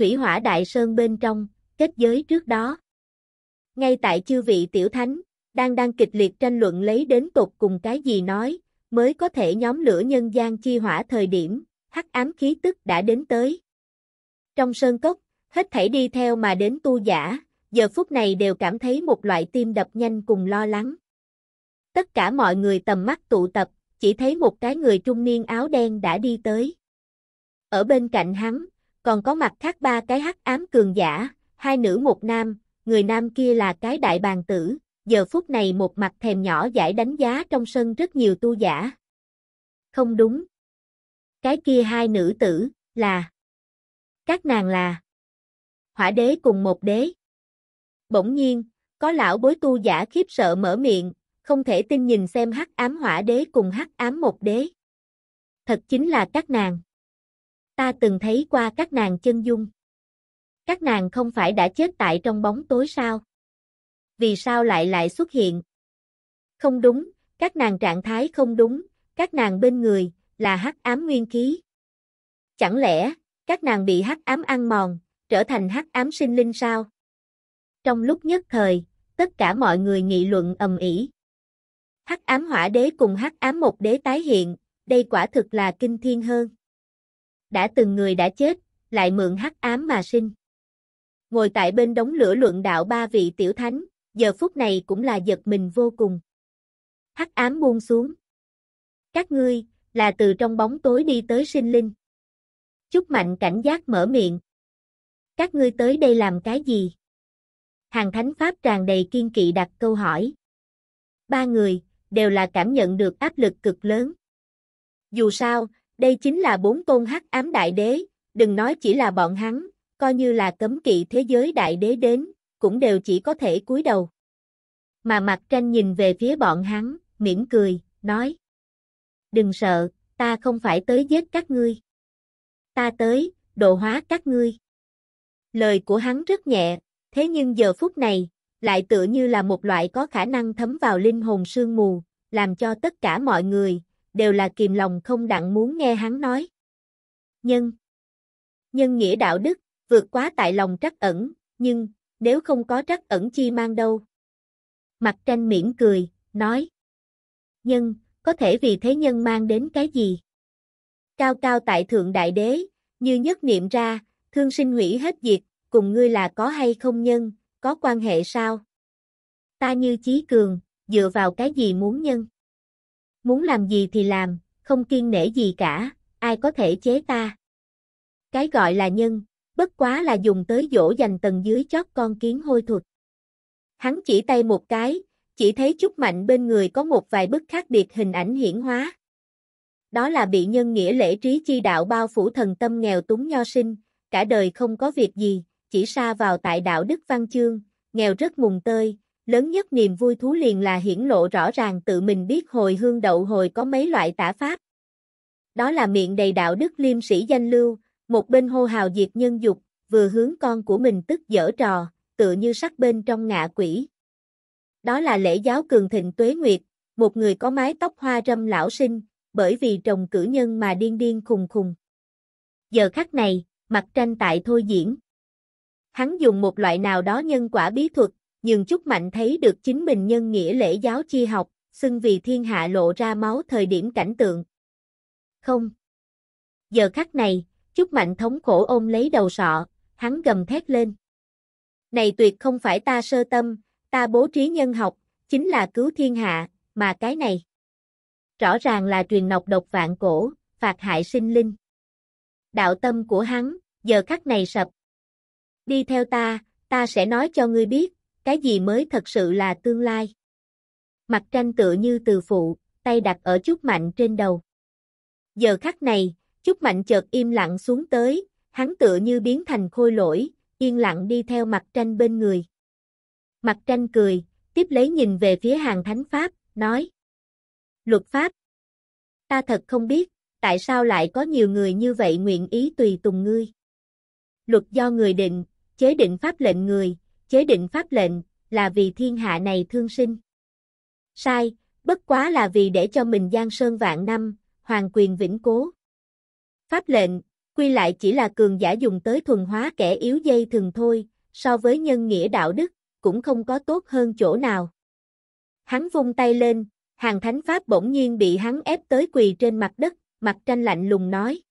thủy hỏa đại sơn bên trong, kết giới trước đó. Ngay tại chư vị tiểu thánh, đang đang kịch liệt tranh luận lấy đến tục cùng cái gì nói, mới có thể nhóm lửa nhân gian chi hỏa thời điểm, hắc ám khí tức đã đến tới. Trong sơn cốc, hết thảy đi theo mà đến tu giả, giờ phút này đều cảm thấy một loại tim đập nhanh cùng lo lắng. Tất cả mọi người tầm mắt tụ tập, chỉ thấy một cái người trung niên áo đen đã đi tới. Ở bên cạnh hắn, còn có mặt khác ba cái hắc ám cường giả, hai nữ một nam, người nam kia là cái đại bàn tử, giờ phút này một mặt thèm nhỏ giải đánh giá trong sân rất nhiều tu giả. Không đúng. Cái kia hai nữ tử, là. Các nàng là. Hỏa đế cùng một đế. Bỗng nhiên, có lão bối tu giả khiếp sợ mở miệng, không thể tin nhìn xem hắc ám hỏa đế cùng hắc ám một đế. Thật chính là các nàng ta từng thấy qua các nàng chân dung. Các nàng không phải đã chết tại trong bóng tối sao? Vì sao lại lại xuất hiện? Không đúng, các nàng trạng thái không đúng, các nàng bên người là hắc ám nguyên khí. Chẳng lẽ các nàng bị hắc ám ăn mòn, trở thành hắc ám sinh linh sao? Trong lúc nhất thời, tất cả mọi người nghị luận ầm ĩ. Hắc ám hỏa đế cùng hắc ám một đế tái hiện, đây quả thực là kinh thiên hơn đã từng người đã chết, lại mượn hắc ám mà sinh. Ngồi tại bên đống lửa luận đạo ba vị tiểu thánh, giờ phút này cũng là giật mình vô cùng. Hắc ám buông xuống. Các ngươi, là từ trong bóng tối đi tới sinh linh. Chúc mạnh cảnh giác mở miệng. Các ngươi tới đây làm cái gì? Hàng thánh pháp tràn đầy kiên kỵ đặt câu hỏi. Ba người, đều là cảm nhận được áp lực cực lớn. Dù sao, đây chính là bốn tôn hắc ám đại đế, đừng nói chỉ là bọn hắn, coi như là cấm kỵ thế giới đại đế đến, cũng đều chỉ có thể cúi đầu. Mà mặt tranh nhìn về phía bọn hắn, mỉm cười, nói. Đừng sợ, ta không phải tới giết các ngươi. Ta tới, độ hóa các ngươi. Lời của hắn rất nhẹ, thế nhưng giờ phút này, lại tựa như là một loại có khả năng thấm vào linh hồn sương mù, làm cho tất cả mọi người, đều là kìm lòng không đặng muốn nghe hắn nói. Nhân Nhân nghĩa đạo đức, vượt quá tại lòng trắc ẩn, nhưng, nếu không có trắc ẩn chi mang đâu. Mặt tranh mỉm cười, nói Nhân, có thể vì thế nhân mang đến cái gì? Cao cao tại thượng đại đế, như nhất niệm ra, thương sinh hủy hết diệt, cùng ngươi là có hay không nhân, có quan hệ sao? Ta như chí cường, dựa vào cái gì muốn nhân? muốn làm gì thì làm, không kiêng nể gì cả, ai có thể chế ta. Cái gọi là nhân, bất quá là dùng tới dỗ dành tầng dưới chót con kiến hôi thụt. Hắn chỉ tay một cái, chỉ thấy chút mạnh bên người có một vài bức khác biệt hình ảnh hiển hóa. Đó là bị nhân nghĩa lễ trí chi đạo bao phủ thần tâm nghèo túng nho sinh, cả đời không có việc gì, chỉ sa vào tại đạo đức văn chương, nghèo rất mùng tơi, lớn nhất niềm vui thú liền là hiển lộ rõ ràng tự mình biết hồi hương đậu hồi có mấy loại tả pháp. Đó là miệng đầy đạo đức liêm sĩ danh lưu, một bên hô hào diệt nhân dục, vừa hướng con của mình tức dở trò, tựa như sắc bên trong ngạ quỷ. Đó là lễ giáo cường thịnh tuế nguyệt, một người có mái tóc hoa râm lão sinh, bởi vì trồng cử nhân mà điên điên khùng khùng. Giờ khắc này, mặt tranh tại thôi diễn. Hắn dùng một loại nào đó nhân quả bí thuật, nhưng Trúc Mạnh thấy được chính mình nhân nghĩa lễ giáo chi học, xưng vì thiên hạ lộ ra máu thời điểm cảnh tượng. Không. Giờ khắc này, Trúc Mạnh thống khổ ôm lấy đầu sọ, hắn gầm thét lên. Này tuyệt không phải ta sơ tâm, ta bố trí nhân học, chính là cứu thiên hạ, mà cái này. Rõ ràng là truyền nọc độc vạn cổ, phạt hại sinh linh. Đạo tâm của hắn, giờ khắc này sập. Đi theo ta, ta sẽ nói cho ngươi biết, cái gì mới thật sự là tương lai. Mặt tranh tựa như từ phụ, tay đặt ở chút mạnh trên đầu. Giờ khắc này, chút mạnh chợt im lặng xuống tới, hắn tựa như biến thành khôi lỗi, yên lặng đi theo mặt tranh bên người. Mặt tranh cười, tiếp lấy nhìn về phía hàng thánh pháp, nói. Luật pháp. Ta thật không biết, tại sao lại có nhiều người như vậy nguyện ý tùy tùng ngươi. Luật do người định, chế định pháp lệnh người, chế định pháp lệnh, là vì thiên hạ này thương sinh. Sai, bất quá là vì để cho mình giang sơn vạn năm, hoàng quyền vĩnh cố. Pháp lệnh, quy lại chỉ là cường giả dùng tới thuần hóa kẻ yếu dây thường thôi, so với nhân nghĩa đạo đức, cũng không có tốt hơn chỗ nào. Hắn vung tay lên, hàng thánh pháp bỗng nhiên bị hắn ép tới quỳ trên mặt đất, mặt tranh lạnh lùng nói.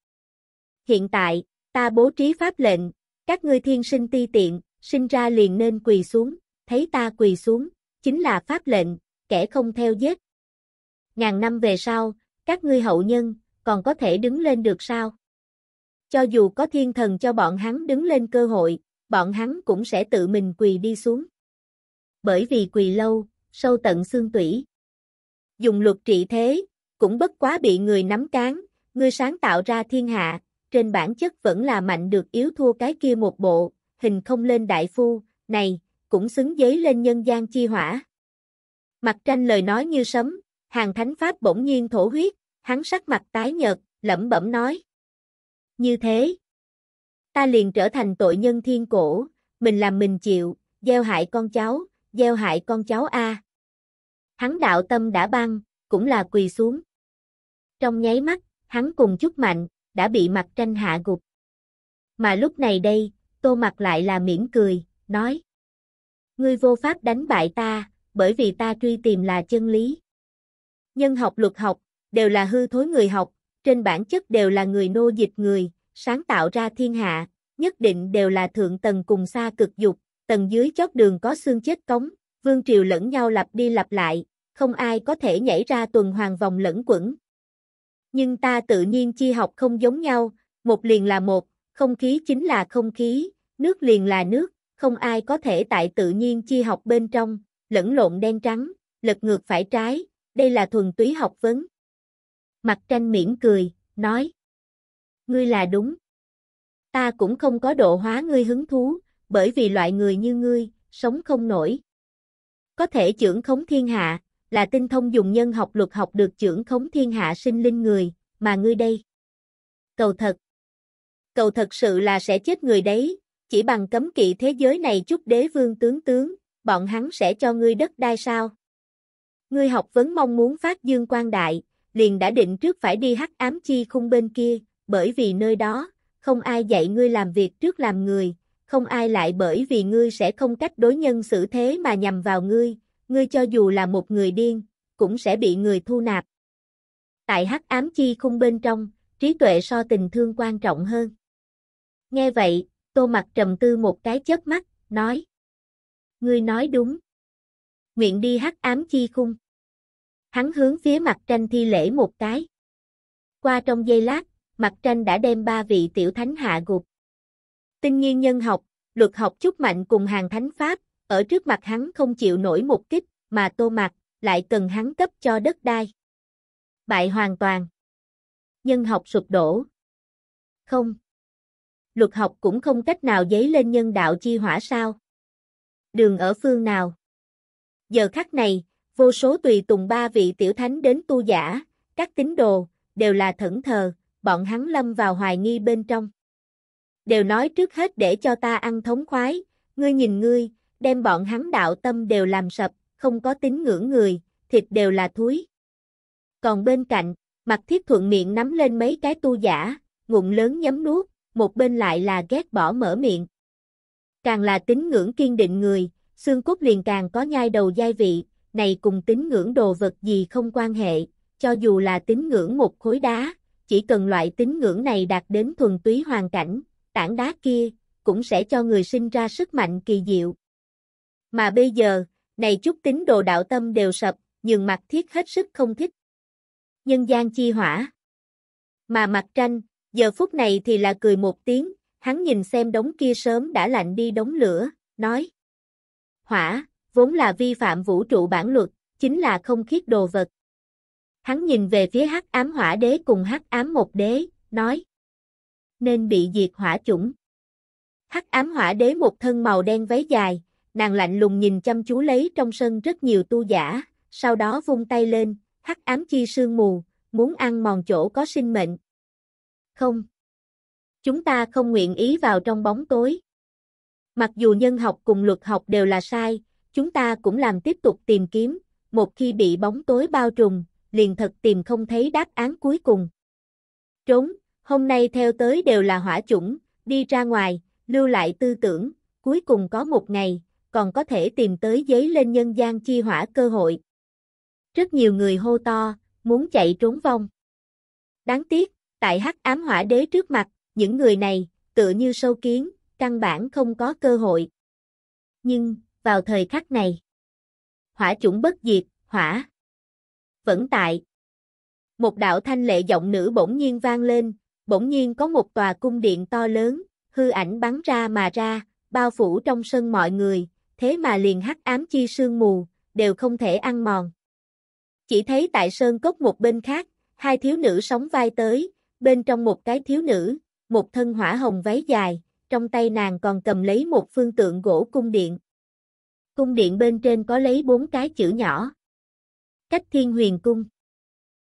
Hiện tại, ta bố trí pháp lệnh, các ngươi thiên sinh ti tiện, sinh ra liền nên quỳ xuống, thấy ta quỳ xuống, chính là pháp lệnh, kẻ không theo giết. Ngàn năm về sau, các ngươi hậu nhân, còn có thể đứng lên được sao? Cho dù có thiên thần cho bọn hắn đứng lên cơ hội, bọn hắn cũng sẽ tự mình quỳ đi xuống. Bởi vì quỳ lâu, sâu tận xương tủy. Dùng luật trị thế, cũng bất quá bị người nắm cán, ngươi sáng tạo ra thiên hạ, trên bản chất vẫn là mạnh được yếu thua cái kia một bộ, hình không lên đại phu, này, cũng xứng giấy lên nhân gian chi hỏa. Mặt tranh lời nói như sấm, hàng thánh pháp bỗng nhiên thổ huyết, hắn sắc mặt tái nhợt, lẩm bẩm nói. Như thế, ta liền trở thành tội nhân thiên cổ, mình làm mình chịu, gieo hại con cháu, gieo hại con cháu A. Hắn đạo tâm đã băng, cũng là quỳ xuống. Trong nháy mắt, hắn cùng chút mạnh, đã bị mặt tranh hạ gục. Mà lúc này đây, tô mặt lại là mỉm cười, nói. Ngươi vô pháp đánh bại ta, bởi vì ta truy tìm là chân lý. Nhân học luật học, đều là hư thối người học, trên bản chất đều là người nô dịch người, sáng tạo ra thiên hạ, nhất định đều là thượng tầng cùng xa cực dục, tầng dưới chót đường có xương chết cống, vương triều lẫn nhau lặp đi lặp lại, không ai có thể nhảy ra tuần hoàn vòng lẫn quẩn. Nhưng ta tự nhiên chi học không giống nhau, một liền là một, không khí chính là không khí, nước liền là nước, không ai có thể tại tự nhiên chi học bên trong, lẫn lộn đen trắng, lật ngược phải trái, đây là thuần túy học vấn. Mặt tranh miễn cười, nói. Ngươi là đúng. Ta cũng không có độ hóa ngươi hứng thú, bởi vì loại người như ngươi, sống không nổi. Có thể trưởng khống thiên hạ, là tinh thông dùng nhân học luật học được trưởng khống thiên hạ sinh linh người, mà ngươi đây. Cầu thật cầu thật sự là sẽ chết người đấy, chỉ bằng cấm kỵ thế giới này chút đế vương tướng tướng, bọn hắn sẽ cho ngươi đất đai sao? Ngươi học vấn mong muốn phát dương quan đại, liền đã định trước phải đi hắc ám chi khung bên kia, bởi vì nơi đó, không ai dạy ngươi làm việc trước làm người, không ai lại bởi vì ngươi sẽ không cách đối nhân xử thế mà nhằm vào ngươi, ngươi cho dù là một người điên, cũng sẽ bị người thu nạp. Tại hắc ám chi khung bên trong, trí tuệ so tình thương quan trọng hơn. Nghe vậy, tô mặc trầm tư một cái chớp mắt, nói. Ngươi nói đúng. Nguyện đi hắc ám chi khung. Hắn hướng phía mặt tranh thi lễ một cái. Qua trong giây lát, mặt tranh đã đem ba vị tiểu thánh hạ gục. Tinh nhiên nhân học, luật học chút mạnh cùng hàng thánh pháp, ở trước mặt hắn không chịu nổi một kích, mà tô mặc lại cần hắn cấp cho đất đai. Bại hoàn toàn. Nhân học sụp đổ. Không luật học cũng không cách nào giấy lên nhân đạo chi hỏa sao? Đường ở phương nào? Giờ khắc này, vô số tùy tùng ba vị tiểu thánh đến tu giả, các tín đồ, đều là thẫn thờ, bọn hắn lâm vào hoài nghi bên trong. Đều nói trước hết để cho ta ăn thống khoái, ngươi nhìn ngươi, đem bọn hắn đạo tâm đều làm sập, không có tín ngưỡng người, thịt đều là thúi. Còn bên cạnh, mặt thiết thuận miệng nắm lên mấy cái tu giả, ngụm lớn nhấm nuốt, một bên lại là ghét bỏ mở miệng. Càng là tín ngưỡng kiên định người, xương cốt liền càng có nhai đầu giai vị, này cùng tín ngưỡng đồ vật gì không quan hệ, cho dù là tín ngưỡng một khối đá, chỉ cần loại tín ngưỡng này đạt đến thuần túy hoàn cảnh, tảng đá kia cũng sẽ cho người sinh ra sức mạnh kỳ diệu. Mà bây giờ, này chút tín đồ đạo tâm đều sập, nhường mặt thiết hết sức không thích. Nhân gian chi hỏa. Mà mặt tranh, giờ phút này thì là cười một tiếng, hắn nhìn xem đống kia sớm đã lạnh đi đống lửa, nói. Hỏa, vốn là vi phạm vũ trụ bản luật, chính là không khiết đồ vật. Hắn nhìn về phía hắc ám hỏa đế cùng hắc ám một đế, nói. Nên bị diệt hỏa chủng. Hắc ám hỏa đế một thân màu đen váy dài, nàng lạnh lùng nhìn chăm chú lấy trong sân rất nhiều tu giả, sau đó vung tay lên, hắc ám chi sương mù, muốn ăn mòn chỗ có sinh mệnh, không. Chúng ta không nguyện ý vào trong bóng tối. Mặc dù nhân học cùng luật học đều là sai, chúng ta cũng làm tiếp tục tìm kiếm, một khi bị bóng tối bao trùm, liền thật tìm không thấy đáp án cuối cùng. Trốn, hôm nay theo tới đều là hỏa chủng, đi ra ngoài, lưu lại tư tưởng, cuối cùng có một ngày, còn có thể tìm tới giấy lên nhân gian chi hỏa cơ hội. Rất nhiều người hô to, muốn chạy trốn vong. Đáng tiếc, Tại hắc ám hỏa đế trước mặt, những người này, tựa như sâu kiến, căn bản không có cơ hội. Nhưng, vào thời khắc này, hỏa chủng bất diệt, hỏa, vẫn tại. Một đạo thanh lệ giọng nữ bỗng nhiên vang lên, bỗng nhiên có một tòa cung điện to lớn, hư ảnh bắn ra mà ra, bao phủ trong sân mọi người, thế mà liền hắc ám chi sương mù, đều không thể ăn mòn. Chỉ thấy tại sơn cốc một bên khác, hai thiếu nữ sóng vai tới, bên trong một cái thiếu nữ, một thân hỏa hồng váy dài, trong tay nàng còn cầm lấy một phương tượng gỗ cung điện. Cung điện bên trên có lấy bốn cái chữ nhỏ. Cách thiên huyền cung.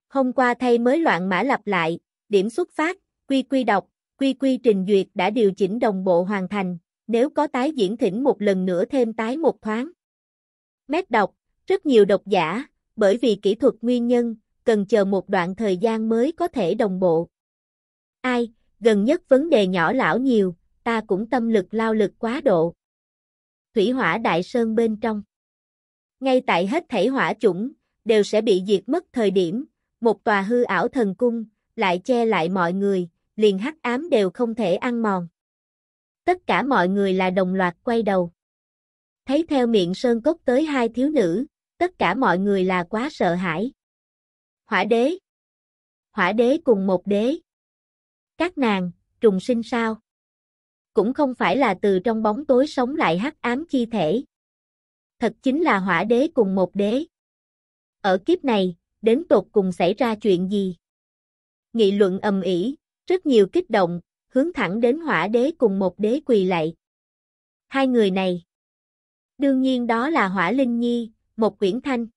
Hôm qua thay mới loạn mã lặp lại, điểm xuất phát, quy quy đọc, quy quy trình duyệt đã điều chỉnh đồng bộ hoàn thành, nếu có tái diễn thỉnh một lần nữa thêm tái một thoáng. Mét đọc, rất nhiều độc giả, bởi vì kỹ thuật nguyên nhân, cần chờ một đoạn thời gian mới có thể đồng bộ. Ai, gần nhất vấn đề nhỏ lão nhiều, ta cũng tâm lực lao lực quá độ. Thủy hỏa đại sơn bên trong. Ngay tại hết thảy hỏa chủng, đều sẽ bị diệt mất thời điểm, một tòa hư ảo thần cung, lại che lại mọi người, liền hắc ám đều không thể ăn mòn. Tất cả mọi người là đồng loạt quay đầu. Thấy theo miệng sơn cốc tới hai thiếu nữ, tất cả mọi người là quá sợ hãi. Hỏa đế Hỏa đế cùng một đế các nàng, trùng sinh sao? Cũng không phải là từ trong bóng tối sống lại hắc ám chi thể. Thật chính là hỏa đế cùng một đế. Ở kiếp này, đến tột cùng xảy ra chuyện gì? Nghị luận ầm ĩ, rất nhiều kích động, hướng thẳng đến hỏa đế cùng một đế quỳ lạy. Hai người này. Đương nhiên đó là hỏa linh nhi, một quyển thanh.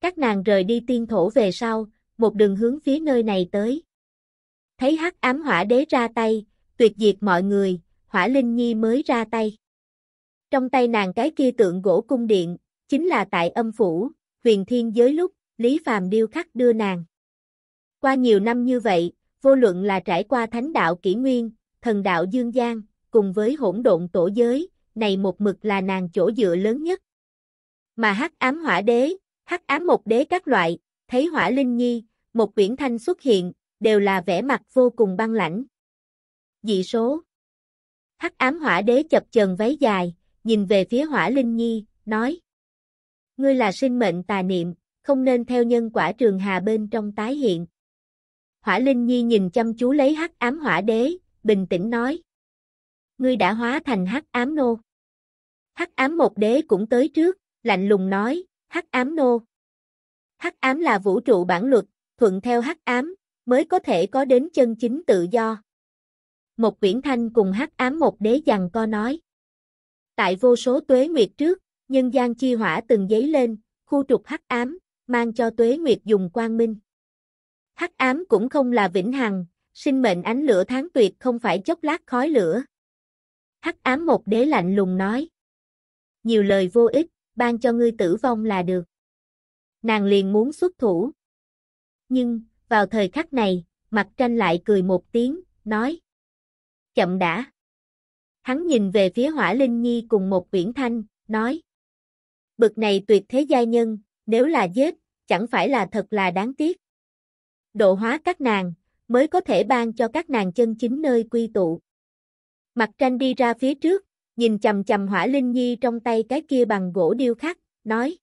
Các nàng rời đi tiên thổ về sau, một đường hướng phía nơi này tới. Thấy hắc ám hỏa đế ra tay, tuyệt diệt mọi người, hỏa linh nhi mới ra tay. Trong tay nàng cái kia tượng gỗ cung điện, chính là tại âm phủ, huyền thiên giới lúc, Lý Phàm điêu khắc đưa nàng. Qua nhiều năm như vậy, vô luận là trải qua thánh đạo kỷ nguyên, thần đạo dương gian, cùng với hỗn độn tổ giới, này một mực là nàng chỗ dựa lớn nhất. Mà hắc ám hỏa đế, hắc ám một đế các loại, thấy hỏa linh nhi, một quyển thanh xuất hiện, đều là vẻ mặt vô cùng băng lãnh. Dị số Hắc ám hỏa đế chập chần váy dài, nhìn về phía hỏa linh nhi, nói Ngươi là sinh mệnh tà niệm, không nên theo nhân quả trường hà bên trong tái hiện. Hỏa linh nhi nhìn chăm chú lấy hắc ám hỏa đế, bình tĩnh nói Ngươi đã hóa thành hắc ám nô. Hắc ám một đế cũng tới trước, lạnh lùng nói, hắc ám nô. Hắc ám là vũ trụ bản luật, thuận theo hắc ám, mới có thể có đến chân chính tự do. Một quyển thanh cùng hắc ám một đế dằn co nói. Tại vô số tuế nguyệt trước, nhân gian chi hỏa từng dấy lên, khu trục hắc ám, mang cho tuế nguyệt dùng quang minh. Hắc ám cũng không là vĩnh hằng, sinh mệnh ánh lửa tháng tuyệt không phải chốc lát khói lửa. Hắc ám một đế lạnh lùng nói. Nhiều lời vô ích, ban cho ngươi tử vong là được. Nàng liền muốn xuất thủ. Nhưng, vào thời khắc này, mặt tranh lại cười một tiếng, nói. Chậm đã. Hắn nhìn về phía hỏa linh nhi cùng một quyển thanh, nói. Bực này tuyệt thế giai nhân, nếu là giết, chẳng phải là thật là đáng tiếc. Độ hóa các nàng, mới có thể ban cho các nàng chân chính nơi quy tụ. Mặt tranh đi ra phía trước, nhìn chầm chầm hỏa linh nhi trong tay cái kia bằng gỗ điêu khắc, nói.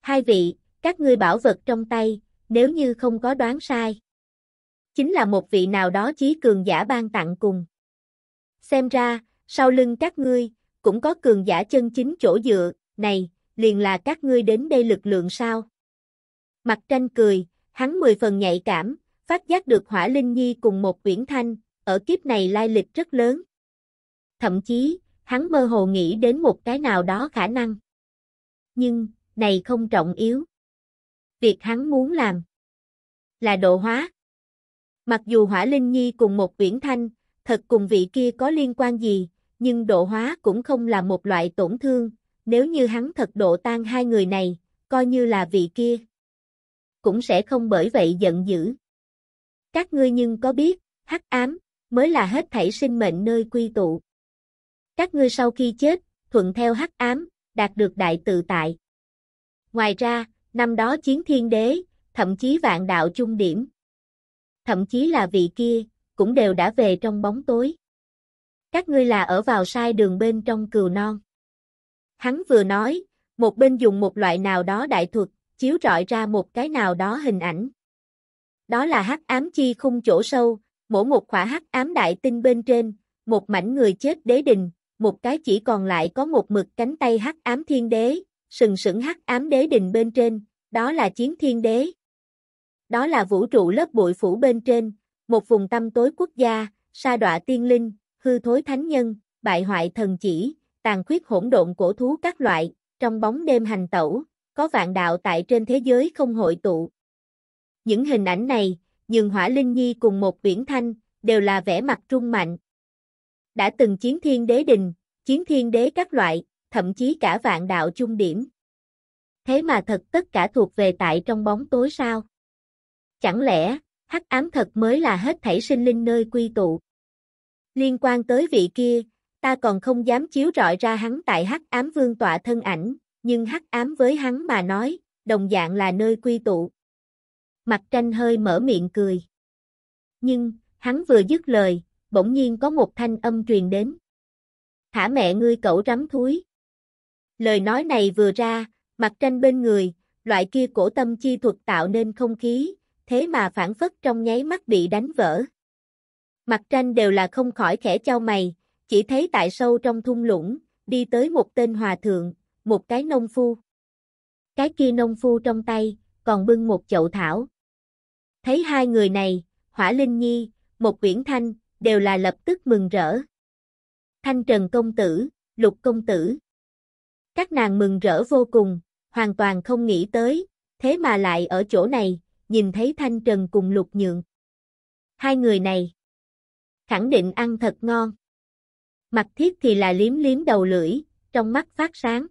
Hai vị, các ngươi bảo vật trong tay, nếu như không có đoán sai. Chính là một vị nào đó chí cường giả ban tặng cùng. Xem ra, sau lưng các ngươi, cũng có cường giả chân chính chỗ dựa, này, liền là các ngươi đến đây lực lượng sao. Mặt tranh cười, hắn mười phần nhạy cảm, phát giác được hỏa linh nhi cùng một quyển thanh, ở kiếp này lai lịch rất lớn. Thậm chí, hắn mơ hồ nghĩ đến một cái nào đó khả năng. Nhưng, này không trọng yếu việc hắn muốn làm là độ hóa. Mặc dù Hỏa Linh Nhi cùng một Uyển Thanh, thật cùng vị kia có liên quan gì, nhưng độ hóa cũng không là một loại tổn thương, nếu như hắn thật độ tan hai người này, coi như là vị kia cũng sẽ không bởi vậy giận dữ. Các ngươi nhưng có biết, hắc ám mới là hết thảy sinh mệnh nơi quy tụ. Các ngươi sau khi chết, thuận theo hắc ám, đạt được đại tự tại. Ngoài ra, Năm đó chiến thiên đế, thậm chí vạn đạo chung điểm. Thậm chí là vị kia, cũng đều đã về trong bóng tối. Các ngươi là ở vào sai đường bên trong cừu non. Hắn vừa nói, một bên dùng một loại nào đó đại thuật, chiếu rọi ra một cái nào đó hình ảnh. Đó là hắc ám chi khung chỗ sâu, mỗi một khỏa hắc ám đại tinh bên trên, một mảnh người chết đế đình, một cái chỉ còn lại có một mực cánh tay hắc ám thiên đế, sừng sững hắc ám đế đình bên trên, đó là chiến thiên đế. Đó là vũ trụ lớp bụi phủ bên trên, một vùng tâm tối quốc gia, sa đọa tiên linh, hư thối thánh nhân, bại hoại thần chỉ, tàn khuyết hỗn độn cổ thú các loại, trong bóng đêm hành tẩu, có vạn đạo tại trên thế giới không hội tụ. Những hình ảnh này, nhường hỏa linh nhi cùng một biển thanh, đều là vẻ mặt trung mạnh. Đã từng chiến thiên đế đình, chiến thiên đế các loại, thậm chí cả vạn đạo chung điểm. Thế mà thật tất cả thuộc về tại trong bóng tối sao? Chẳng lẽ, hắc ám thật mới là hết thảy sinh linh nơi quy tụ? Liên quan tới vị kia, ta còn không dám chiếu rọi ra hắn tại hắc ám vương tọa thân ảnh, nhưng hắc ám với hắn mà nói, đồng dạng là nơi quy tụ. Mặt tranh hơi mở miệng cười. Nhưng, hắn vừa dứt lời, bỗng nhiên có một thanh âm truyền đến. Thả mẹ ngươi cậu rắm thúi. Lời nói này vừa ra, mặt tranh bên người, loại kia cổ tâm chi thuật tạo nên không khí, thế mà phản phất trong nháy mắt bị đánh vỡ. Mặt tranh đều là không khỏi khẽ trao mày, chỉ thấy tại sâu trong thung lũng, đi tới một tên hòa thượng, một cái nông phu. Cái kia nông phu trong tay, còn bưng một chậu thảo. Thấy hai người này, Hỏa Linh Nhi, một quyển thanh, đều là lập tức mừng rỡ. Thanh Trần Công Tử, Lục Công Tử. Các nàng mừng rỡ vô cùng, hoàn toàn không nghĩ tới, thế mà lại ở chỗ này, nhìn thấy Thanh Trần cùng Lục Nhượng. Hai người này, khẳng định ăn thật ngon. Mặt thiết thì là liếm liếm đầu lưỡi, trong mắt phát sáng.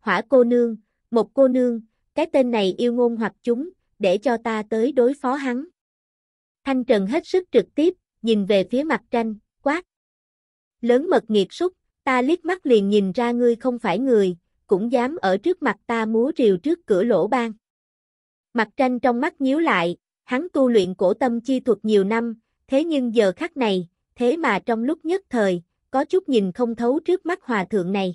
Hỏa cô nương, một cô nương, cái tên này yêu ngôn hoặc chúng, để cho ta tới đối phó hắn. Thanh Trần hết sức trực tiếp, nhìn về phía mặt tranh, quát. Lớn mật nghiệt súc, ta liếc mắt liền nhìn ra ngươi không phải người, cũng dám ở trước mặt ta múa rìu trước cửa lỗ ban. Mặt tranh trong mắt nhíu lại, hắn tu luyện cổ tâm chi thuật nhiều năm, thế nhưng giờ khắc này, thế mà trong lúc nhất thời, có chút nhìn không thấu trước mắt hòa thượng này.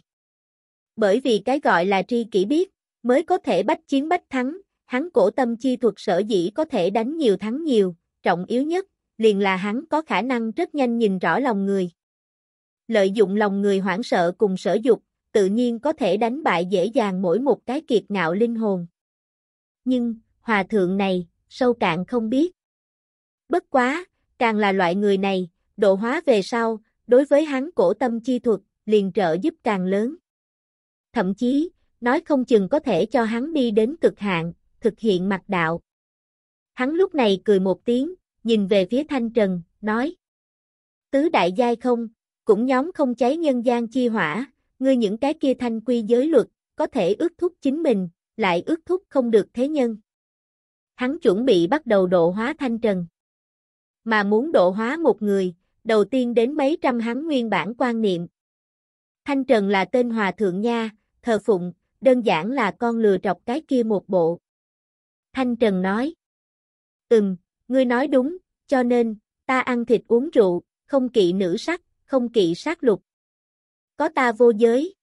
Bởi vì cái gọi là tri kỷ biết, mới có thể bách chiến bách thắng, hắn cổ tâm chi thuật sở dĩ có thể đánh nhiều thắng nhiều, trọng yếu nhất, liền là hắn có khả năng rất nhanh nhìn rõ lòng người lợi dụng lòng người hoảng sợ cùng sở dục, tự nhiên có thể đánh bại dễ dàng mỗi một cái kiệt ngạo linh hồn. Nhưng, hòa thượng này, sâu cạn không biết. Bất quá, càng là loại người này, độ hóa về sau, đối với hắn cổ tâm chi thuật, liền trợ giúp càng lớn. Thậm chí, nói không chừng có thể cho hắn đi đến cực hạn, thực hiện mặt đạo. Hắn lúc này cười một tiếng, nhìn về phía Thanh Trần, nói. Tứ đại giai không, cũng nhóm không cháy nhân gian chi hỏa, ngươi những cái kia thanh quy giới luật, có thể ước thúc chính mình, lại ước thúc không được thế nhân. Hắn chuẩn bị bắt đầu độ hóa thanh trần. Mà muốn độ hóa một người, đầu tiên đến mấy trăm hắn nguyên bản quan niệm. Thanh Trần là tên hòa thượng nha, thờ phụng, đơn giản là con lừa trọc cái kia một bộ. Thanh Trần nói. Ừm, ngươi nói đúng, cho nên, ta ăn thịt uống rượu, không kỵ nữ sắc, không kỵ sát lục. Có ta vô giới.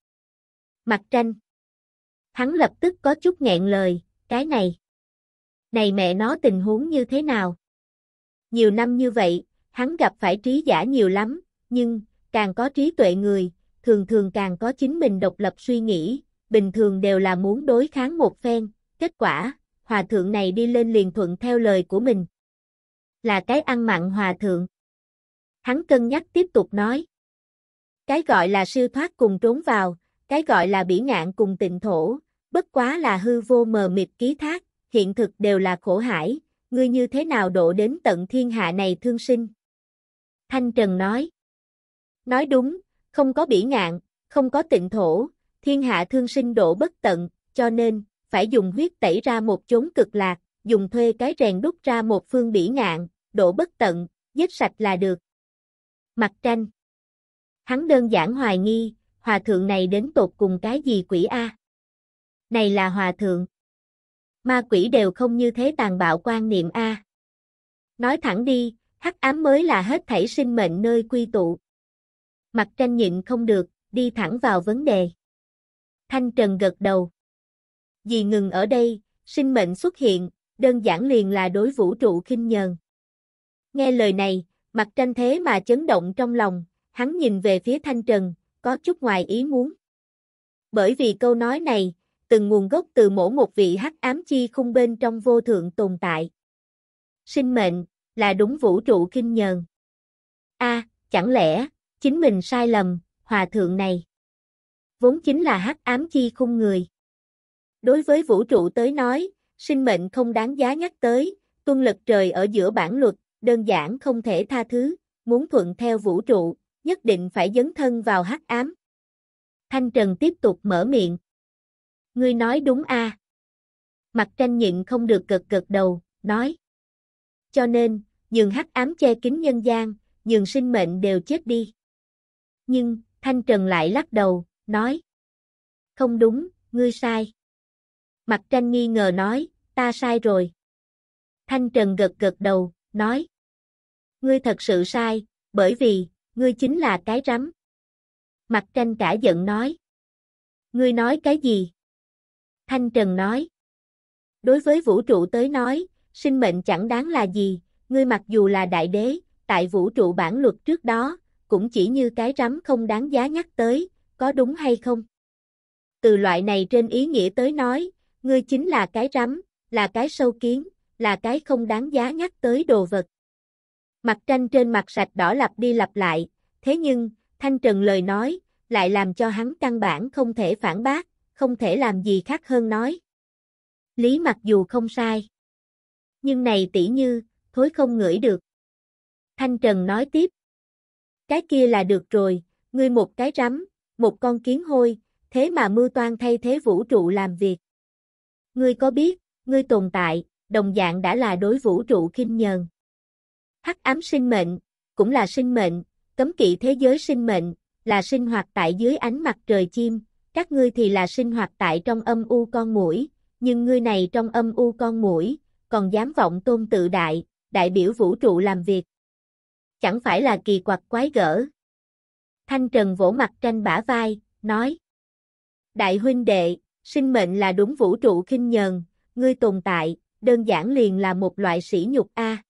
Mặt tranh. Hắn lập tức có chút nghẹn lời, cái này. Này mẹ nó tình huống như thế nào? Nhiều năm như vậy, hắn gặp phải trí giả nhiều lắm, nhưng, càng có trí tuệ người, thường thường càng có chính mình độc lập suy nghĩ, bình thường đều là muốn đối kháng một phen, kết quả, hòa thượng này đi lên liền thuận theo lời của mình. Là cái ăn mặn hòa thượng hắn cân nhắc tiếp tục nói. Cái gọi là siêu thoát cùng trốn vào, cái gọi là bỉ ngạn cùng tịnh thổ, bất quá là hư vô mờ mịt ký thác, hiện thực đều là khổ hải, ngươi như thế nào độ đến tận thiên hạ này thương sinh. Thanh Trần nói. Nói đúng, không có bỉ ngạn, không có tịnh thổ, thiên hạ thương sinh độ bất tận, cho nên, phải dùng huyết tẩy ra một chốn cực lạc, dùng thuê cái rèn đúc ra một phương bỉ ngạn, độ bất tận, giết sạch là được. Mặt tranh. Hắn đơn giản hoài nghi, hòa thượng này đến tột cùng cái gì quỷ A. Này là hòa thượng. Ma quỷ đều không như thế tàn bạo quan niệm A. Nói thẳng đi, hắc ám mới là hết thảy sinh mệnh nơi quy tụ. Mặt tranh nhịn không được, đi thẳng vào vấn đề. Thanh Trần gật đầu. Vì ngừng ở đây, sinh mệnh xuất hiện, đơn giản liền là đối vũ trụ khinh nhờn. Nghe lời này, Mặt tranh thế mà chấn động trong lòng, hắn nhìn về phía Thanh Trần, có chút ngoài ý muốn. Bởi vì câu nói này, từng nguồn gốc từ mỗi một vị hắc ám chi khung bên trong vô thượng tồn tại. Sinh mệnh, là đúng vũ trụ kinh nhờn. a chẳng lẽ, chính mình sai lầm, hòa thượng này. Vốn chính là hắc ám chi khung người. Đối với vũ trụ tới nói, sinh mệnh không đáng giá nhắc tới, tuân lực trời ở giữa bản luật, đơn giản không thể tha thứ, muốn thuận theo vũ trụ, nhất định phải dấn thân vào hắc ám. Thanh Trần tiếp tục mở miệng. Ngươi nói đúng a à? Mặt tranh nhịn không được cực cực đầu, nói. Cho nên, nhường hắc ám che kín nhân gian, nhường sinh mệnh đều chết đi. Nhưng, Thanh Trần lại lắc đầu, nói. Không đúng, ngươi sai. Mặt tranh nghi ngờ nói, ta sai rồi. Thanh Trần gật gật đầu, nói. Ngươi thật sự sai, bởi vì, ngươi chính là cái rắm. Mặt tranh cả giận nói. Ngươi nói cái gì? Thanh Trần nói. Đối với vũ trụ tới nói, sinh mệnh chẳng đáng là gì, ngươi mặc dù là đại đế, tại vũ trụ bản luật trước đó, cũng chỉ như cái rắm không đáng giá nhắc tới, có đúng hay không? Từ loại này trên ý nghĩa tới nói, ngươi chính là cái rắm, là cái sâu kiến, là cái không đáng giá nhắc tới đồ vật. Mặt tranh trên mặt sạch đỏ lặp đi lặp lại, thế nhưng, Thanh Trần lời nói, lại làm cho hắn căn bản không thể phản bác, không thể làm gì khác hơn nói. Lý mặc dù không sai, nhưng này tỷ như, thối không ngửi được. Thanh Trần nói tiếp, cái kia là được rồi, ngươi một cái rắm, một con kiến hôi, thế mà mưu toan thay thế vũ trụ làm việc. Ngươi có biết, ngươi tồn tại, đồng dạng đã là đối vũ trụ kinh nhờn. Hắc ám sinh mệnh, cũng là sinh mệnh, cấm kỵ thế giới sinh mệnh, là sinh hoạt tại dưới ánh mặt trời chim, các ngươi thì là sinh hoạt tại trong âm u con mũi, nhưng ngươi này trong âm u con mũi, còn dám vọng tôn tự đại, đại biểu vũ trụ làm việc. Chẳng phải là kỳ quặc quái gở. Thanh Trần vỗ mặt tranh bả vai, nói. Đại huynh đệ, sinh mệnh là đúng vũ trụ khinh nhờn, ngươi tồn tại, đơn giản liền là một loại sỉ nhục a.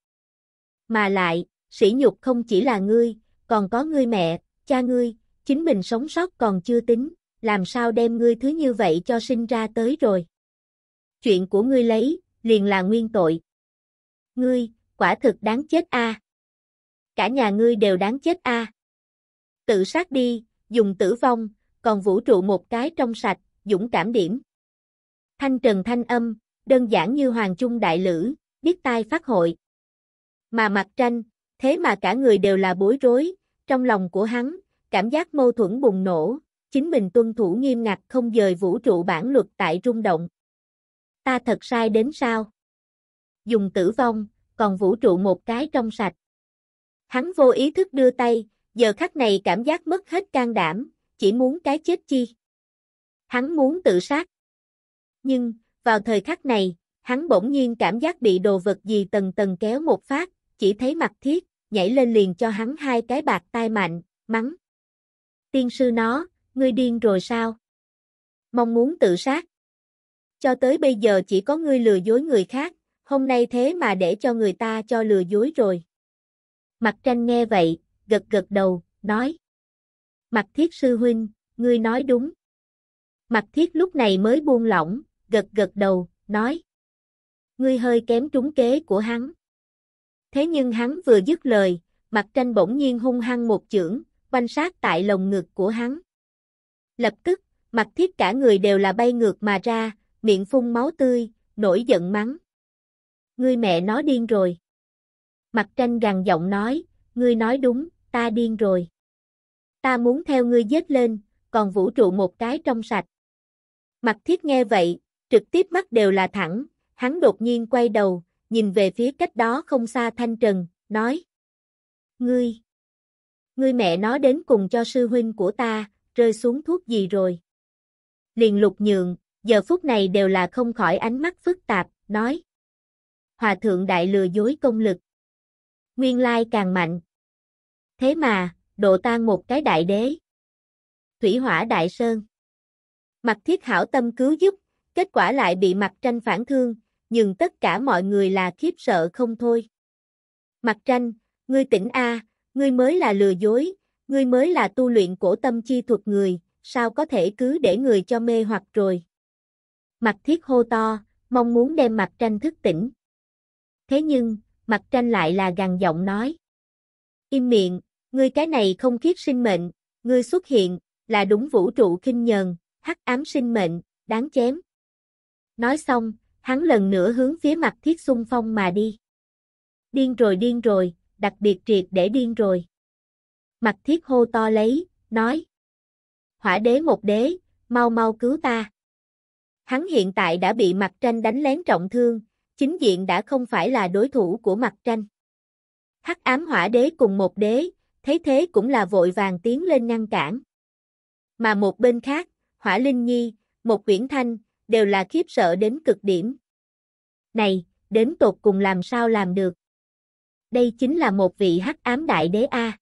Mà lại, sỉ nhục không chỉ là ngươi, còn có ngươi mẹ, cha ngươi, chính mình sống sót còn chưa tính, làm sao đem ngươi thứ như vậy cho sinh ra tới rồi. Chuyện của ngươi lấy, liền là nguyên tội. Ngươi, quả thực đáng chết a. Cả nhà ngươi đều đáng chết a. Tự sát đi, dùng tử vong, còn vũ trụ một cái trong sạch, dũng cảm điểm. Thanh trần thanh âm, đơn giản như hoàng trung đại lữ, biết tai phát hội. Mà mặt tranh, thế mà cả người đều là bối rối, trong lòng của hắn, cảm giác mâu thuẫn bùng nổ, chính mình tuân thủ nghiêm ngặt không dời vũ trụ bản luật tại rung động. Ta thật sai đến sao? Dùng tử vong, còn vũ trụ một cái trong sạch. Hắn vô ý thức đưa tay, giờ khắc này cảm giác mất hết can đảm, chỉ muốn cái chết chi. Hắn muốn tự sát. Nhưng, vào thời khắc này, hắn bỗng nhiên cảm giác bị đồ vật gì tầng tầng kéo một phát, chỉ thấy mặt thiết, nhảy lên liền cho hắn hai cái bạc tai mạnh, mắng. Tiên sư nó, ngươi điên rồi sao? Mong muốn tự sát. Cho tới bây giờ chỉ có ngươi lừa dối người khác, hôm nay thế mà để cho người ta cho lừa dối rồi. Mặt tranh nghe vậy, gật gật đầu, nói. Mặt thiết sư huynh, ngươi nói đúng. Mặt thiết lúc này mới buông lỏng, gật gật đầu, nói. Ngươi hơi kém trúng kế của hắn. Thế nhưng hắn vừa dứt lời, mặt tranh bỗng nhiên hung hăng một chưởng, quanh sát tại lồng ngực của hắn. Lập tức, mặt thiết cả người đều là bay ngược mà ra, miệng phun máu tươi, nổi giận mắng. Ngươi mẹ nó điên rồi. Mặt tranh gằn giọng nói, ngươi nói đúng, ta điên rồi. Ta muốn theo ngươi dết lên, còn vũ trụ một cái trong sạch. Mặt thiết nghe vậy, trực tiếp mắt đều là thẳng, hắn đột nhiên quay đầu, nhìn về phía cách đó không xa Thanh Trần, nói. Ngươi, ngươi mẹ nó đến cùng cho sư huynh của ta, rơi xuống thuốc gì rồi? Liền lục nhượng, giờ phút này đều là không khỏi ánh mắt phức tạp, nói. Hòa thượng đại lừa dối công lực. Nguyên lai càng mạnh. Thế mà, độ tan một cái đại đế. Thủy hỏa đại sơn. Mặt thiết hảo tâm cứu giúp, Kết quả lại bị mặt tranh phản thương, nhưng tất cả mọi người là khiếp sợ không thôi. Mặt tranh, ngươi tỉnh A, ngươi mới là lừa dối, ngươi mới là tu luyện cổ tâm chi thuật người, sao có thể cứ để người cho mê hoặc rồi. Mặt thiết hô to, mong muốn đem mặt tranh thức tỉnh. Thế nhưng, mặt tranh lại là gằn giọng nói. Im miệng, ngươi cái này không khiếp sinh mệnh, ngươi xuất hiện, là đúng vũ trụ kinh nhờn, hắc ám sinh mệnh, đáng chém. Nói xong, hắn lần nữa hướng phía mặt thiết xung phong mà đi. Điên rồi điên rồi, đặc biệt triệt để điên rồi. Mặt thiết hô to lấy, nói. Hỏa đế một đế, mau mau cứu ta. Hắn hiện tại đã bị mặt tranh đánh lén trọng thương, chính diện đã không phải là đối thủ của mặt tranh. Hắc ám hỏa đế cùng một đế, thấy thế cũng là vội vàng tiến lên ngăn cản. Mà một bên khác, hỏa linh nhi, một quyển thanh, đều là khiếp sợ đến cực điểm. Này, đến tột cùng làm sao làm được? Đây chính là một vị hắc ám đại đế A.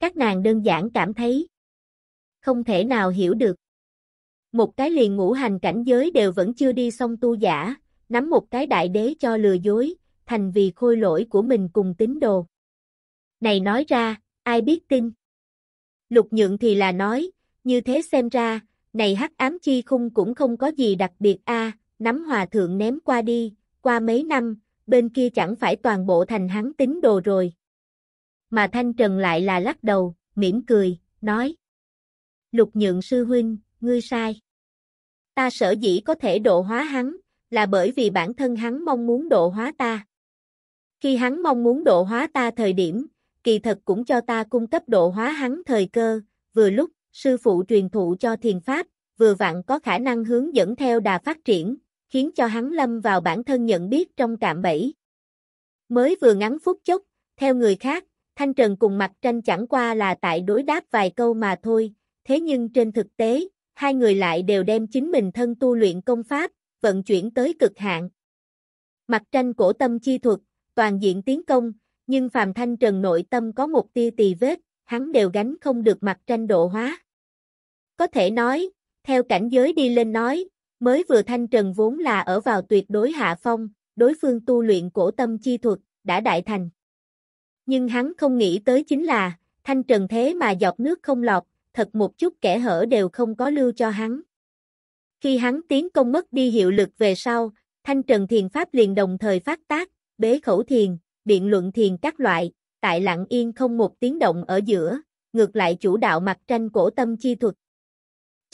Các nàng đơn giản cảm thấy không thể nào hiểu được. Một cái liền ngũ hành cảnh giới đều vẫn chưa đi xong tu giả, nắm một cái đại đế cho lừa dối, thành vì khôi lỗi của mình cùng tín đồ. Này nói ra, ai biết tin? Lục nhượng thì là nói, như thế xem ra, này hắc ám chi khung cũng không có gì đặc biệt a, nắm hòa thượng ném qua đi, qua mấy năm, bên kia chẳng phải toàn bộ thành hắn tín đồ rồi. Mà Thanh Trần lại là lắc đầu, mỉm cười, nói. Lục nhượng sư huynh, ngươi sai. Ta sở dĩ có thể độ hóa hắn, là bởi vì bản thân hắn mong muốn độ hóa ta. Khi hắn mong muốn độ hóa ta thời điểm, kỳ thật cũng cho ta cung cấp độ hóa hắn thời cơ, vừa lúc sư phụ truyền thụ cho thiền pháp, vừa vặn có khả năng hướng dẫn theo đà phát triển, khiến cho hắn lâm vào bản thân nhận biết trong cạm bẫy. Mới vừa ngắn phút chốc, theo người khác, Thanh Trần cùng mặt tranh chẳng qua là tại đối đáp vài câu mà thôi, thế nhưng trên thực tế, hai người lại đều đem chính mình thân tu luyện công pháp, vận chuyển tới cực hạn. Mặt tranh cổ tâm chi thuật, toàn diện tiến công, nhưng Phàm Thanh Trần nội tâm có một tia tì vết, hắn đều gánh không được mặt tranh độ hóa. Có thể nói, theo cảnh giới đi lên nói, mới vừa Thanh Trần vốn là ở vào tuyệt đối hạ phong, đối phương tu luyện cổ tâm chi thuật, đã đại thành. Nhưng hắn không nghĩ tới chính là, Thanh Trần thế mà giọt nước không lọt, thật một chút kẻ hở đều không có lưu cho hắn. Khi hắn tiến công mất đi hiệu lực về sau, Thanh Trần Thiền Pháp liền đồng thời phát tác, bế khẩu thiền, biện luận thiền các loại, tại lặng yên không một tiếng động ở giữa, ngược lại chủ đạo mặt tranh cổ tâm chi thuật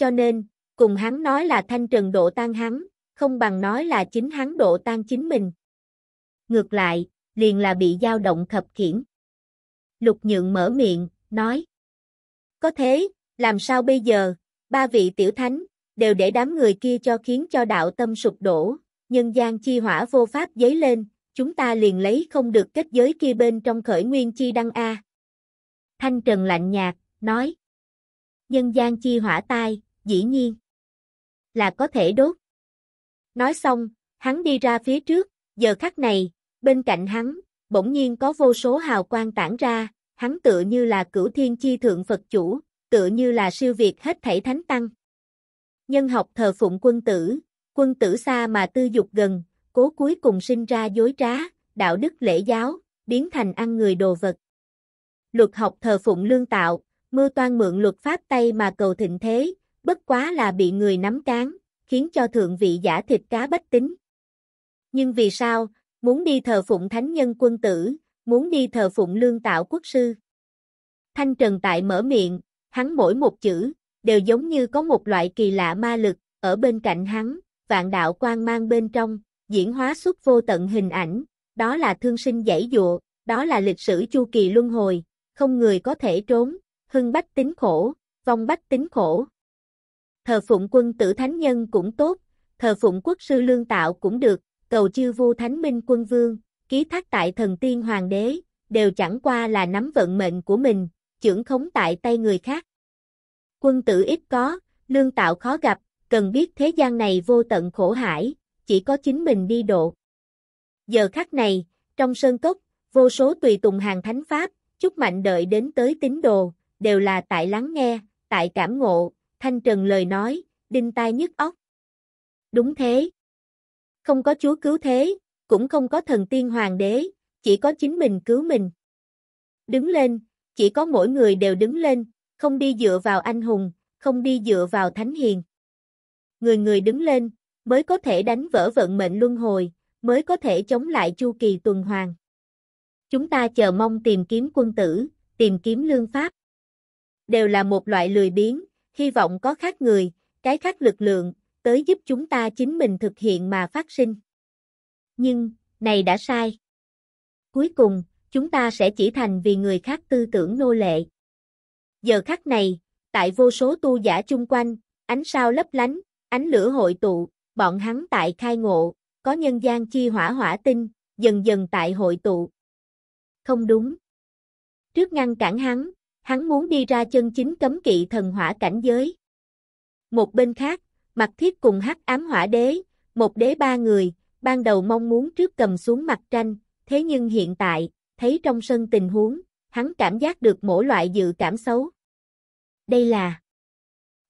cho nên, cùng hắn nói là thanh trần độ tan hắn, không bằng nói là chính hắn độ tan chính mình. Ngược lại, liền là bị dao động khập khiển. Lục nhượng mở miệng, nói. Có thế, làm sao bây giờ, ba vị tiểu thánh, đều để đám người kia cho khiến cho đạo tâm sụp đổ, nhân gian chi hỏa vô pháp dấy lên, chúng ta liền lấy không được kết giới kia bên trong khởi nguyên chi đăng A. Thanh Trần lạnh nhạt, nói. Nhân gian chi hỏa tai, dĩ nhiên là có thể đốt. Nói xong, hắn đi ra phía trước, giờ khắc này, bên cạnh hắn, bỗng nhiên có vô số hào quang tản ra, hắn tựa như là cửu thiên chi thượng Phật chủ, tựa như là siêu việt hết thảy thánh tăng. Nhân học thờ phụng quân tử, quân tử xa mà tư dục gần, cố cuối cùng sinh ra dối trá, đạo đức lễ giáo, biến thành ăn người đồ vật. Luật học thờ phụng lương tạo, mưa toan mượn luật pháp tay mà cầu thịnh thế, bất quá là bị người nắm cán, khiến cho thượng vị giả thịt cá bất tính. Nhưng vì sao, muốn đi thờ phụng thánh nhân quân tử, muốn đi thờ phụng lương tạo quốc sư? Thanh Trần Tại mở miệng, hắn mỗi một chữ, đều giống như có một loại kỳ lạ ma lực, ở bên cạnh hắn, vạn đạo quang mang bên trong, diễn hóa xuất vô tận hình ảnh, đó là thương sinh giải dụa, đó là lịch sử chu kỳ luân hồi, không người có thể trốn, hưng bách tính khổ, vong bách tính khổ thờ phụng quân tử thánh nhân cũng tốt, thờ phụng quốc sư lương tạo cũng được, cầu chư vu thánh minh quân vương, ký thác tại thần tiên hoàng đế, đều chẳng qua là nắm vận mệnh của mình, trưởng khống tại tay người khác. Quân tử ít có, lương tạo khó gặp, cần biết thế gian này vô tận khổ hải, chỉ có chính mình đi độ. Giờ khắc này, trong sơn cốc, vô số tùy tùng hàng thánh pháp, chúc mạnh đợi đến tới tín đồ, đều là tại lắng nghe, tại cảm ngộ, Thanh Trần lời nói, đinh tai nhức óc. Đúng thế. Không có chúa cứu thế, cũng không có thần tiên hoàng đế, chỉ có chính mình cứu mình. Đứng lên, chỉ có mỗi người đều đứng lên, không đi dựa vào anh hùng, không đi dựa vào thánh hiền. Người người đứng lên, mới có thể đánh vỡ vận mệnh luân hồi, mới có thể chống lại chu kỳ tuần hoàn. Chúng ta chờ mong tìm kiếm quân tử, tìm kiếm lương pháp. Đều là một loại lười biếng, hy vọng có khác người, cái khác lực lượng, tới giúp chúng ta chính mình thực hiện mà phát sinh. Nhưng, này đã sai. Cuối cùng, chúng ta sẽ chỉ thành vì người khác tư tưởng nô lệ. Giờ khắc này, tại vô số tu giả chung quanh, ánh sao lấp lánh, ánh lửa hội tụ, bọn hắn tại khai ngộ, có nhân gian chi hỏa hỏa tinh, dần dần tại hội tụ. Không đúng. Trước ngăn cản hắn, hắn muốn đi ra chân chính cấm kỵ thần hỏa cảnh giới. Một bên khác, mặt thiết cùng hắc ám hỏa đế, một đế ba người, ban đầu mong muốn trước cầm xuống mặt tranh, thế nhưng hiện tại, thấy trong sân tình huống, hắn cảm giác được mỗi loại dự cảm xấu. Đây là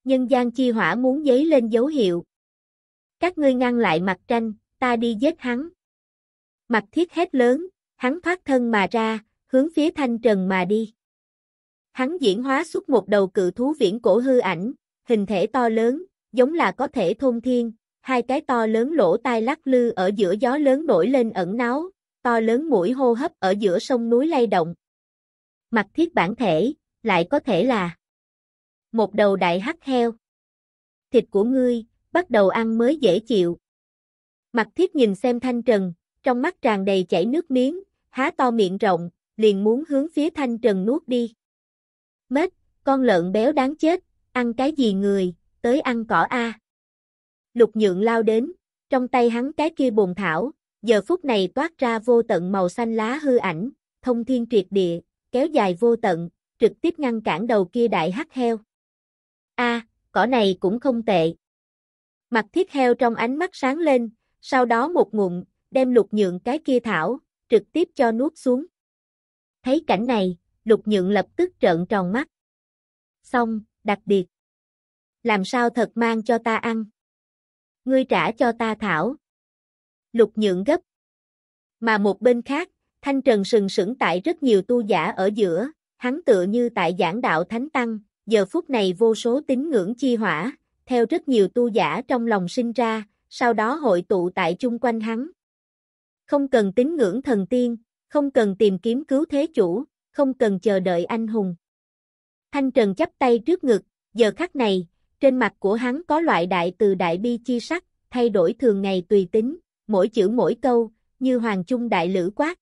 Nhân gian chi hỏa muốn giấy lên dấu hiệu. Các ngươi ngăn lại mặt tranh, ta đi giết hắn. Mặt thiết hét lớn, hắn thoát thân mà ra, hướng phía thanh trần mà đi. Hắn diễn hóa xuất một đầu cự thú viễn cổ hư ảnh, hình thể to lớn, giống là có thể thôn thiên, hai cái to lớn lỗ tai lắc lư ở giữa gió lớn nổi lên ẩn náu, to lớn mũi hô hấp ở giữa sông núi lay động. Mặt thiết bản thể, lại có thể là một đầu đại hắc heo. Thịt của ngươi, bắt đầu ăn mới dễ chịu. Mặt thiết nhìn xem thanh trần, trong mắt tràn đầy chảy nước miếng, há to miệng rộng, liền muốn hướng phía thanh trần nuốt đi. Mết, con lợn béo đáng chết, ăn cái gì người, tới ăn cỏ a. Lục Nhượng lao đến, trong tay hắn cái kia bồn thảo, giờ phút này toát ra vô tận màu xanh lá hư ảnh, thông thiên triệt địa, kéo dài vô tận, trực tiếp ngăn cản đầu kia đại hắc heo. A, cỏ này cũng không tệ. Mặt thiết heo trong ánh mắt sáng lên, sau đó một ngụm, đem lục nhượng cái kia thảo, trực tiếp cho nuốt xuống. Thấy cảnh này, lục nhượng lập tức trợn tròn mắt. Xong, đặc biệt. Làm sao thật mang cho ta ăn? Ngươi trả cho ta thảo. Lục nhượng gấp. Mà một bên khác, Thanh Trần sừng sững tại rất nhiều tu giả ở giữa, hắn tựa như tại giảng đạo Thánh Tăng, giờ phút này vô số tín ngưỡng chi hỏa, theo rất nhiều tu giả trong lòng sinh ra, sau đó hội tụ tại chung quanh hắn. Không cần tín ngưỡng thần tiên, không cần tìm kiếm cứu thế chủ, không cần chờ đợi anh hùng. Thanh Trần chắp tay trước ngực, giờ khắc này, trên mặt của hắn có loại đại từ đại bi chi sắc, thay đổi thường ngày tùy tính, mỗi chữ mỗi câu, như hoàng trung đại lữ quát.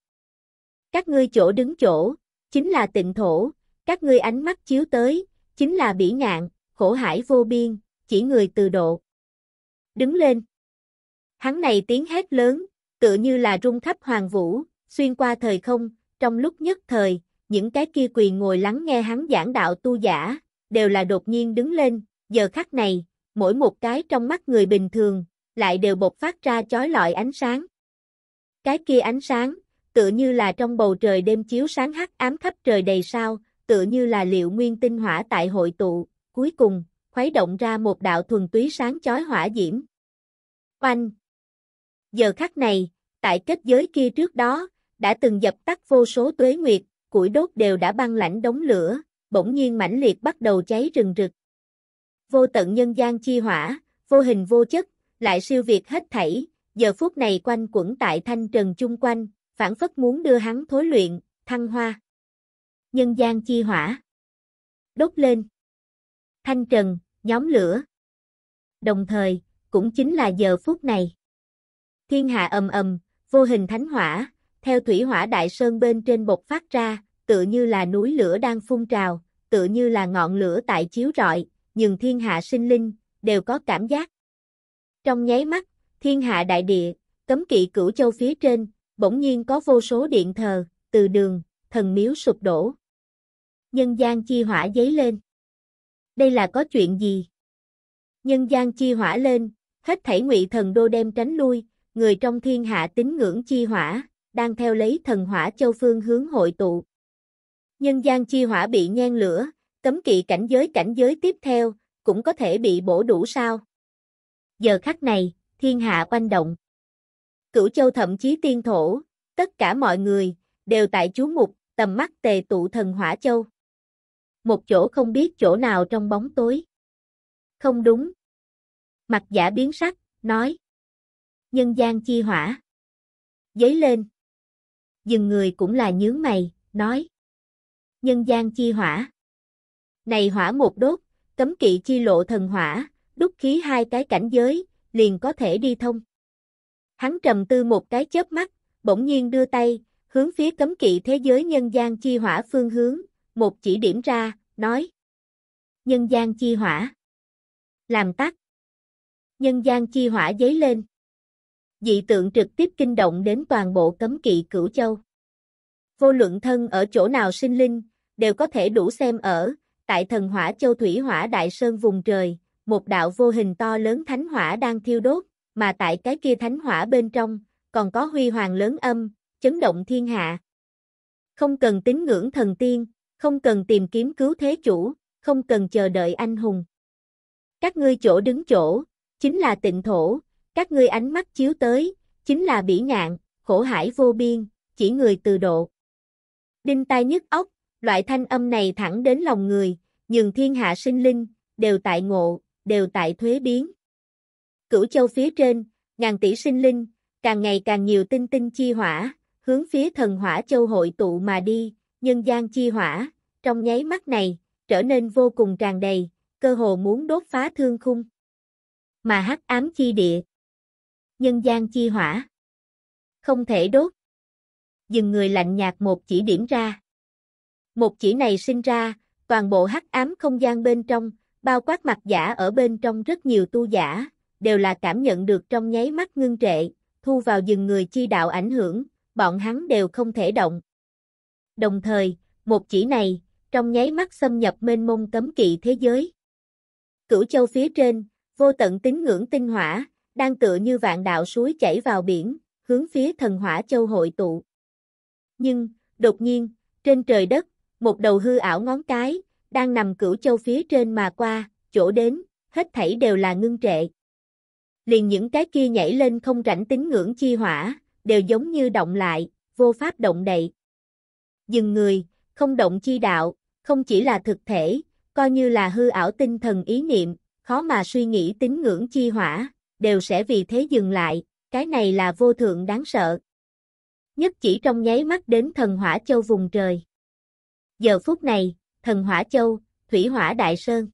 Các ngươi chỗ đứng chỗ, chính là tịnh thổ, các ngươi ánh mắt chiếu tới, chính là bỉ ngạn, khổ hải vô biên, chỉ người từ độ. Đứng lên. Hắn này tiếng hét lớn, tựa như là rung khắp hoàng vũ, xuyên qua thời không, trong lúc nhất thời, những cái kia quỳ ngồi lắng nghe hắn giảng đạo tu giả, đều là đột nhiên đứng lên, giờ khắc này, mỗi một cái trong mắt người bình thường, lại đều bộc phát ra chói lọi ánh sáng. Cái kia ánh sáng, tựa như là trong bầu trời đêm chiếu sáng hắc ám khắp trời đầy sao, tựa như là liệu nguyên tinh hỏa tại hội tụ, cuối cùng, khuấy động ra một đạo thuần túy sáng chói hỏa diễm. Oanh! Giờ khắc này, tại kết giới kia trước đó, đã từng dập tắt vô số tuế nguyệt, củi đốt đều đã băng lãnh đống lửa, bỗng nhiên mãnh liệt bắt đầu cháy rừng rực. Vô tận nhân gian chi hỏa, vô hình vô chất, lại siêu việt hết thảy, giờ phút này quanh quẩn tại thanh trần chung quanh, phản phất muốn đưa hắn thối luyện, thăng hoa. Nhân gian chi hỏa. Đốt lên. Thanh trần, nhóm lửa. Đồng thời, cũng chính là giờ phút này. Thiên hạ ầm ầm, vô hình thánh hỏa, theo thủy hỏa đại sơn bên trên bộc phát ra, tựa như là núi lửa đang phun trào, tựa như là ngọn lửa tại chiếu rọi, nhưng thiên hạ sinh linh, đều có cảm giác. Trong nháy mắt, thiên hạ đại địa, cấm kỵ cửu châu phía trên, bỗng nhiên có vô số điện thờ, từ đường, thần miếu sụp đổ. Nhân gian chi hỏa giấy lên. Đây là có chuyện gì? Nhân gian chi hỏa lên, hết thảy ngụy thần đô đem tránh lui, người trong thiên hạ tín ngưỡng chi hỏa, đang theo lấy thần hỏa châu phương hướng hội tụ. Nhân gian chi hỏa bị nhen lửa, cấm kỵ cảnh giới cảnh giới tiếp theo, cũng có thể bị bổ đủ sao. Giờ khắc này, thiên hạ quanh động. Cửu châu thậm chí tiên thổ, tất cả mọi người, đều tại chú mục, tầm mắt tề tụ thần hỏa châu. Một chỗ không biết chỗ nào trong bóng tối. Không đúng. Mặt giả biến sắc, nói. Nhân gian chi hỏa. Giấy lên dừng người cũng là nhướng mày, nói. Nhân gian chi hỏa. Này hỏa một đốt, cấm kỵ chi lộ thần hỏa, đúc khí hai cái cảnh giới, liền có thể đi thông. Hắn trầm tư một cái chớp mắt, bỗng nhiên đưa tay, hướng phía cấm kỵ thế giới nhân gian chi hỏa phương hướng, một chỉ điểm ra, nói. Nhân gian chi hỏa. Làm tắt. Nhân gian chi hỏa giấy lên dị tượng trực tiếp kinh động đến toàn bộ cấm kỵ cửu châu. Vô luận thân ở chỗ nào sinh linh, đều có thể đủ xem ở, tại thần hỏa châu thủy hỏa đại sơn vùng trời, một đạo vô hình to lớn thánh hỏa đang thiêu đốt, mà tại cái kia thánh hỏa bên trong, còn có huy hoàng lớn âm, chấn động thiên hạ. Không cần tín ngưỡng thần tiên, không cần tìm kiếm cứu thế chủ, không cần chờ đợi anh hùng. Các ngươi chỗ đứng chỗ, chính là tịnh thổ, các ngươi ánh mắt chiếu tới, chính là bỉ ngạn, khổ hải vô biên, chỉ người từ độ. Đinh tai nhức óc, loại thanh âm này thẳng đến lòng người, nhường thiên hạ sinh linh, đều tại ngộ, đều tại thuế biến. Cửu châu phía trên, ngàn tỷ sinh linh, càng ngày càng nhiều tinh tinh chi hỏa, hướng phía thần hỏa châu hội tụ mà đi, nhân gian chi hỏa, trong nháy mắt này, trở nên vô cùng tràn đầy, cơ hồ muốn đốt phá thương khung. Mà hắc ám chi địa, nhân gian chi hỏa. Không thể đốt. Dừng người lạnh nhạt một chỉ điểm ra. Một chỉ này sinh ra, toàn bộ hắc ám không gian bên trong, bao quát mặt giả ở bên trong rất nhiều tu giả, đều là cảm nhận được trong nháy mắt ngưng trệ, thu vào dừng người chi đạo ảnh hưởng, bọn hắn đều không thể động. Đồng thời, một chỉ này, trong nháy mắt xâm nhập mênh mông cấm kỵ thế giới. Cửu châu phía trên, vô tận tín ngưỡng tinh hỏa, đang tựa như vạn đạo suối chảy vào biển, hướng phía thần hỏa châu hội tụ. Nhưng, đột nhiên, trên trời đất, một đầu hư ảo ngón cái, đang nằm cửu châu phía trên mà qua, chỗ đến, hết thảy đều là ngưng trệ. Liền những cái kia nhảy lên không rảnh tính ngưỡng chi hỏa, đều giống như động lại, vô pháp động đậy. Dừng người, không động chi đạo, không chỉ là thực thể, coi như là hư ảo tinh thần ý niệm, khó mà suy nghĩ tính ngưỡng chi hỏa, đều sẽ vì thế dừng lại, cái này là vô thượng đáng sợ. Nhất chỉ trong nháy mắt đến thần hỏa châu vùng trời. Giờ phút này, thần hỏa châu, thủy hỏa đại sơn.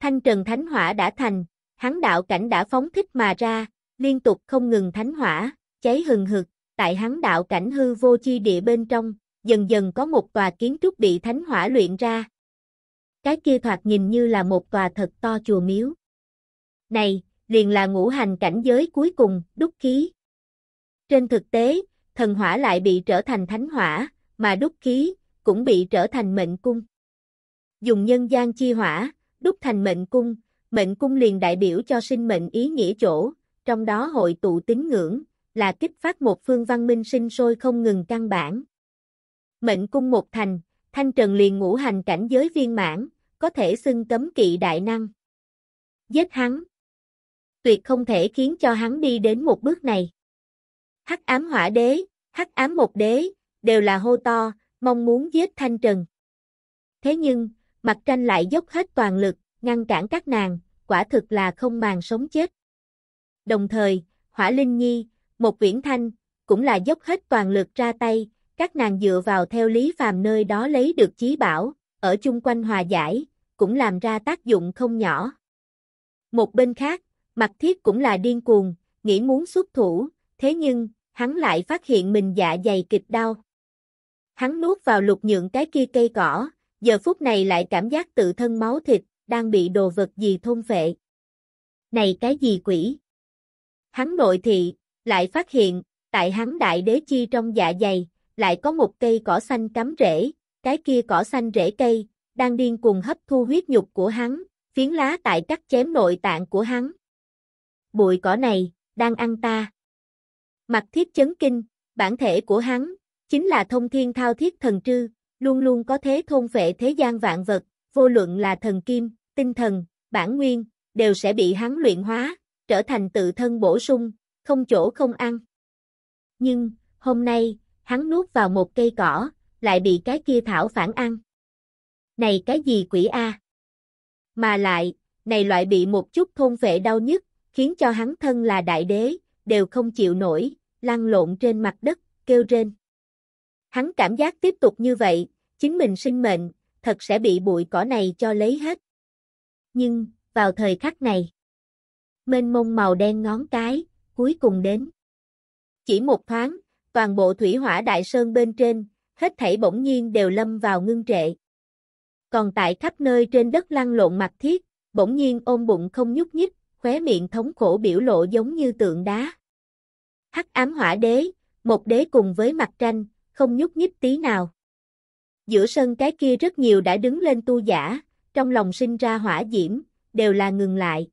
Thanh trần thánh hỏa đã thành, hắn đạo cảnh đã phóng thích mà ra, liên tục không ngừng thánh hỏa, cháy hừng hực, tại hắn đạo cảnh hư vô chi địa bên trong, dần dần có một tòa kiến trúc bị thánh hỏa luyện ra. Cái kia thoạt nhìn như là một tòa thật to chùa miếu. Này, liền là ngũ hành cảnh giới cuối cùng, đúc khí. Trên thực tế, thần hỏa lại bị trở thành thánh hỏa, mà đúc khí cũng bị trở thành mệnh cung. Dùng nhân gian chi hỏa, đúc thành mệnh cung, mệnh cung liền đại biểu cho sinh mệnh ý nghĩa chỗ, trong đó hội tụ tín ngưỡng, là kích phát một phương văn minh sinh sôi không ngừng căn bản. Mệnh cung một thành, thanh trần liền ngũ hành cảnh giới viên mãn, có thể xưng cấm kỵ đại năng. Giết hắn tuyệt không thể khiến cho hắn đi đến một bước này. Hắc ám hỏa đế, hắc ám một đế, đều là hô to, mong muốn giết Thanh Trần. Thế nhưng, mặt tranh lại dốc hết toàn lực, ngăn cản các nàng, quả thực là không màng sống chết. Đồng thời, Hỏa Linh Nhi, một viễn thanh, cũng là dốc hết toàn lực ra tay, các nàng dựa vào theo Lý Phàm nơi đó lấy được chí bảo, ở chung quanh hòa giải, cũng làm ra tác dụng không nhỏ. Một bên khác, Mặt thiết cũng là điên cuồng, nghĩ muốn xuất thủ, thế nhưng, hắn lại phát hiện mình dạ dày kịch đau. Hắn nuốt vào lục nhượng cái kia cây cỏ, giờ phút này lại cảm giác tự thân máu thịt, đang bị đồ vật gì thôn phệ. Này cái gì quỷ? Hắn nội thị, lại phát hiện, tại hắn đại đế chi trong dạ dày, lại có một cây cỏ xanh cắm rễ, cái kia cỏ xanh rễ cây, đang điên cuồng hấp thu huyết nhục của hắn, phiến lá tại cắt chém nội tạng của hắn bụi cỏ này, đang ăn ta. Mặt thiết chấn kinh, bản thể của hắn, chính là thông thiên thao thiết thần trư, luôn luôn có thế thôn vệ thế gian vạn vật, vô luận là thần kim, tinh thần, bản nguyên, đều sẽ bị hắn luyện hóa, trở thành tự thân bổ sung, không chỗ không ăn. Nhưng, hôm nay, hắn nuốt vào một cây cỏ, lại bị cái kia thảo phản ăn. Này cái gì quỷ a? Mà lại, này loại bị một chút thôn vệ đau nhức, khiến cho hắn thân là đại đế, đều không chịu nổi, lăn lộn trên mặt đất, kêu rên. Hắn cảm giác tiếp tục như vậy, chính mình sinh mệnh, thật sẽ bị bụi cỏ này cho lấy hết. Nhưng, vào thời khắc này, mênh mông màu đen ngón cái, cuối cùng đến. Chỉ một thoáng, toàn bộ thủy hỏa đại sơn bên trên, hết thảy bỗng nhiên đều lâm vào ngưng trệ. Còn tại khắp nơi trên đất lăn lộn mặt thiết, bỗng nhiên ôm bụng không nhúc nhích, khóe miệng thống khổ biểu lộ giống như tượng đá. Hắc ám hỏa đế, một đế cùng với mặt tranh, không nhúc nhích tí nào. Giữa sân cái kia rất nhiều đã đứng lên tu giả, trong lòng sinh ra hỏa diễm, đều là ngừng lại.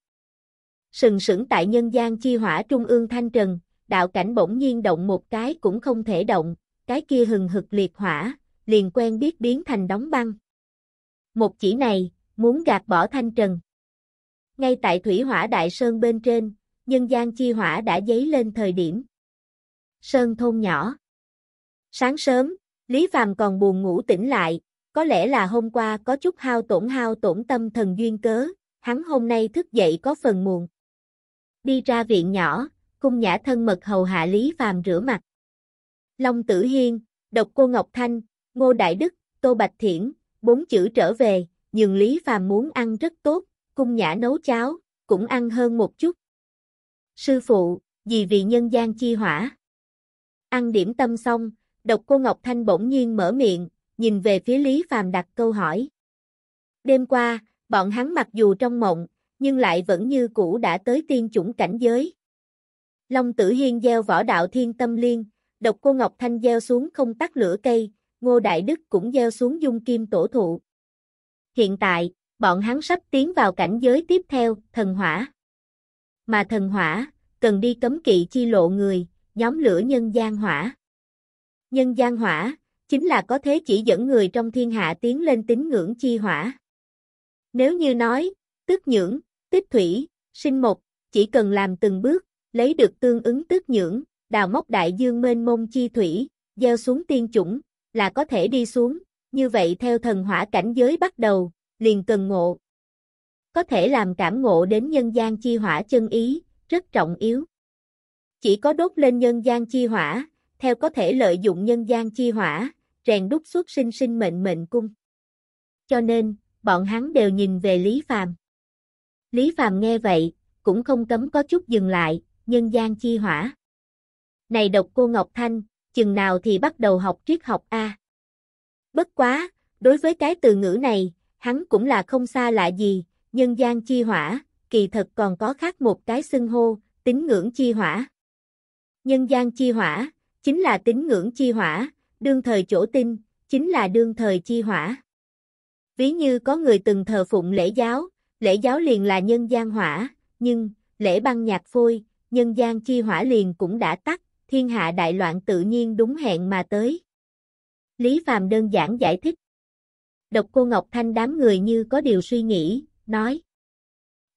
Sừng sững tại nhân gian chi hỏa trung ương thanh trần, đạo cảnh bỗng nhiên động một cái cũng không thể động, cái kia hừng hực liệt hỏa, liền quen biết biến thành đóng băng. Một chỉ này, muốn gạt bỏ thanh trần. Ngay tại thủy hỏa đại sơn bên trên, nhân gian chi hỏa đã dấy lên thời điểm. Sơn thôn nhỏ. Sáng sớm, Lý Phàm còn buồn ngủ tỉnh lại, có lẽ là hôm qua có chút hao tổn hao tổn tâm thần duyên cớ, hắn hôm nay thức dậy có phần muộn. Đi ra viện nhỏ, cung nhã thân mật hầu hạ Lý Phàm rửa mặt. Long Tử Hiên, Độc Cô Ngọc Thanh, Ngô Đại Đức, Tô Bạch Thiển, bốn chữ trở về, nhường Lý Phàm muốn ăn rất tốt, cung nhã nấu cháo, cũng ăn hơn một chút. Sư phụ, vì vì nhân gian chi hỏa. Ăn điểm tâm xong, độc cô Ngọc Thanh bỗng nhiên mở miệng, nhìn về phía Lý Phàm đặt câu hỏi. Đêm qua, bọn hắn mặc dù trong mộng, nhưng lại vẫn như cũ đã tới tiên chủng cảnh giới. Long Tử Hiên gieo võ đạo thiên tâm liên, độc cô Ngọc Thanh gieo xuống không tắt lửa cây, Ngô Đại Đức cũng gieo xuống dung kim tổ thụ. Hiện tại, bọn hắn sắp tiến vào cảnh giới tiếp theo, thần hỏa. Mà thần hỏa, cần đi cấm kỵ chi lộ người, nhóm lửa nhân gian hỏa. Nhân gian hỏa, chính là có thế chỉ dẫn người trong thiên hạ tiến lên tín ngưỡng chi hỏa. Nếu như nói, tức nhưỡng, tích thủy, sinh mộc, chỉ cần làm từng bước, lấy được tương ứng tức nhưỡng, đào móc đại dương mênh mông chi thủy, gieo xuống tiên chủng, là có thể đi xuống, như vậy theo thần hỏa cảnh giới bắt đầu, liền cần ngộ. Có thể làm cảm ngộ đến nhân gian chi hỏa chân ý, rất trọng yếu. Chỉ có đốt lên nhân gian chi hỏa, theo có thể lợi dụng nhân gian chi hỏa, rèn đúc xuất sinh sinh mệnh mệnh cung. Cho nên, bọn hắn đều nhìn về Lý Phàm. Lý Phàm nghe vậy, cũng không cấm có chút dừng lại, nhân gian chi hỏa. Này độc cô Ngọc Thanh, chừng nào thì bắt đầu học triết học A. Bất quá, đối với cái từ ngữ này, hắn cũng là không xa lạ gì, nhân gian chi hỏa, kỳ thật còn có khác một cái xưng hô, tín ngưỡng chi hỏa. Nhân gian chi hỏa, chính là tín ngưỡng chi hỏa, đương thời chỗ tin, chính là đương thời chi hỏa. Ví như có người từng thờ phụng lễ giáo, lễ giáo liền là nhân gian hỏa, nhưng, lễ băng nhạc phôi, nhân gian chi hỏa liền cũng đã tắt, thiên hạ đại loạn tự nhiên đúng hẹn mà tới. Lý Phàm đơn giản giải thích. Độc cô Ngọc Thanh đám người như có điều suy nghĩ, nói.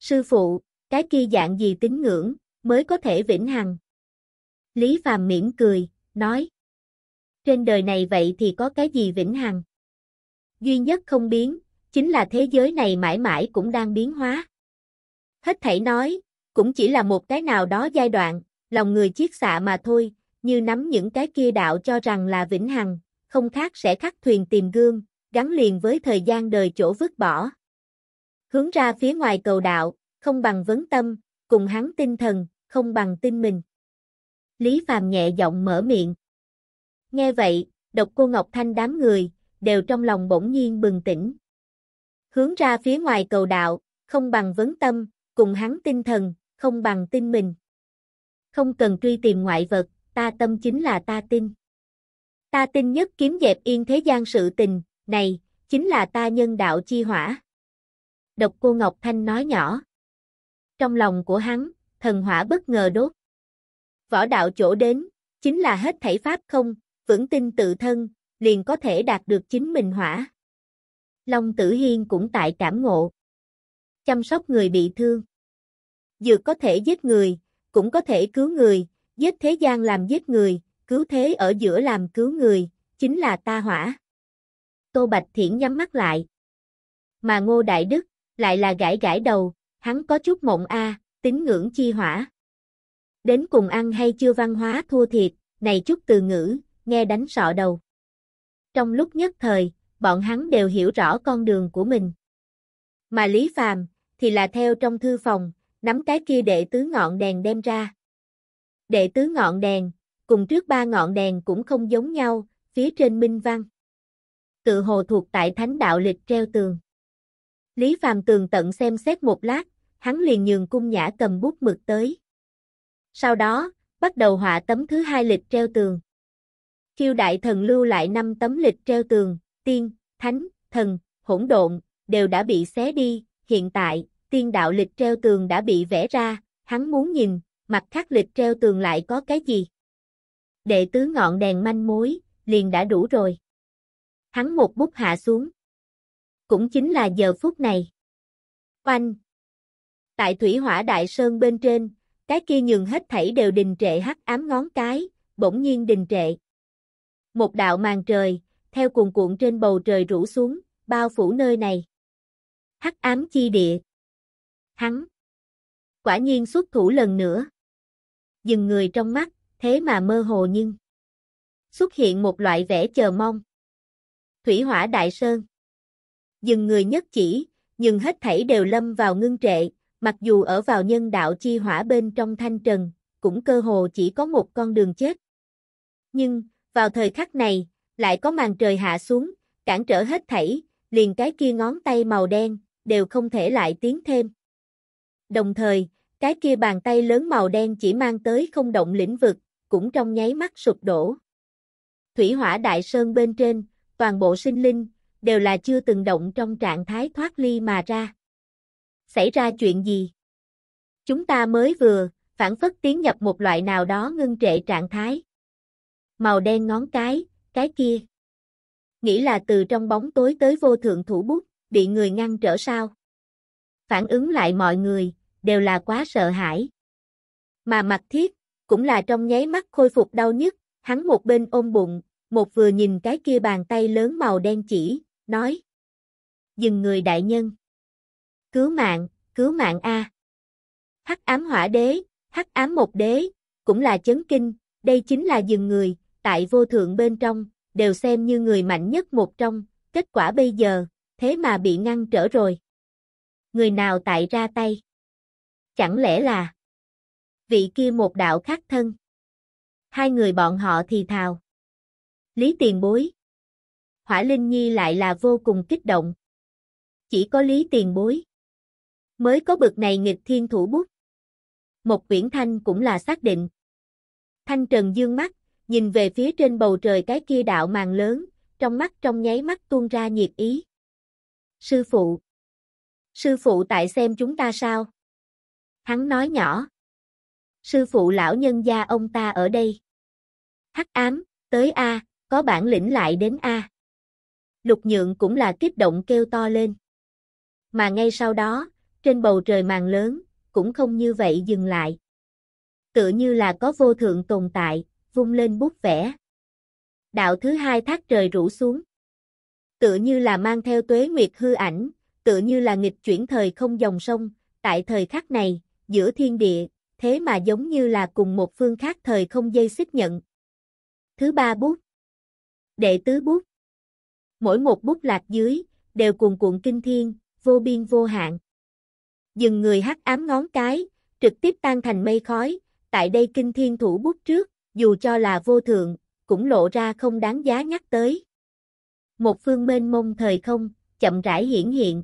Sư phụ, cái kia dạng gì tín ngưỡng, mới có thể vĩnh hằng. Lý Phàm mỉm cười, nói. Trên đời này vậy thì có cái gì vĩnh hằng? Duy nhất không biến, chính là thế giới này mãi mãi cũng đang biến hóa. Hết thảy nói, cũng chỉ là một cái nào đó giai đoạn, lòng người chiếc xạ mà thôi, như nắm những cái kia đạo cho rằng là vĩnh hằng, không khác sẽ khắc thuyền tìm gương, gắn liền với thời gian đời chỗ vứt bỏ. Hướng ra phía ngoài cầu đạo, không bằng vấn tâm, cùng hắn tinh thần, không bằng tin mình. Lý Phàm nhẹ giọng mở miệng. Nghe vậy, độc cô Ngọc Thanh đám người, đều trong lòng bỗng nhiên bừng tỉnh. Hướng ra phía ngoài cầu đạo, không bằng vấn tâm, cùng hắn tinh thần, không bằng tin mình. Không cần truy tìm ngoại vật, ta tâm chính là ta tin. Ta tin nhất kiếm dẹp yên thế gian sự tình, này, chính là ta nhân đạo chi hỏa. Độc cô Ngọc Thanh nói nhỏ. Trong lòng của hắn, thần hỏa bất ngờ đốt. Võ đạo chỗ đến, chính là hết thảy pháp không, vững tin tự thân, liền có thể đạt được chính mình hỏa. Long Tử Hiên cũng tại cảm ngộ. Chăm sóc người bị thương. Dược có thể giết người, cũng có thể cứu người, giết thế gian làm giết người, cứu thế ở giữa làm cứu người, chính là ta hỏa. Tô Bạch Thiển nhắm mắt lại. Mà Ngô Đại Đức, lại là gãi gãi đầu, hắn có chút mộng a, à, tín ngưỡng chi hỏa. Đến cùng ăn hay chưa văn hóa thua thiệt, này chút từ ngữ, nghe đánh sọ đầu. Trong lúc nhất thời, bọn hắn đều hiểu rõ con đường của mình. Mà Lý Phàm thì là theo trong thư phòng, nắm cái kia đệ tứ ngọn đèn đem ra. Đệ tứ ngọn đèn, cùng trước ba ngọn đèn cũng không giống nhau, phía trên minh văn. Tự hồ thuộc tại thánh đạo lịch treo tường. Lý Phàm tường tận xem xét một lát, hắn liền nhường cung nhã cầm bút mực tới. Sau đó, bắt đầu họa tấm thứ hai lịch treo tường. Kiêu đại thần lưu lại năm tấm lịch treo tường, tiên, thánh, thần, hỗn độn, đều đã bị xé đi, hiện tại, tiên đạo lịch treo tường đã bị vẽ ra, hắn muốn nhìn, mặt khác lịch treo tường lại có cái gì. Đệ tứ ngọn đèn manh mối, liền đã đủ rồi hắn một bút hạ xuống. Cũng chính là giờ phút này. Oanh! Tại thủy hỏa đại sơn bên trên, cái kia nhường hết thảy đều đình trệ hắc ám ngón cái, bỗng nhiên đình trệ. Một đạo màn trời, theo cuồn cuộn trên bầu trời rủ xuống, bao phủ nơi này. Hắc ám chi địa. Hắn. Quả nhiên xuất thủ lần nữa. Dừng người trong mắt, thế mà mơ hồ nhưng. Xuất hiện một loại vẻ chờ mong. Thủy hỏa đại sơn. Dừng người nhất chỉ, nhưng hết thảy đều lâm vào ngưng trệ, mặc dù ở vào nhân đạo chi hỏa bên trong thanh trần, cũng cơ hồ chỉ có một con đường chết. Nhưng, vào thời khắc này, lại có màn trời hạ xuống, cản trở hết thảy, liền cái kia ngón tay màu đen, đều không thể lại tiến thêm. Đồng thời, cái kia bàn tay lớn màu đen chỉ mang tới không động lĩnh vực, cũng trong nháy mắt sụp đổ. Thủy hỏa đại sơn bên trên, toàn bộ sinh linh, đều là chưa từng động trong trạng thái thoát ly mà ra. Xảy ra chuyện gì? Chúng ta mới vừa, phản phất tiến nhập một loại nào đó ngưng trệ trạng thái. Màu đen ngón cái, cái kia. Nghĩ là từ trong bóng tối tới vô thượng thủ bút, bị người ngăn trở sao? Phản ứng lại mọi người, đều là quá sợ hãi. Mà mặt thiết, cũng là trong nháy mắt khôi phục đau nhức, hắn một bên ôm bụng, một vừa nhìn cái kia bàn tay lớn màu đen chỉ, nói. Dừng người đại nhân. Cứu mạng, cứu mạng A. Hắc ám hỏa đế, hắc ám một đế, cũng là chấn kinh, đây chính là dừng người, tại vô thượng bên trong, đều xem như người mạnh nhất một trong, kết quả bây giờ, thế mà bị ngăn trở rồi. Người nào tại ra tay? Chẳng lẽ là vị kia một đạo khác thân? Hai người bọn họ thì thào. Lý tiền bối. Hỏa Linh Nhi lại là vô cùng kích động. Chỉ có Lý tiền bối. Mới có bực này nghịch thiên thủ bút. Một quyển thanh cũng là xác định. Thanh Trần dương mắt, nhìn về phía trên bầu trời cái kia đạo màn lớn, trong mắt trong nháy mắt tuôn ra nhiệt ý. Sư phụ. Sư phụ tại xem chúng ta sao? Hắn nói nhỏ. Sư phụ lão nhân gia ông ta ở đây. Hắc ám, tới a. À có bản lĩnh lại đến A. Lục nhượng cũng là kích động kêu to lên. Mà ngay sau đó, trên bầu trời màn lớn, cũng không như vậy dừng lại. Tựa như là có vô thượng tồn tại, vung lên bút vẽ. Đạo thứ hai thác trời rủ xuống. Tựa như là mang theo tuế nguyệt hư ảnh, tựa như là nghịch chuyển thời không dòng sông, tại thời khắc này, giữa thiên địa, thế mà giống như là cùng một phương khác thời không dây xích nhận. Thứ ba bút, đệ tứ bút. Mỗi một bút lạc dưới, đều cuồn cuộn kinh thiên, vô biên vô hạn. Dừng người hắc ám ngón cái, trực tiếp tan thành mây khói, tại đây kinh thiên thủ bút trước, dù cho là vô thượng, cũng lộ ra không đáng giá nhắc tới. Một phương mênh mông thời không, chậm rãi hiển hiện.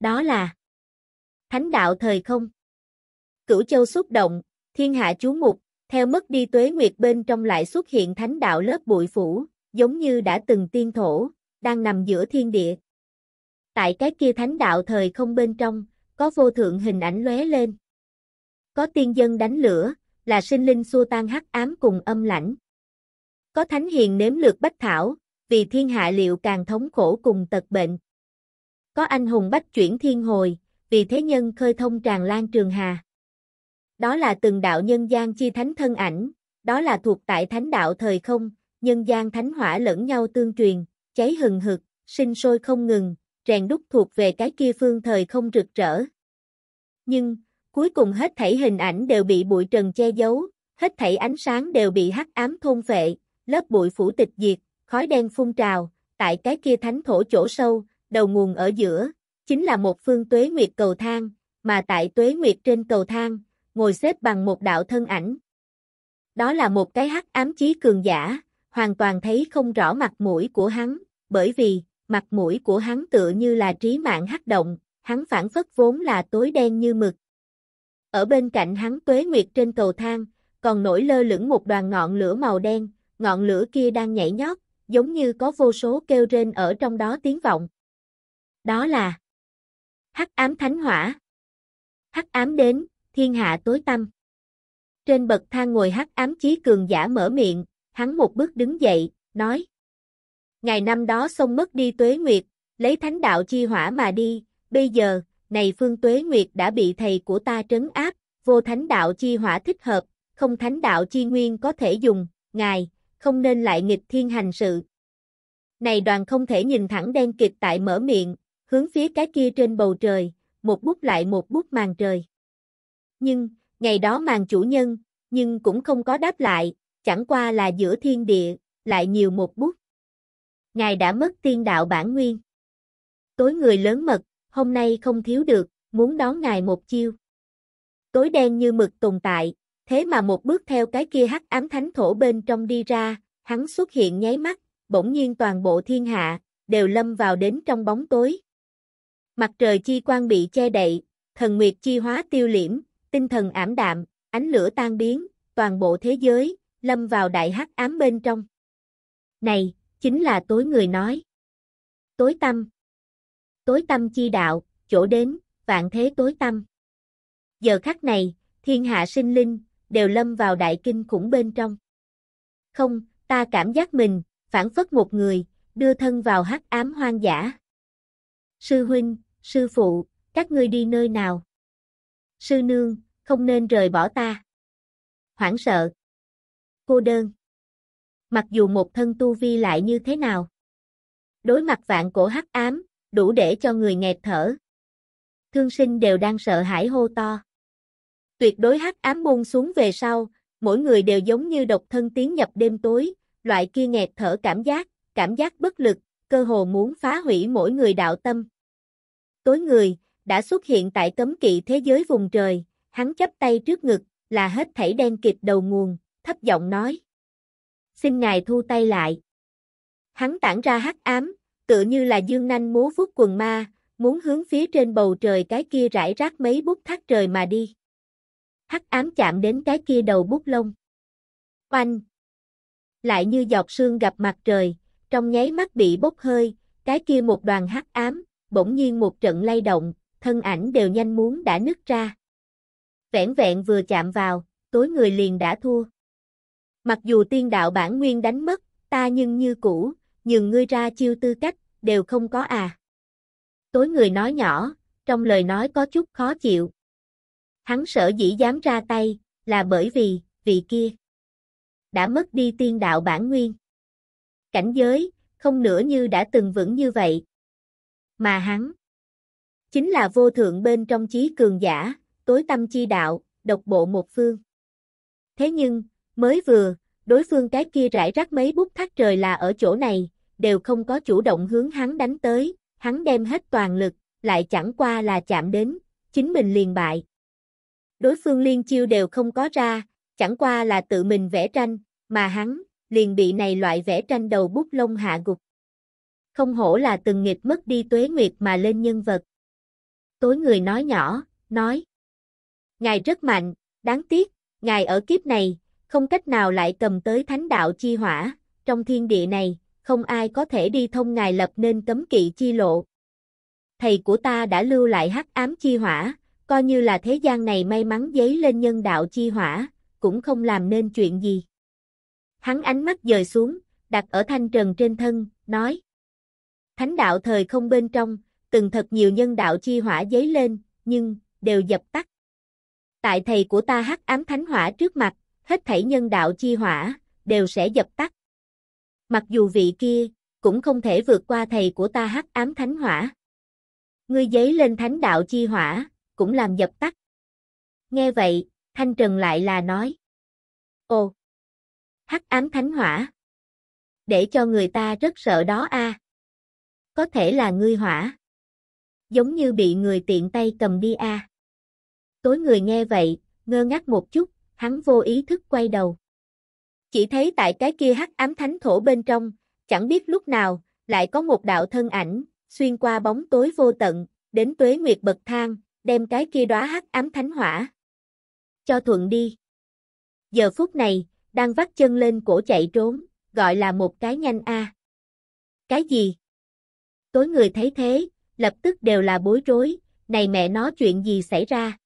Đó là Thánh đạo thời không. Cửu châu xúc động, thiên hạ chú mục, theo mất đi tuế nguyệt bên trong lại xuất hiện thánh đạo lớp bụi phủ giống như đã từng tiên thổ, đang nằm giữa thiên địa. Tại cái kia thánh đạo thời không bên trong, có vô thượng hình ảnh lóe lên. Có tiên dân đánh lửa, là sinh linh xua tan hắc ám cùng âm lãnh. Có thánh hiền nếm lược bách thảo, vì thiên hạ liệu càng thống khổ cùng tật bệnh. Có anh hùng bách chuyển thiên hồi, vì thế nhân khơi thông tràn lan trường hà. Đó là từng đạo nhân gian chi thánh thân ảnh, đó là thuộc tại thánh đạo thời không, nhân gian thánh hỏa lẫn nhau tương truyền, cháy hừng hực, sinh sôi không ngừng, rèn đúc thuộc về cái kia phương thời không rực rỡ. Nhưng, cuối cùng hết thảy hình ảnh đều bị bụi trần che giấu, hết thảy ánh sáng đều bị hắc ám thôn phệ, lớp bụi phủ tịch diệt, khói đen phun trào, tại cái kia thánh thổ chỗ sâu, đầu nguồn ở giữa, chính là một phương tuế nguyệt cầu thang, mà tại tuế nguyệt trên cầu thang, ngồi xếp bằng một đạo thân ảnh. Đó là một cái hắc ám chí cường giả, hoàn toàn thấy không rõ mặt mũi của hắn, bởi vì, mặt mũi của hắn tựa như là trí mạng hắc động, hắn phản phất vốn là tối đen như mực. Ở bên cạnh hắn tuế nguyệt trên cầu thang, còn nổi lơ lửng một đoàn ngọn lửa màu đen, ngọn lửa kia đang nhảy nhót, giống như có vô số kêu rên ở trong đó tiếng vọng. Đó là Hắc ám thánh hỏa. Hắc ám đến, thiên hạ tối tăm. Trên bậc thang ngồi hắc ám chí cường giả mở miệng, hắn một bước đứng dậy, nói. Ngày năm đó xông mất đi tuế nguyệt, lấy thánh đạo chi hỏa mà đi, bây giờ, này phương tuế nguyệt đã bị thầy của ta trấn áp, vô thánh đạo chi hỏa thích hợp, không thánh đạo chi nguyên có thể dùng, ngài, không nên lại nghịch thiên hành sự. Này đoàn không thể nhìn thẳng đen kịch tại mở miệng, hướng phía cái kia trên bầu trời, một bút lại một bút màn trời. Nhưng, ngày đó màn chủ nhân, nhưng cũng không có đáp lại, chẳng qua là giữa thiên địa, lại nhiều một bút. Ngài đã mất tiên đạo bản nguyên. Tối người lớn mật, hôm nay không thiếu được, muốn đón ngài một chiêu. Tối đen như mực tồn tại, thế mà một bước theo cái kia hắc ám thánh thổ bên trong đi ra, hắn xuất hiện nháy mắt, bỗng nhiên toàn bộ thiên hạ, đều lâm vào đến trong bóng tối. Mặt trời chi quang bị che đậy, thần nguyệt chi hóa tiêu liễm, tinh thần ảm đạm, ánh lửa tan biến, toàn bộ thế giới, lâm vào đại hắc ám bên trong. Này, chính là tối người nói. Tối tâm. Tối tâm chi đạo, chỗ đến, vạn thế tối tâm. Giờ khắc này, thiên hạ sinh linh, đều lâm vào đại kinh khủng bên trong. Không, ta cảm giác mình, phản phất một người, đưa thân vào hắc ám hoang dã. Sư huynh, sư phụ, các ngươi đi nơi nào? Sư nương, không nên rời bỏ ta. Hoảng sợ, cô đơn. Mặc dù một thân tu vi lại như thế nào, đối mặt vạn cổ hắc ám, đủ để cho người nghẹt thở. Thương sinh đều đang sợ hãi hô to. Tuyệt đối hắc ám buông xuống về sau, mỗi người đều giống như độc thân tiến nhập đêm tối, loại kia nghẹt thở cảm giác, cảm giác bất lực, cơ hồ muốn phá hủy mỗi người đạo tâm. Tối người, đã xuất hiện tại cấm kỵ thế giới vùng trời, hắn chắp tay trước ngực, là hết thảy đen kịp đầu nguồn, thấp giọng nói. Xin ngài thu tay lại. Hắn tản ra hắc ám, tựa như là dương nanh múa vuốt quần ma, muốn hướng phía trên bầu trời cái kia rải rác mấy bút thác trời mà đi. Hắc ám chạm đến cái kia đầu bút lông. Oanh! Lại như giọt sương gặp mặt trời, trong nháy mắt bị bốc hơi, cái kia một đoàn hắc ám, bỗng nhiên một trận lay động, thân ảnh đều nhanh muốn đã nứt ra. Vẹn vẹn vừa chạm vào, tối người liền đã thua. Mặc dù tiên đạo bản nguyên đánh mất, ta nhưng như cũ, nhường ngươi ra chiêu tư cách, đều không có à. Tối người nói nhỏ, trong lời nói có chút khó chịu. Hắn sở dĩ dám ra tay, là bởi vì, vị kia đã mất đi tiên đạo bản nguyên. Cảnh giới, không nữa như đã từng vững như vậy. Mà hắn, chính là vô thượng bên trong trí cường giả, tối tâm chi đạo, độc bộ một phương. Thế nhưng, Mới vừa, đối phương cái kia rải rác mấy bút thắt trời là ở chỗ này, đều không có chủ động hướng hắn đánh tới, hắn đem hết toàn lực, lại chẳng qua là chạm đến, chính mình liền bại. Đối phương liên chiêu đều không có ra, chẳng qua là tự mình vẽ tranh, mà hắn, liền bị này loại vẽ tranh đầu bút lông hạ gục. Không hổ là từng nghịch mất đi tuế nguyệt mà lên nhân vật. Tối người nói nhỏ, nói. Ngài rất mạnh, đáng tiếc, ngài ở kiếp này, không cách nào lại cầm tới thánh đạo chi hỏa, trong thiên địa này, không ai có thể đi thông ngài lập nên cấm kỵ chi lộ. Thầy của ta đã lưu lại hắc ám chi hỏa, coi như là thế gian này may mắn giấy lên nhân đạo chi hỏa, cũng không làm nên chuyện gì. Hắn ánh mắt dời xuống, đặt ở thanh trần trên thân, nói. Thánh đạo thời không bên trong, từng thật nhiều nhân đạo chi hỏa giấy lên, nhưng, đều dập tắt. Tại thầy của ta hắc ám thánh hỏa trước mặt, hết thảy nhân đạo chi hỏa, đều sẽ dập tắt. Mặc dù vị kia, cũng không thể vượt qua thầy của ta hắc ám thánh hỏa. Ngươi giấy lên thánh đạo chi hỏa, cũng làm dập tắt. Nghe vậy, Thanh Trần lại là nói. Ồ! Hắc ám thánh hỏa. Để cho người ta rất sợ đó a. Có thể là ngươi hỏa. Giống như bị người tiện tay cầm đi a. Tối người nghe vậy, ngơ ngác một chút, hắn vô ý thức quay đầu. Chỉ thấy tại cái kia hắc ám thánh thổ bên trong, chẳng biết lúc nào, lại có một đạo thân ảnh, xuyên qua bóng tối vô tận, đến tuế nguyệt bậc thang, đem cái kia đóa hắc ám thánh hỏa. Cho thuận đi. Giờ phút này, đang vắt chân lên cổ chạy trốn, gọi là một cái nhanh a. Cái gì? Tối người thấy thế, lập tức đều là bối rối, này mẹ nó chuyện gì xảy ra?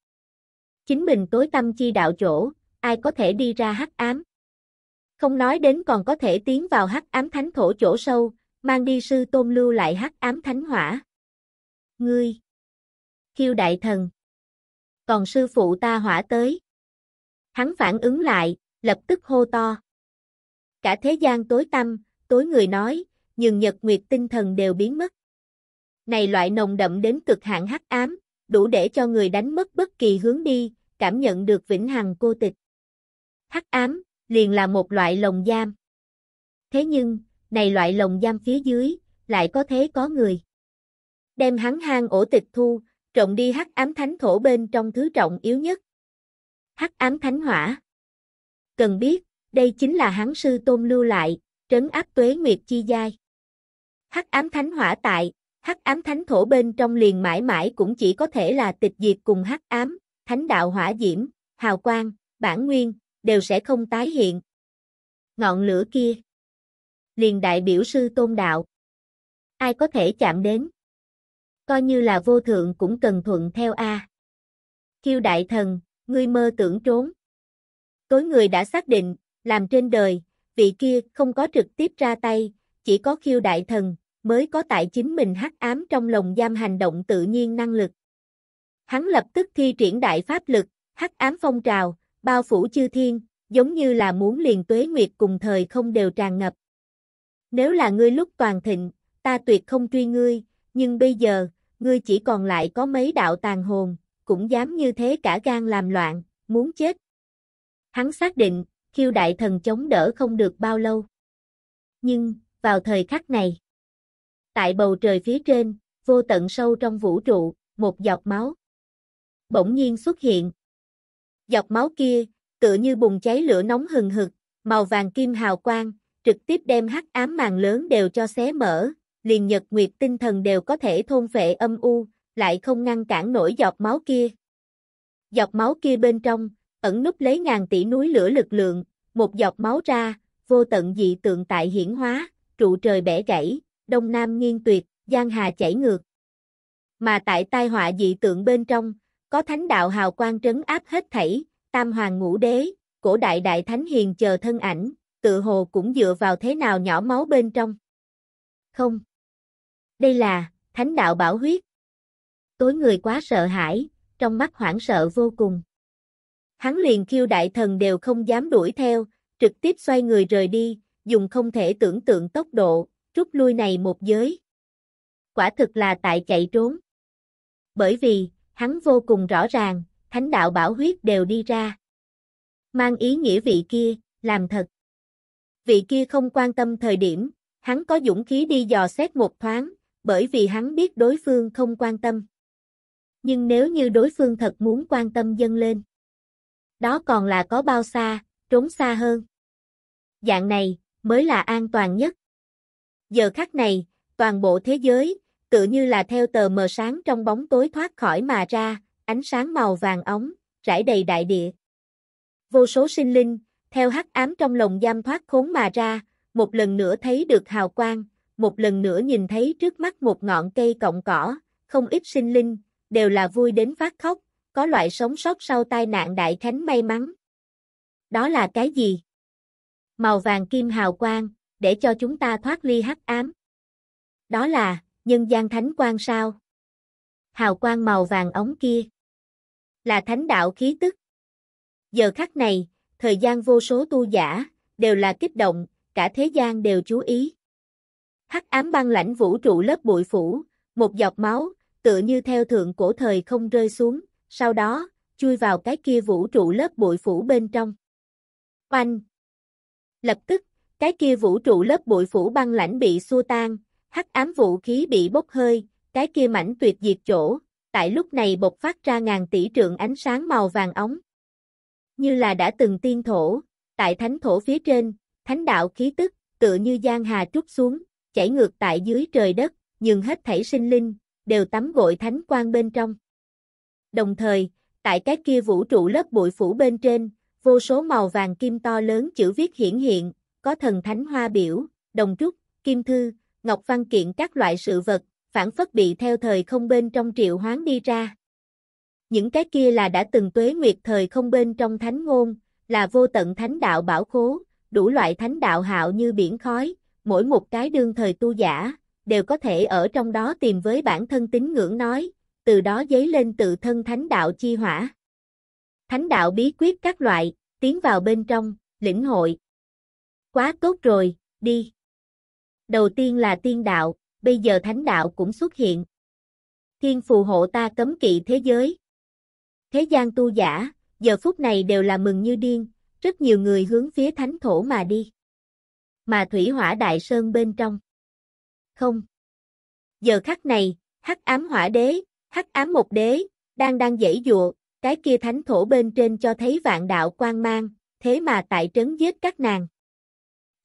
Chính mình tối tâm chi đạo chỗ, ai có thể đi ra hắc ám. Không nói đến còn có thể tiến vào hắc ám thánh thổ chỗ sâu, mang đi sư tôn lưu lại hắc ám thánh hỏa. Ngươi! Khiêu đại thần! Còn sư phụ ta hỏa tới. Hắn phản ứng lại, lập tức hô to. Cả thế gian tối tâm, tối người nói, nhưng nhật nguyệt tinh thần đều biến mất. Này loại nồng đậm đến cực hạn hắc ám, đủ để cho người đánh mất bất kỳ hướng đi, cảm nhận được vĩnh hằng cô tịch. Hắc ám, liền là một loại lồng giam. Thế nhưng, này loại lồng giam phía dưới, lại có thế có người. Đem hắn hang ổ tịch thu, trộn đi hắc ám thánh thổ bên trong thứ trọng yếu nhất. Hắc ám thánh hỏa. Cần biết, đây chính là hắn sư tôn lưu lại, trấn áp tuế nguyệt chi giai. Hắc ám thánh hỏa tại, Hắc ám thánh thổ bên trong liền mãi mãi cũng chỉ có thể là tịch diệt cùng hắc ám, thánh đạo hỏa diễm, hào quang, bản nguyên, đều sẽ không tái hiện. Ngọn lửa kia liền đại biểu sư tôn đạo. Ai có thể chạm đến? Coi như là vô thượng cũng cần thuận theo A. Kiêu đại thần, ngươi mơ tưởng trốn. Tối người đã xác định, làm trên đời, vị kia không có trực tiếp ra tay, chỉ có khiêu đại thần, mới có tại chính mình hắc ám trong lồng giam hành động tự nhiên năng lực. Hắn lập tức thi triển đại pháp lực, hắc ám phong trào, bao phủ chư thiên, giống như là muốn liền tuế nguyệt cùng thời không đều tràn ngập. Nếu là ngươi lúc toàn thịnh, ta tuyệt không truy ngươi, nhưng bây giờ, ngươi chỉ còn lại có mấy đạo tàn hồn, cũng dám như thế cả gan làm loạn, muốn chết. Hắn xác định, khiêu đại thần chống đỡ không được bao lâu. Nhưng, vào thời khắc này, tại bầu trời phía trên, vô tận sâu trong vũ trụ, một giọt máu. Bỗng nhiên xuất hiện. Giọt máu kia, tựa như bùng cháy lửa nóng hừng hực, màu vàng kim hào quang, trực tiếp đem hắc ám màn lớn đều cho xé mở, liền nhật nguyệt tinh thần đều có thể thôn phệ âm u, lại không ngăn cản nổi giọt máu kia. Giọt máu kia bên trong, ẩn núp lấy ngàn tỷ núi lửa lực lượng, một giọt máu ra, vô tận dị tượng tại hiển hóa, trụ trời bẻ gãy, Đông Nam nghiêng tuyệt, Giang Hà chảy ngược. Mà tại tai họa dị tượng bên trong, có thánh đạo hào quang trấn áp hết thảy, tam hoàng ngũ đế, cổ đại đại thánh hiền chờ thân ảnh, tự hồ cũng dựa vào thế nào nhỏ máu bên trong. Không. Đây là, thánh đạo bảo huyết. Tối người quá sợ hãi, trong mắt hoảng sợ vô cùng. Hắn liền kêu đại thần đều không dám đuổi theo, trực tiếp xoay người rời đi, dùng không thể tưởng tượng tốc độ, rút lui này một giới. Quả thực là tại chạy trốn. Bởi vì, hắn vô cùng rõ ràng, thánh đạo bảo huyết đều đi ra. Mang ý nghĩa vị kia, làm thật. Vị kia không quan tâm thời điểm, hắn có dũng khí đi dò xét một thoáng, bởi vì hắn biết đối phương không quan tâm. Nhưng nếu như đối phương thật muốn quan tâm dâng lên, đó còn là có bao xa, trốn xa hơn. Dạng này, mới là an toàn nhất, Giờ khắc này, toàn bộ thế giới, tự như là theo tờ mờ sáng trong bóng tối thoát khỏi mà ra, ánh sáng màu vàng ống, rải đầy đại địa. Vô số sinh linh, theo hắc ám trong lồng giam thoát khốn mà ra, một lần nữa thấy được hào quang, một lần nữa nhìn thấy trước mắt một ngọn cây cọng cỏ, không ít sinh linh, đều là vui đến phát khóc, có loại sống sót sau tai nạn đại khánh may mắn. Đó là cái gì? Màu vàng kim hào quang, để cho chúng ta thoát ly hắc ám. Đó là, nhân gian thánh quang sao? Hào quang màu vàng ống kia. Là thánh đạo khí tức. Giờ khắc này, thời gian vô số tu giả, đều là kích động, cả thế gian đều chú ý. Hắc ám băng lãnh vũ trụ lớp bụi phủ, một giọt máu, tựa như theo thượng cổ thời không rơi xuống, sau đó, chui vào cái kia vũ trụ lớp bụi phủ bên trong. Oanh! Lập tức, cái kia vũ trụ lớp bụi phủ băng lãnh bị xua tan, hắc ám vũ khí bị bốc hơi, cái kia mảnh tuyệt diệt chỗ, tại lúc này bộc phát ra ngàn tỷ trượng ánh sáng màu vàng ống. Như là đã từng tiên thổ, tại thánh thổ phía trên, thánh đạo khí tức, tựa như giang hà trút xuống, chảy ngược tại dưới trời đất, nhưng hết thảy sinh linh, đều tắm gội thánh quang bên trong. Đồng thời, tại cái kia vũ trụ lớp bụi phủ bên trên, vô số màu vàng kim to lớn chữ viết hiển hiện, có thần thánh hoa biểu, đồng trúc, kim thư, ngọc văn kiện các loại sự vật, phản phất bị theo thời không bên trong triệu hoán đi ra. Những cái kia là đã từng tuế nguyệt thời không bên trong thánh ngôn, là vô tận thánh đạo bảo khố, đủ loại thánh đạo hạo như biển khói, mỗi một cái đương thời tu giả, đều có thể ở trong đó tìm với bản thân tín ngưỡng nói, từ đó dấy lên tự thân thánh đạo chi hỏa. Thánh đạo bí quyết các loại, tiến vào bên trong, lĩnh hội, Quá tốt rồi, đi. Đầu tiên là tiên đạo, bây giờ thánh đạo cũng xuất hiện. Thiên phù hộ ta cấm kỵ thế giới. Thế gian tu giả, giờ phút này đều là mừng như điên, rất nhiều người hướng phía thánh thổ mà đi. Mà thủy hỏa đại sơn bên trong. Không. Giờ khắc này, hắc ám hỏa đế, hắc ám một đế, đang đang dãy dụa, cái kia thánh thổ bên trên cho thấy vạn đạo quang mang, thế mà tại trấn giết các nàng.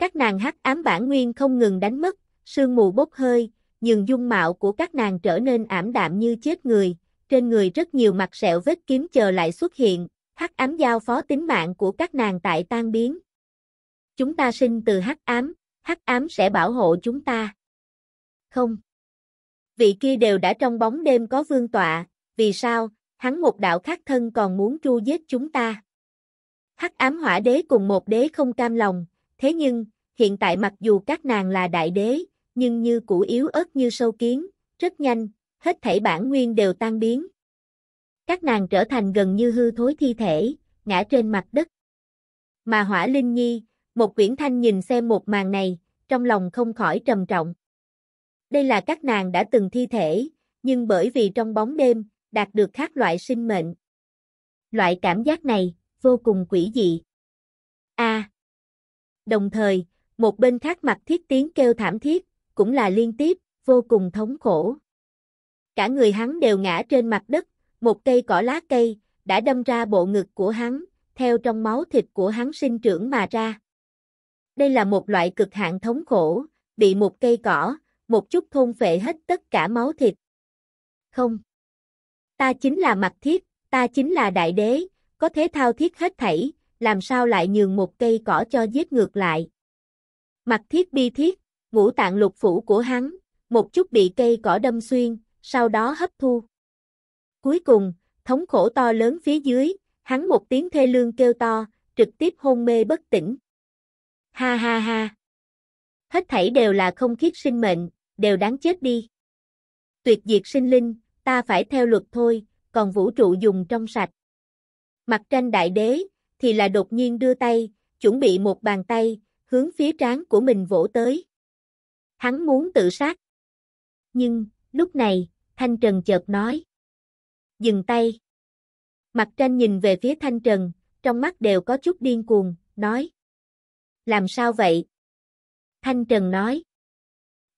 Các nàng hắc ám bản nguyên không ngừng đánh mất, sương mù bốc hơi, nhưng dung mạo của các nàng trở nên ảm đạm như chết người, trên người rất nhiều mặt sẹo vết kiếm chờ lại xuất hiện, hắc ám giao phó tính mạng của các nàng tại tan biến. Chúng ta sinh từ hắc ám, hắc ám sẽ bảo hộ chúng ta. Không. Vị kia đều đã trong bóng đêm có vương tọa, vì sao, hắn một đạo khác thân còn muốn tru giết chúng ta. Hắc ám hỏa đế cùng một đế không cam lòng, thế nhưng, hiện tại mặc dù các nàng là đại đế, nhưng như củ yếu ớt như sâu kiến, rất nhanh, hết thảy bản nguyên đều tan biến. Các nàng trở thành gần như hư thối thi thể, ngã trên mặt đất. Mà hỏa linh nhi, một quyển thanh nhìn xem một màn này, trong lòng không khỏi trầm trọng. Đây là các nàng đã từng thi thể, nhưng bởi vì trong bóng đêm, đạt được khác loại sinh mệnh. Loại cảm giác này, vô cùng quỷ dị. A. đồng thời, một bên khác mặt thiết tiếng kêu thảm thiết, cũng là liên tiếp, vô cùng thống khổ. Cả người hắn đều ngã trên mặt đất, một cây cỏ lá cây, đã đâm ra bộ ngực của hắn, theo trong máu thịt của hắn sinh trưởng mà ra. Đây là một loại cực hạn thống khổ, bị một cây cỏ, một chút thôn phệ hết tất cả máu thịt. Không. Ta chính là mặt thiết, ta chính là đại đế, có thế thao thiết hết thảy, làm sao lại nhường một cây cỏ cho giết ngược lại. Mặt thiết bi thiết, ngũ tạng lục phủ của hắn, một chút bị cây cỏ đâm xuyên, sau đó hấp thu. Cuối cùng, thống khổ to lớn phía dưới, hắn một tiếng thê lương kêu to, trực tiếp hôn mê bất tỉnh. Ha ha ha. Hết thảy đều là không khiết sinh mệnh, đều đáng chết đi. Tuyệt diệt sinh linh, ta phải theo luật thôi, còn vũ trụ dùng trong sạch. Mặt tranh đại đế, thì là đột nhiên đưa tay, chuẩn bị một bàn tay, hướng phía trán của mình vỗ tới. Hắn muốn tự sát. Nhưng, lúc này, Thanh Trần chợt nói. Dừng tay. Mặt tranh nhìn về phía Thanh Trần, trong mắt đều có chút điên cuồng, nói. Làm sao vậy? Thanh Trần nói.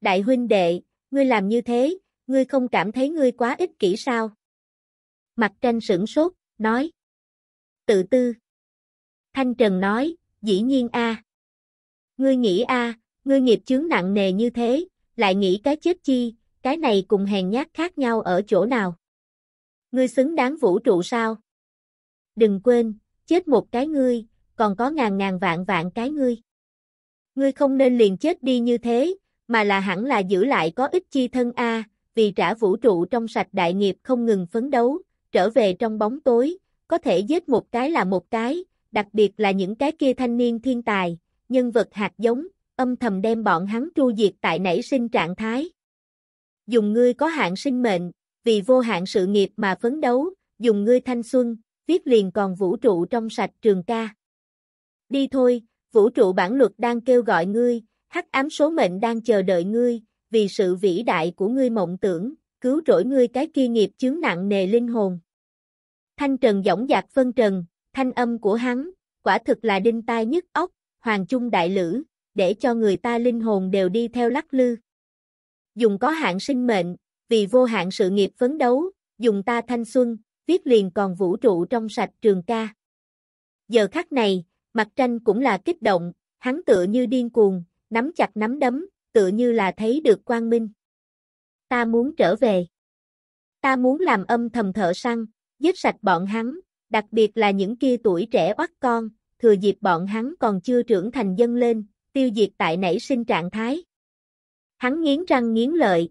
Đại huynh đệ, ngươi làm như thế, ngươi không cảm thấy ngươi quá ích kỷ sao? Mặt tranh sửng sốt, nói. Tự tư. Thanh Trần nói, dĩ nhiên a. À. Ngươi nghĩ a, ngươi nghiệp chướng nặng nề như thế, lại nghĩ cái chết chi, cái này cùng hèn nhát khác nhau ở chỗ nào? Ngươi xứng đáng vũ trụ sao? Đừng quên, chết một cái ngươi, còn có ngàn ngàn vạn vạn cái ngươi. Ngươi không nên liền chết đi như thế, mà là hẳn là giữ lại có ích chi thân a, vì trả vũ trụ trong sạch đại nghiệp không ngừng phấn đấu, trở về trong bóng tối, có thể giết một cái là một cái, đặc biệt là những cái kia thanh niên thiên tài, nhân vật hạt giống, âm thầm đem bọn hắn tru diệt tại nảy sinh trạng thái. Dùng ngươi có hạn sinh mệnh, vì vô hạn sự nghiệp mà phấn đấu, dùng ngươi thanh xuân, viết liền còn vũ trụ trong sạch trường ca. Đi thôi, vũ trụ bản luật đang kêu gọi ngươi, hắc ám số mệnh đang chờ đợi ngươi, vì sự vĩ đại của ngươi mộng tưởng, cứu rỗi ngươi cái kia nghiệp chướng nặng nề linh hồn. Thanh trần dõng giạc phân trần, thanh âm của hắn, quả thực là đinh tai nhức óc, hoàng chung đại lữ, để cho người ta linh hồn đều đi theo lắc lư. Dùng có hạn sinh mệnh, vì vô hạn sự nghiệp phấn đấu, dùng ta thanh xuân, viết liền còn vũ trụ trong sạch trường ca. Giờ khắc này, mặt tranh cũng là kích động, hắn tựa như điên cuồng, nắm chặt nắm đấm, tựa như là thấy được quang minh. Ta muốn trở về. Ta muốn làm âm thầm thợ săn, giết sạch bọn hắn, đặc biệt là những kia tuổi trẻ oắt con, thừa dịp bọn hắn còn chưa trưởng thành dân lên, tiêu diệt tại nảy sinh trạng thái. Hắn nghiến răng nghiến lợi.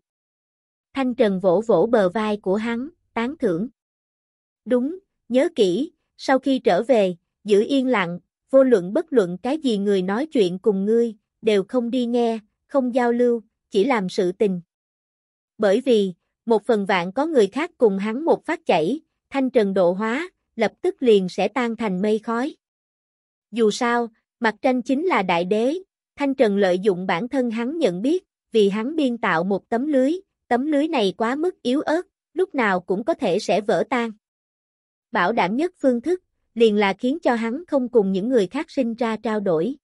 Thanh Trần vỗ vỗ bờ vai của hắn, tán thưởng. Đúng, nhớ kỹ, sau khi trở về, giữ yên lặng, vô luận bất luận cái gì người nói chuyện cùng ngươi, đều không đi nghe, không giao lưu, chỉ làm sự tình. Bởi vì, một phần vạn có người khác cùng hắn một phát chảy, thanh trần độ hóa, lập tức liền sẽ tan thành mây khói. Dù sao, mặt tranh chính là đại đế, Thanh Trần lợi dụng bản thân hắn nhận biết, vì hắn biên tạo một tấm lưới, tấm lưới này quá mức yếu ớt, lúc nào cũng có thể sẽ vỡ tan. Bảo đảm nhất phương thức, liền là khiến cho hắn không cùng những người khác sinh ra trao đổi.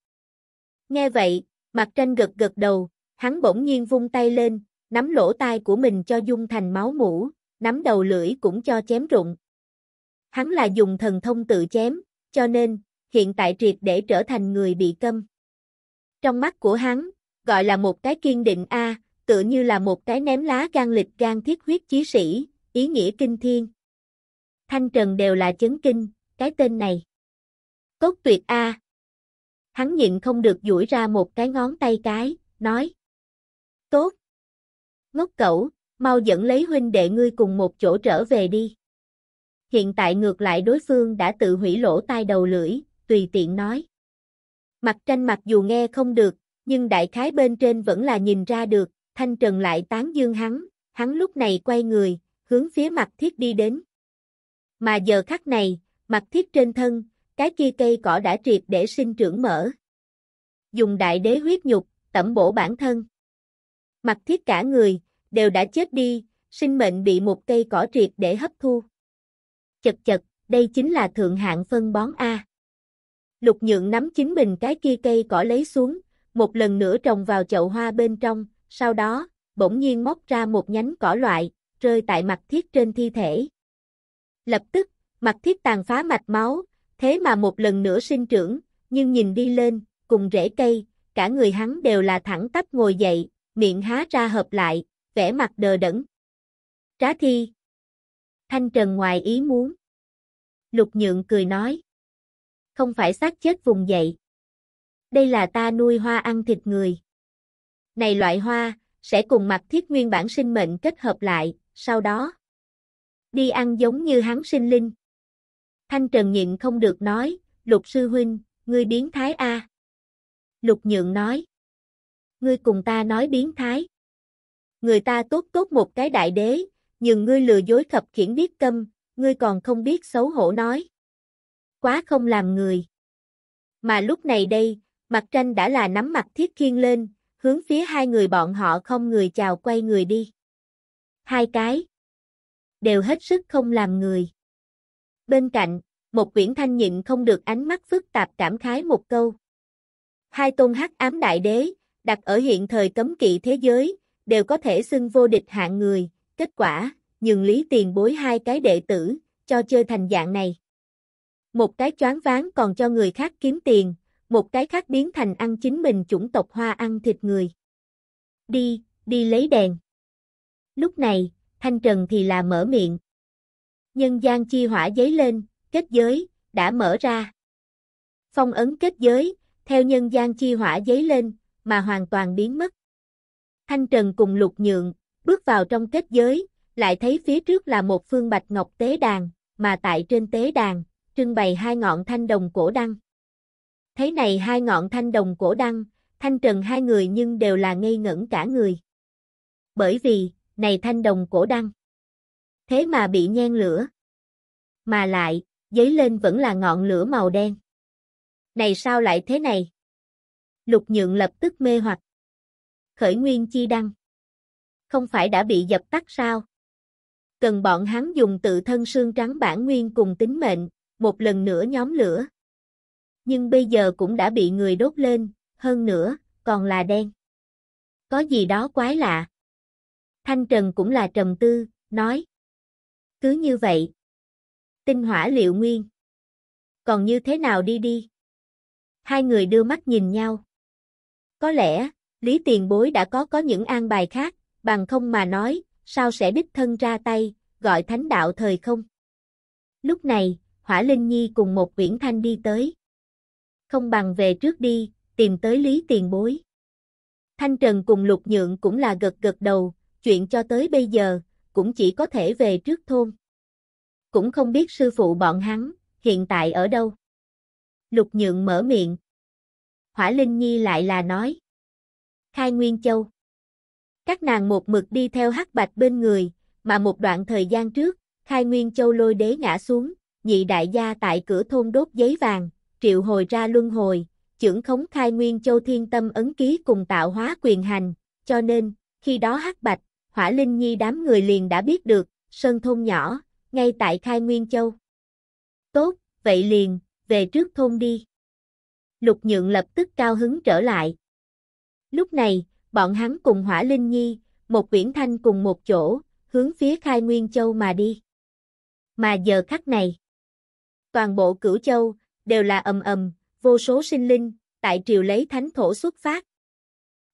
Nghe vậy, mặt tranh gật gật đầu, hắn bỗng nhiên vung tay lên, nắm lỗ tai của mình cho dung thành máu mũ, nắm đầu lưỡi cũng cho chém rụng. Hắn là dùng thần thông tự chém, cho nên, hiện tại triệt để trở thành người bị câm. Trong mắt của hắn, gọi là một cái kiên định A, à, tựa như là một cái ném lá gan lịch gan thiết huyết chí sĩ, ý nghĩa kinh thiên. Thanh Trần đều là chấn kinh, cái tên này. Cốt tuyệt A. Hắn nhịn không được duỗi ra một cái ngón tay cái, nói. Tốt. Ngốc cẩu, mau dẫn lấy huynh đệ ngươi cùng một chỗ trở về đi. Hiện tại ngược lại đối phương đã tự hủy lỗ tai đầu lưỡi, tùy tiện nói. Mặt tranh mặc dù nghe không được, nhưng đại khái bên trên vẫn là nhìn ra được, thanh trần lại tán dương hắn, hắn lúc này quay người, hướng phía mặt thiết đi đến. Mà giờ khắc này, mặt thiết trên thân, cái kia cây cỏ đã triệt để sinh trưởng mở. Dùng đại đế huyết nhục, tẩm bổ bản thân. Mặt thiết cả người, đều đã chết đi, sinh mệnh bị một cây cỏ triệt để hấp thu. Chật chật, đây chính là thượng hạng phân bón A. Lục Nhượng nắm chính mình cái kia cây cỏ lấy xuống, một lần nữa trồng vào chậu hoa bên trong, sau đó, bỗng nhiên móc ra một nhánh cỏ loại, rơi tại mặt thiết trên thi thể. Lập tức, mặt thiết tàn phá mạch máu, thế mà một lần nữa sinh trưởng, nhưng nhìn đi lên, cùng rễ cây, cả người hắn đều là thẳng tắp ngồi dậy, miệng há ra hợp lại, vẻ mặt đờ đẫn. Trá thi. Thanh Trần ngoài ý muốn. Lục Nhượng cười nói không phải xác chết vùng dậy. Đây là ta nuôi hoa ăn thịt người. Này loại hoa, sẽ cùng mặt thiết nguyên bản sinh mệnh kết hợp lại, sau đó. Đi ăn giống như hắn sinh linh. Thanh Trần nhịn không được nói, lục sư huynh, ngươi biến thái A. Lục nhượng nói. Ngươi cùng ta nói biến thái. Người ta tốt tốt một cái đại đế, nhưng ngươi lừa dối khập khiển biết câm, ngươi còn không biết xấu hổ nói quá không làm người. Mà lúc này đây, mặt tranh đã là nắm mặt thiết khiên lên, hướng phía hai người bọn họ không người chào quay người đi. Hai cái đều hết sức không làm người. Bên cạnh, một quyển thanh nhịn không được ánh mắt phức tạp cảm khái một câu. Hai tôn hắc ám đại đế, đặt ở hiện thời cấm kỵ thế giới, đều có thể xưng vô địch hạng người, kết quả, nhường lý tiền bối hai cái đệ tử, cho chơi thành dạng này. Một cái choáng ván còn cho người khác kiếm tiền, một cái khác biến thành ăn chính mình chủng tộc hoa ăn thịt người. Đi, đi lấy đèn. Lúc này, Thanh Trần thì là mở miệng. Nhân gian chi hỏa giấy lên, kết giới, đã mở ra. Phong ấn kết giới, theo nhân gian chi hỏa giấy lên, mà hoàn toàn biến mất. Thanh Trần cùng lục nhượng, bước vào trong kết giới, lại thấy phía trước là một phương bạch ngọc tế đàn, mà tại trên tế đàn, trưng bày hai ngọn thanh đồng cổ đăng. Thế này hai ngọn thanh đồng cổ đăng, thanh trần hai người nhưng đều là ngây ngẩn cả người. Bởi vì, này thanh đồng cổ đăng. Thế mà bị nhen lửa. Mà lại, dấy lên vẫn là ngọn lửa màu đen. Này sao lại thế này? Lục nhượng lập tức mê hoặc. Khởi nguyên chi đăng. Không phải đã bị dập tắt sao? Cần bọn hắn dùng tự thân xương trắng bản nguyên cùng tính mệnh, một lần nữa nhóm lửa. Nhưng bây giờ cũng đã bị người đốt lên, hơn nữa, còn là đen. Có gì đó quái lạ. Thanh Trần cũng là trầm tư, nói. Cứ như vậy. Tinh hỏa liệu nguyên. Còn như thế nào đi đi? Hai người đưa mắt nhìn nhau. Có lẽ, Lý Tiền Bối đã có có những an bài khác, bằng không mà nói, sao sẽ đích thân ra tay, gọi thánh đạo thời không? Lúc này, Hỏa Linh Nhi cùng một Uyển Thanh đi tới. Không bằng về trước đi, tìm tới Lý Tiền Bối. Thanh Trần cùng Lục Nhượng cũng là gật gật đầu, chuyện cho tới bây giờ, cũng chỉ có thể về trước thôn. Cũng không biết sư phụ bọn hắn, hiện tại ở đâu. Lục Nhượng mở miệng. Hỏa Linh Nhi lại là nói. Khai Nguyên Châu. Các nàng một mực đi theo hắc bạch bên người, mà một đoạn thời gian trước, Khai Nguyên Châu lôi đế ngã xuống, nhị đại gia tại cửa thôn đốt giấy vàng, triệu hồi ra luân hồi, trưởng khống khai nguyên châu thiên tâm ấn ký cùng tạo hóa quyền hành, cho nên, khi đó hắc bạch, hỏa linh nhi đám người liền đã biết được, sơn thôn nhỏ, ngay tại khai nguyên châu. Tốt, vậy liền, về trước thôn đi. Lục nhượng lập tức cao hứng trở lại. Lúc này, bọn hắn cùng hỏa linh nhi, một quyển thanh cùng một chỗ, hướng phía khai nguyên châu mà đi. Mà giờ khắc này, toàn bộ cửu châu, đều là ầm ầm, vô số sinh linh, tại triều lấy thánh thổ xuất phát.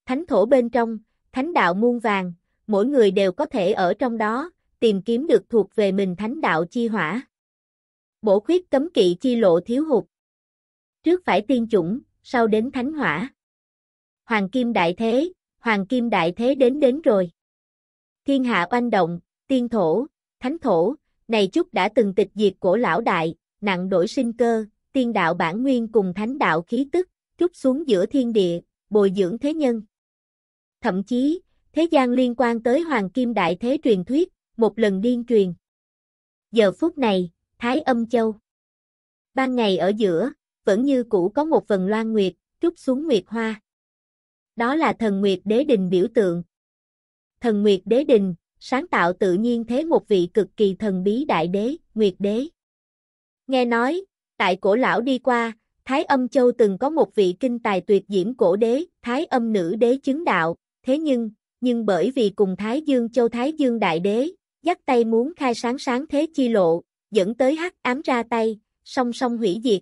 Thánh thổ bên trong, thánh đạo muôn vàng, mỗi người đều có thể ở trong đó, tìm kiếm được thuộc về mình thánh đạo chi hỏa. Bổ khuyết cấm kỵ chi lộ thiếu hụt. Trước phải tiên chủng, sau đến thánh hỏa. Hoàng kim đại thế, hoàng kim đại thế đến đến rồi. Thiên hạ oanh động, tiên thổ, thánh thổ, này chút đã từng tịch diệt cổ lão đại, nặng đổi sinh cơ, tiên đạo bản nguyên cùng thánh đạo khí tức, trút xuống giữa thiên địa, bồi dưỡng thế nhân. Thậm chí, thế gian liên quan tới hoàng kim đại thế truyền thuyết, một lần điên truyền. Giờ phút này, Thái Âm Châu. Ban ngày ở giữa, vẫn như cũ có một phần loan nguyệt, trút xuống nguyệt hoa. Đó là thần nguyệt đế đình biểu tượng. Thần nguyệt đế đình, sáng tạo tự nhiên thế một vị cực kỳ thần bí đại đế, nguyệt đế. Nghe nói, tại cổ lão đi qua, Thái âm châu từng có một vị kinh tài tuyệt diễm cổ đế, Thái âm nữ đế chứng đạo, thế nhưng, nhưng bởi vì cùng Thái dương châu Thái dương đại đế, dắt tay muốn khai sáng sáng thế chi lộ, dẫn tới hắc ám ra tay, song song hủy diệt.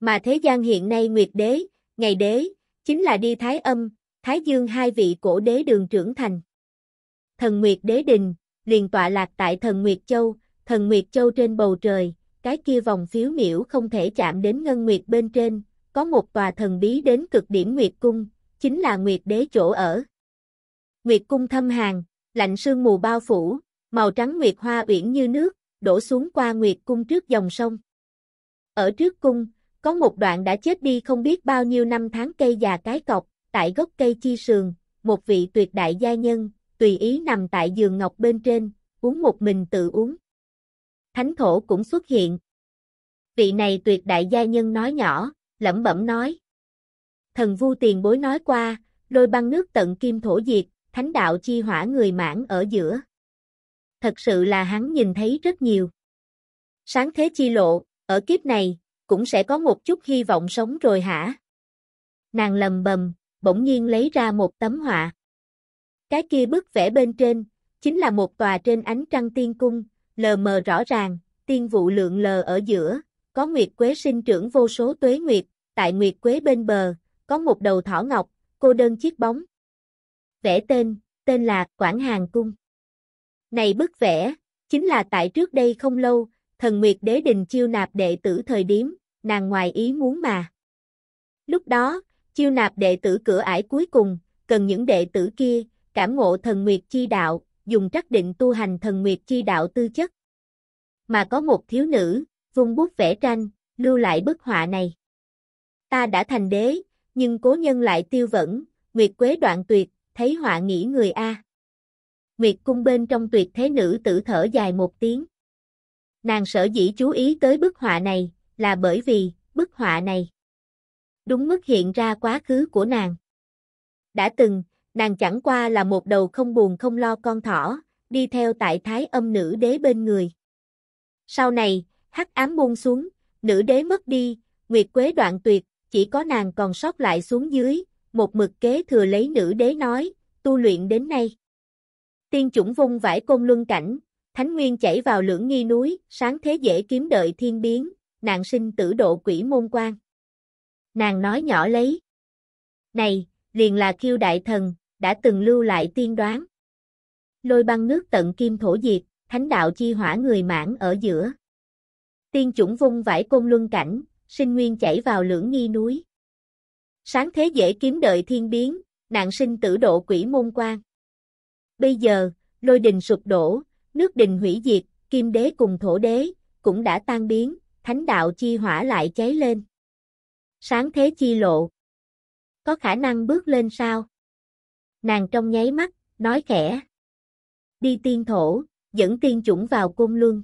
Mà thế gian hiện nay Nguyệt đế, Ngày đế, chính là đi Thái âm, Thái dương hai vị cổ đế đường trưởng thành. Thần Nguyệt đế đình, liền tọa lạc tại thần Nguyệt châu, thần Nguyệt châu trên bầu trời, cái kia vòng phiếu miễu không thể chạm đến ngân nguyệt bên trên, có một tòa thần bí đến cực điểm nguyệt cung, chính là nguyệt đế chỗ ở. Nguyệt cung thâm hàng, lạnh sương mù bao phủ, màu trắng nguyệt hoa uyển như nước, đổ xuống qua nguyệt cung trước dòng sông. Ở trước cung, có một đoạn đã chết đi không biết bao nhiêu năm tháng cây già cái cọc, tại gốc cây chi sườn, một vị tuyệt đại gia nhân, tùy ý nằm tại giường ngọc bên trên, uống một mình tự uống thánh thổ cũng xuất hiện. Vị này tuyệt đại gia nhân nói nhỏ, lẩm bẩm nói. Thần vu tiền bối nói qua, lôi băng nước tận kim thổ diệt, thánh đạo chi hỏa người mãn ở giữa. Thật sự là hắn nhìn thấy rất nhiều. Sáng thế chi lộ, ở kiếp này, cũng sẽ có một chút hy vọng sống rồi hả? Nàng lầm bầm, bỗng nhiên lấy ra một tấm họa. Cái kia bức vẽ bên trên, chính là một tòa trên ánh trăng tiên cung, lờ mờ rõ ràng, tiên vụ lượng lờ ở giữa, có nguyệt quế sinh trưởng vô số tuế nguyệt, tại nguyệt quế bên bờ, có một đầu thỏ ngọc, cô đơn chiếc bóng. Vẽ tên, tên là Quảng Hàng Cung. Này bức vẽ, chính là tại trước đây không lâu, thần Nguyệt Đế Đình chiêu nạp đệ tử thời điểm, nàng ngoài ý muốn mà. Lúc đó, chiêu nạp đệ tử cửa ải cuối cùng, cần những đệ tử kia, cảm ngộ thần Nguyệt chi đạo, dùng trắc định tu hành thần nguyệt chi đạo tư chất. Mà có một thiếu nữ, vung bút vẽ tranh, lưu lại bức họa này. Ta đã thành đế, nhưng cố nhân lại tiêu vẫn, Nguyệt Quế đoạn tuyệt, thấy họa nghĩ người A. Nguyệt cung bên trong tuyệt thế nữ tử thở dài một tiếng. Nàng sở dĩ chú ý tới bức họa này, là bởi vì, bức họa này đúng mức hiện ra quá khứ của nàng. Đã từng, Nàng chẳng qua là một đầu không buồn không lo con thỏ, đi theo tại thái âm nữ đế bên người. Sau này, hắc ám buông xuống, nữ đế mất đi, nguyệt quế đoạn tuyệt, chỉ có nàng còn sót lại xuống dưới, một mực kế thừa lấy nữ đế nói, tu luyện đến nay. Tiên chủng vung vải côn luân cảnh, thánh nguyên chảy vào lưỡng nghi núi, sáng thế dễ kiếm đợi thiên biến, nàng sinh tử độ quỷ môn quan. Nàng nói nhỏ lấy. Này, liền là khiêu đại thần, đã từng lưu lại tiên đoán. Lôi băng nước tận kim thổ diệt, thánh đạo chi hỏa người mãn ở giữa. Tiên chủng vung vải côn luân cảnh, sinh nguyên chảy vào lưỡng nghi núi. Sáng thế dễ kiếm đợi thiên biến, nạn sinh tử độ quỷ môn quan. Bây giờ, lôi đình sụp đổ, nước đình hủy diệt, kim đế cùng thổ đế, cũng đã tan biến, thánh đạo chi hỏa lại cháy lên. Sáng thế chi lộ. Có khả năng bước lên sao? nàng trong nháy mắt, nói khẽ. Đi tiên thổ, dẫn tiên chủng vào cung luân.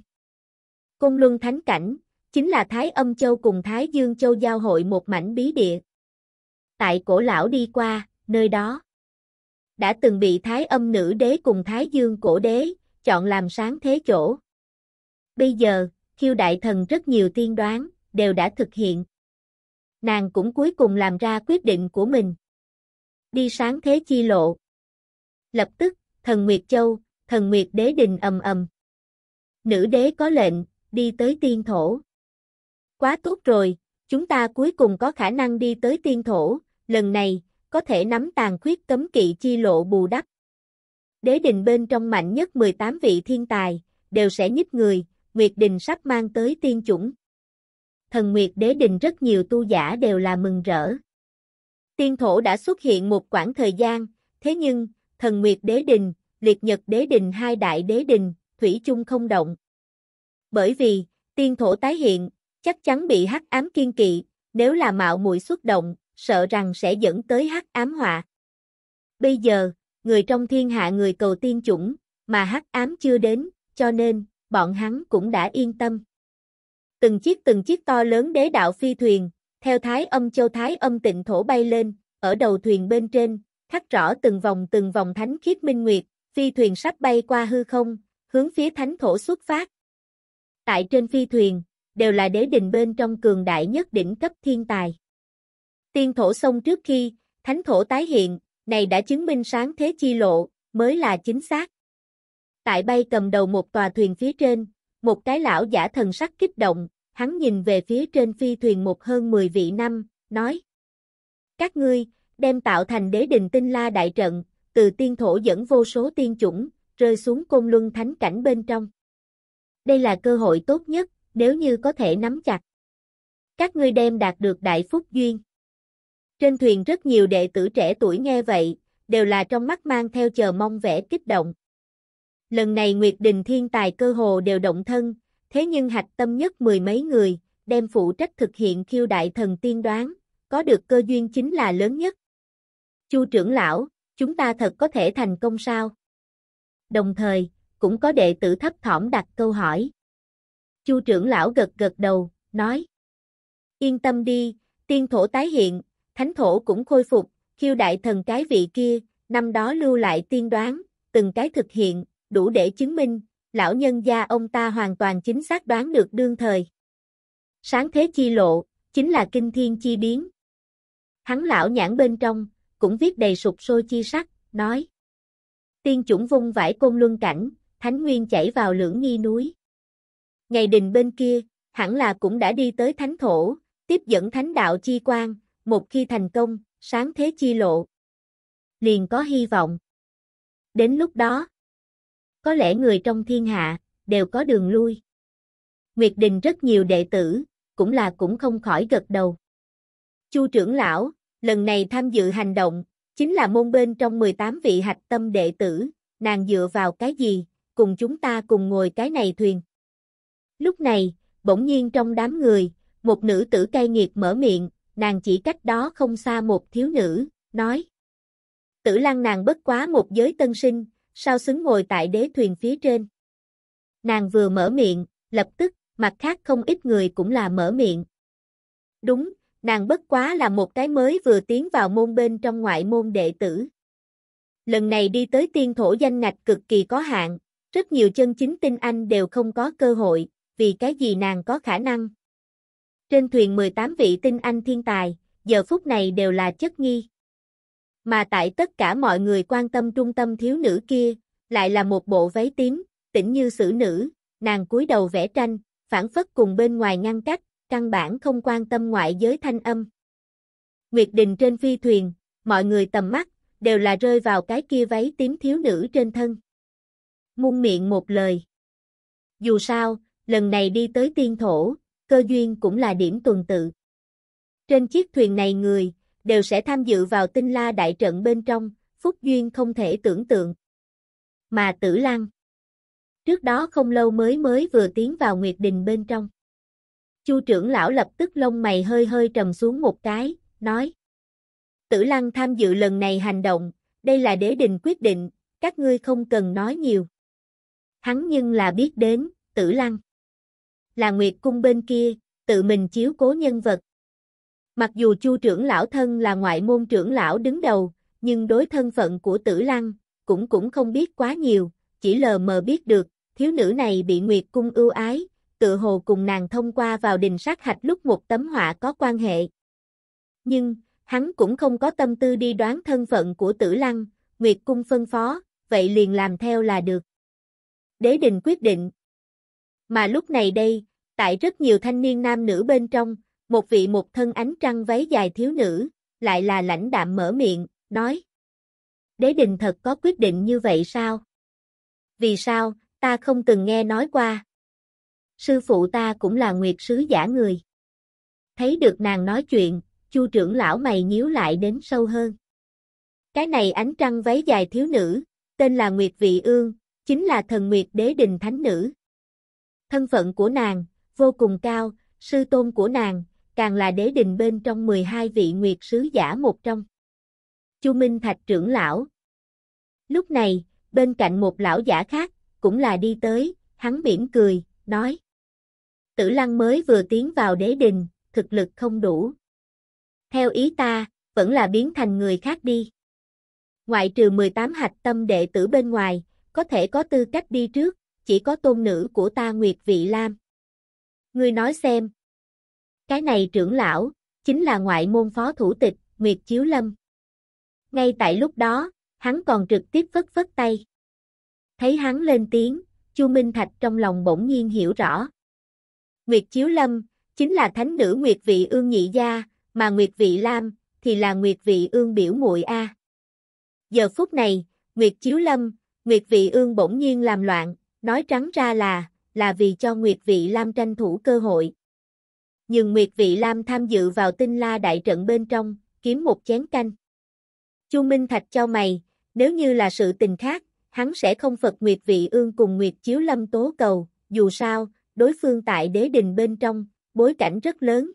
Cung luân thánh cảnh, chính là Thái Âm Châu cùng Thái Dương Châu giao hội một mảnh bí địa. Tại cổ lão đi qua, nơi đó, đã từng bị Thái Âm Nữ Đế cùng Thái Dương Cổ Đế, chọn làm sáng thế chỗ. Bây giờ, khiêu đại thần rất nhiều tiên đoán, đều đã thực hiện. Nàng cũng cuối cùng làm ra quyết định của mình đi sáng thế chi lộ. Lập tức, thần Nguyệt Châu, thần Nguyệt Đế Đình ầm ầm. Nữ đế có lệnh, đi tới tiên thổ. Quá tốt rồi, chúng ta cuối cùng có khả năng đi tới tiên thổ, lần này, có thể nắm tàn khuyết cấm kỵ chi lộ bù đắp. Đế đình bên trong mạnh nhất 18 vị thiên tài, đều sẽ nhích người, Nguyệt đình sắp mang tới tiên chủng. Thần Nguyệt đế đình rất nhiều tu giả đều là mừng rỡ. Tiên thổ đã xuất hiện một quãng thời gian, thế nhưng, thần Nguyệt Đế Đình, Liệt Nhật Đế Đình hai đại đế đình, Thủy chung không động. Bởi vì, tiên thổ tái hiện, chắc chắn bị hắc ám kiên kỵ, nếu là mạo muội xuất động, sợ rằng sẽ dẫn tới hắc ám họa. Bây giờ, người trong thiên hạ người cầu tiên chủng, mà hắc ám chưa đến, cho nên, bọn hắn cũng đã yên tâm. Từng chiếc từng chiếc to lớn đế đạo phi thuyền, theo thái âm châu thái âm tịnh thổ bay lên, ở đầu thuyền bên trên, khắc rõ từng vòng từng vòng thánh khiết minh nguyệt, phi thuyền sắp bay qua hư không, hướng phía thánh thổ xuất phát. Tại trên phi thuyền, đều là đế đình bên trong cường đại nhất đỉnh cấp thiên tài. Tiên thổ sông trước khi, thánh thổ tái hiện, này đã chứng minh sáng thế chi lộ, mới là chính xác. Tại bay cầm đầu một tòa thuyền phía trên, một cái lão giả thần sắc kích động, hắn nhìn về phía trên phi thuyền một hơn 10 vị năm, nói. Các ngươi, đem tạo thành đế đình tinh la đại trận, từ tiên thổ dẫn vô số tiên chủng, rơi xuống côn luân thánh cảnh bên trong. Đây là cơ hội tốt nhất, nếu như có thể nắm chặt. Các ngươi đem đạt được đại phúc duyên. Trên thuyền rất nhiều đệ tử trẻ tuổi nghe vậy, đều là trong mắt mang theo chờ mong vẻ kích động. Lần này Nguyệt Đình thiên tài cơ hồ đều động thân, Thế nhưng hạch tâm nhất mười mấy người, đem phụ trách thực hiện khiêu đại thần tiên đoán, có được cơ duyên chính là lớn nhất. Chu trưởng lão, chúng ta thật có thể thành công sao? Đồng thời, cũng có đệ tử thấp thỏm đặt câu hỏi. Chu trưởng lão gật gật đầu, nói: "Yên tâm đi, tiên thổ tái hiện, thánh thổ cũng khôi phục, khiêu đại thần cái vị kia, năm đó lưu lại tiên đoán, từng cái thực hiện, đủ để chứng minh lão nhân gia ông ta hoàn toàn chính xác đoán được đương thời. Sáng thế chi lộ, chính là kinh thiên chi biến. Hắn lão nhãn bên trong, cũng viết đầy sụp sôi chi sắc, nói. Tiên chủng vung vải côn luân cảnh, thánh nguyên chảy vào lưỡng nghi núi. Ngày đình bên kia, hẳn là cũng đã đi tới thánh thổ, tiếp dẫn thánh đạo chi quan, một khi thành công, sáng thế chi lộ. Liền có hy vọng. Đến lúc đó, có lẽ người trong thiên hạ, đều có đường lui. Nguyệt Đình rất nhiều đệ tử, cũng là cũng không khỏi gật đầu. Chu trưởng lão, lần này tham dự hành động, chính là môn bên trong 18 vị hạch tâm đệ tử, nàng dựa vào cái gì, cùng chúng ta cùng ngồi cái này thuyền. Lúc này, bỗng nhiên trong đám người, một nữ tử cay nghiệt mở miệng, nàng chỉ cách đó không xa một thiếu nữ, nói. Tử lăng nàng bất quá một giới tân sinh, sao xứng ngồi tại đế thuyền phía trên. Nàng vừa mở miệng, lập tức, mặt khác không ít người cũng là mở miệng. Đúng, nàng bất quá là một cái mới vừa tiến vào môn bên trong ngoại môn đệ tử. Lần này đi tới tiên thổ danh ngạch cực kỳ có hạn, rất nhiều chân chính tinh anh đều không có cơ hội, vì cái gì nàng có khả năng. Trên thuyền 18 vị tinh anh thiên tài, giờ phút này đều là chất nghi. Mà tại tất cả mọi người quan tâm trung tâm thiếu nữ kia, lại là một bộ váy tím, tĩnh như xử nữ, nàng cúi đầu vẽ tranh, phản phất cùng bên ngoài ngăn cách, căn bản không quan tâm ngoại giới thanh âm. Nguyệt Đình trên phi thuyền, mọi người tầm mắt, đều là rơi vào cái kia váy tím thiếu nữ trên thân. Muôn miệng một lời. Dù sao, lần này đi tới tiên thổ, cơ duyên cũng là điểm tuần tự. Trên chiếc thuyền này người, đều sẽ tham dự vào tinh la đại trận bên trong, phúc duyên không thể tưởng tượng. Mà tử lăng, trước đó không lâu mới mới vừa tiến vào nguyệt đình bên trong. Chu trưởng lão lập tức lông mày hơi hơi trầm xuống một cái, nói. Tử lăng tham dự lần này hành động, đây là đế đình quyết định, các ngươi không cần nói nhiều. Hắn nhưng là biết đến, tử lăng. Là nguyệt cung bên kia, tự mình chiếu cố nhân vật, Mặc dù Chu trưởng lão thân là ngoại môn trưởng lão đứng đầu, nhưng đối thân phận của Tử Lăng, cũng cũng không biết quá nhiều, chỉ lờ mờ biết được, thiếu nữ này bị Nguyệt cung ưu ái, tự hồ cùng nàng thông qua vào đình sát hạch lúc một tấm họa có quan hệ. Nhưng, hắn cũng không có tâm tư đi đoán thân phận của Tử Lăng, Nguyệt cung phân phó, vậy liền làm theo là được. Đế đình quyết định. Mà lúc này đây, tại rất nhiều thanh niên nam nữ bên trong, một vị một thân ánh trăng váy dài thiếu nữ, lại là lãnh đạm mở miệng, nói. Đế đình thật có quyết định như vậy sao? Vì sao, ta không từng nghe nói qua. Sư phụ ta cũng là nguyệt sứ giả người. Thấy được nàng nói chuyện, chu trưởng lão mày nhíu lại đến sâu hơn. Cái này ánh trăng váy dài thiếu nữ, tên là Nguyệt Vị Ương, chính là thần Nguyệt Đế Đình Thánh Nữ. Thân phận của nàng, vô cùng cao, sư tôn của nàng, càng là đế đình bên trong 12 vị nguyệt sứ giả một trong. Chu Minh Thạch trưởng lão. Lúc này, bên cạnh một lão giả khác, cũng là đi tới, hắn mỉm cười, nói. Tử Lăng mới vừa tiến vào đế đình, thực lực không đủ. Theo ý ta, vẫn là biến thành người khác đi. Ngoại trừ 18 hạch tâm đệ tử bên ngoài, có thể có tư cách đi trước, chỉ có tôn nữ của ta Nguyệt Vị Lam. người nói xem, cái này trưởng lão, chính là ngoại môn phó thủ tịch, Nguyệt Chiếu Lâm. Ngay tại lúc đó, hắn còn trực tiếp phất phất tay. Thấy hắn lên tiếng, Chu Minh Thạch trong lòng bỗng nhiên hiểu rõ. Nguyệt Chiếu Lâm, chính là thánh nữ Nguyệt Vị Ương Nhị Gia, mà Nguyệt Vị Lam, thì là Nguyệt Vị Ương biểu muội A. Giờ phút này, Nguyệt Chiếu Lâm, Nguyệt Vị Ương bỗng nhiên làm loạn, nói trắng ra là, là vì cho Nguyệt Vị Lam tranh thủ cơ hội nhường Nguyệt Vị Lam tham dự vào tinh la đại trận bên trong, kiếm một chén canh. Chu Minh Thạch cho mày, nếu như là sự tình khác, hắn sẽ không Phật Nguyệt Vị Ương cùng Nguyệt Chiếu Lâm tố cầu, dù sao, đối phương tại đế đình bên trong, bối cảnh rất lớn.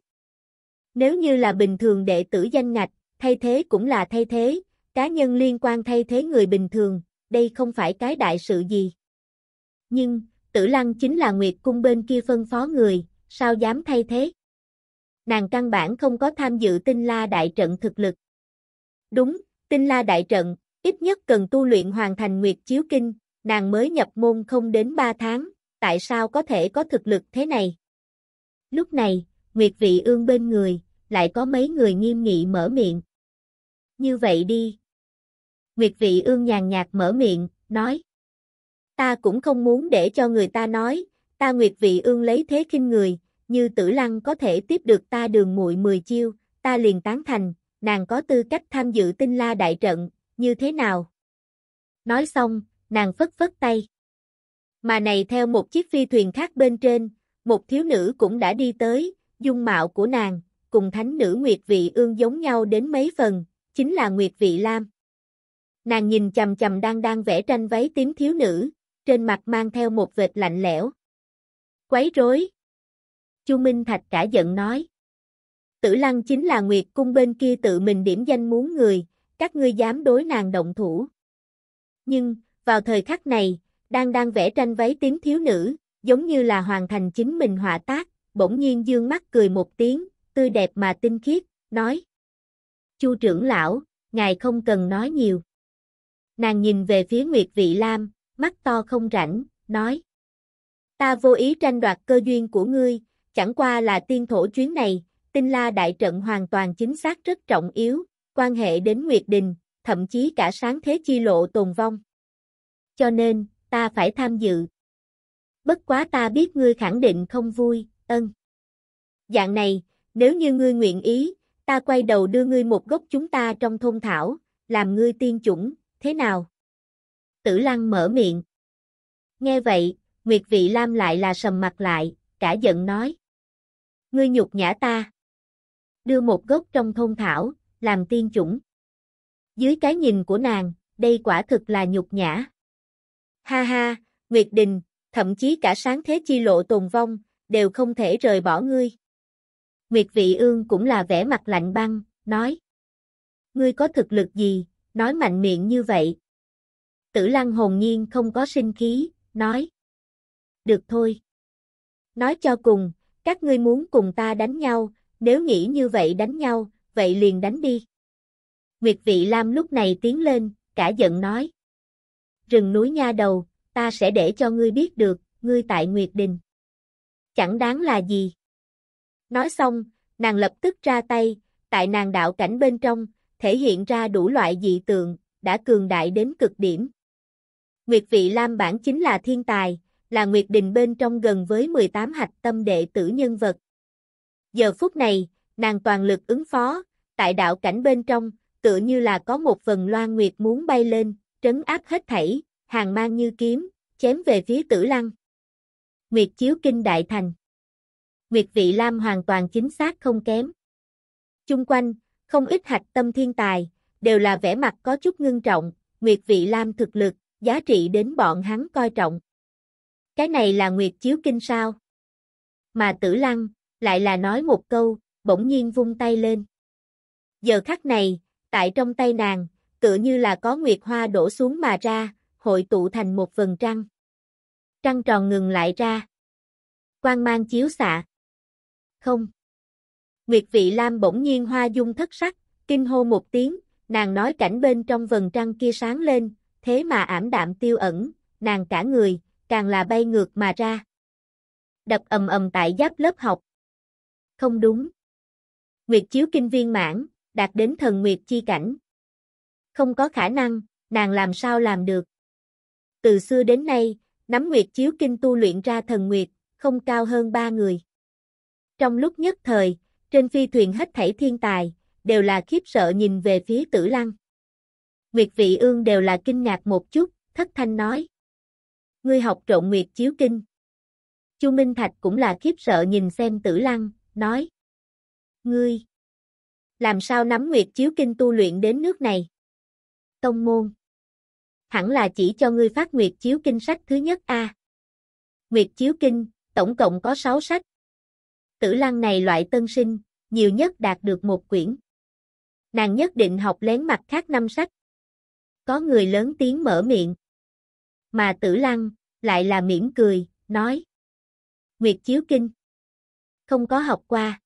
Nếu như là bình thường đệ tử danh ngạch, thay thế cũng là thay thế, cá nhân liên quan thay thế người bình thường, đây không phải cái đại sự gì. Nhưng, Tử Lăng chính là Nguyệt Cung bên kia phân phó người, sao dám thay thế? nàng căn bản không có tham dự tinh la đại trận thực lực. Đúng, tinh la đại trận, ít nhất cần tu luyện hoàn thành nguyệt chiếu kinh, nàng mới nhập môn không đến 3 tháng, tại sao có thể có thực lực thế này? Lúc này, nguyệt vị ương bên người, lại có mấy người nghiêm nghị mở miệng. Như vậy đi. Nguyệt vị ương nhàn nhạt mở miệng, nói. Ta cũng không muốn để cho người ta nói, ta nguyệt vị ương lấy thế khinh người, như tử lăng có thể tiếp được ta đường muội 10 chiêu, ta liền tán thành, nàng có tư cách tham dự tinh la đại trận, như thế nào? Nói xong, nàng phất phất tay. Mà này theo một chiếc phi thuyền khác bên trên, một thiếu nữ cũng đã đi tới, dung mạo của nàng, cùng thánh nữ Nguyệt Vị ương giống nhau đến mấy phần, chính là Nguyệt Vị Lam. Nàng nhìn chầm chầm đang đang vẽ tranh váy tím thiếu nữ, trên mặt mang theo một vệt lạnh lẽo. Quấy rối. Chu Minh Thạch cả giận nói. Tử Lăng chính là Nguyệt cung bên kia tự mình điểm danh muốn người, các ngươi dám đối nàng động thủ. Nhưng, vào thời khắc này, đang đang vẽ tranh váy tím thiếu nữ, giống như là hoàn thành chính mình họa tác, bỗng nhiên dương mắt cười một tiếng, tươi đẹp mà tinh khiết, nói. Chu trưởng lão, ngài không cần nói nhiều. Nàng nhìn về phía Nguyệt Vị Lam, mắt to không rảnh, nói. Ta vô ý tranh đoạt cơ duyên của ngươi, Chẳng qua là tiên thổ chuyến này, tinh la đại trận hoàn toàn chính xác rất trọng yếu, quan hệ đến Nguyệt Đình, thậm chí cả sáng thế chi lộ tồn vong. Cho nên, ta phải tham dự. Bất quá ta biết ngươi khẳng định không vui, ân. Dạng này, nếu như ngươi nguyện ý, ta quay đầu đưa ngươi một gốc chúng ta trong thôn thảo, làm ngươi tiên chủng, thế nào? Tử Lăng mở miệng. Nghe vậy, Nguyệt Vị Lam lại là sầm mặt lại, cả giận nói ngươi nhục nhã ta. Đưa một gốc trong thôn thảo, làm tiên chủng. Dưới cái nhìn của nàng, đây quả thực là nhục nhã. Ha ha, Nguyệt Đình, thậm chí cả sáng thế chi lộ tồn vong, đều không thể rời bỏ ngươi. Nguyệt Vị Ương cũng là vẻ mặt lạnh băng, nói. Ngươi có thực lực gì, nói mạnh miệng như vậy. Tử Lăng hồn nhiên không có sinh khí, nói. Được thôi. Nói cho cùng, các ngươi muốn cùng ta đánh nhau, nếu nghĩ như vậy đánh nhau, vậy liền đánh đi. Nguyệt Vị Lam lúc này tiến lên, cả giận nói. Rừng núi nha đầu, ta sẽ để cho ngươi biết được, ngươi tại Nguyệt Đình. Chẳng đáng là gì. Nói xong, nàng lập tức ra tay, tại nàng đạo cảnh bên trong, thể hiện ra đủ loại dị tượng, đã cường đại đến cực điểm. Nguyệt Vị Lam bản chính là thiên tài, là Nguyệt Đình bên trong gần với 18 hạch tâm đệ tử nhân vật. Giờ phút này, nàng toàn lực ứng phó, tại đạo cảnh bên trong, tựa như là có một phần loan nguyệt muốn bay lên, trấn áp hết thảy, hàng mang như kiếm, chém về phía tử lăng. Nguyệt chiếu kinh đại thành. Nguyệt vị lam hoàn toàn chính xác không kém. Chung quanh, không ít hạch tâm thiên tài, đều là vẻ mặt có chút ngưng trọng, Nguyệt vị lam thực lực, giá trị đến bọn hắn coi trọng. Cái này là Nguyệt Chiếu Kinh sao? Mà Tử Lăng, lại là nói một câu, bỗng nhiên vung tay lên. Giờ khắc này, tại trong tay nàng, tựa như là có Nguyệt Hoa đổ xuống mà ra, hội tụ thành một vần trăng. Trăng tròn ngừng lại ra. Quang mang chiếu xạ. Không. Nguyệt vị Lam bỗng nhiên hoa dung thất sắc, kinh hô một tiếng, nàng nói cảnh bên trong vần trăng kia sáng lên, thế mà ảm đạm tiêu ẩn, nàng cả người, càng là bay ngược mà ra. Đập ầm ầm tại giáp lớp học. Không đúng. Nguyệt chiếu kinh viên mãn, đạt đến thần nguyệt chi cảnh. Không có khả năng, nàng làm sao làm được. Từ xưa đến nay, nắm nguyệt chiếu kinh tu luyện ra thần nguyệt, không cao hơn ba người. Trong lúc nhất thời, trên phi thuyền hết thảy thiên tài, đều là khiếp sợ nhìn về phía tử lăng. Nguyệt vị ương đều là kinh ngạc một chút, thất thanh nói ngươi học trộn nguyệt chiếu kinh. Chu Minh Thạch cũng là khiếp sợ nhìn xem tử lăng, nói. Ngươi, làm sao nắm nguyệt chiếu kinh tu luyện đến nước này? Tông môn, hẳn là chỉ cho ngươi phát nguyệt chiếu kinh sách thứ nhất A. Nguyệt chiếu kinh, tổng cộng có 6 sách. Tử lăng này loại tân sinh, nhiều nhất đạt được một quyển. Nàng nhất định học lén mặt khác năm sách. Có người lớn tiếng mở miệng mà tử lăng, lại là mỉm cười, nói. Nguyệt chiếu kinh. Không có học qua.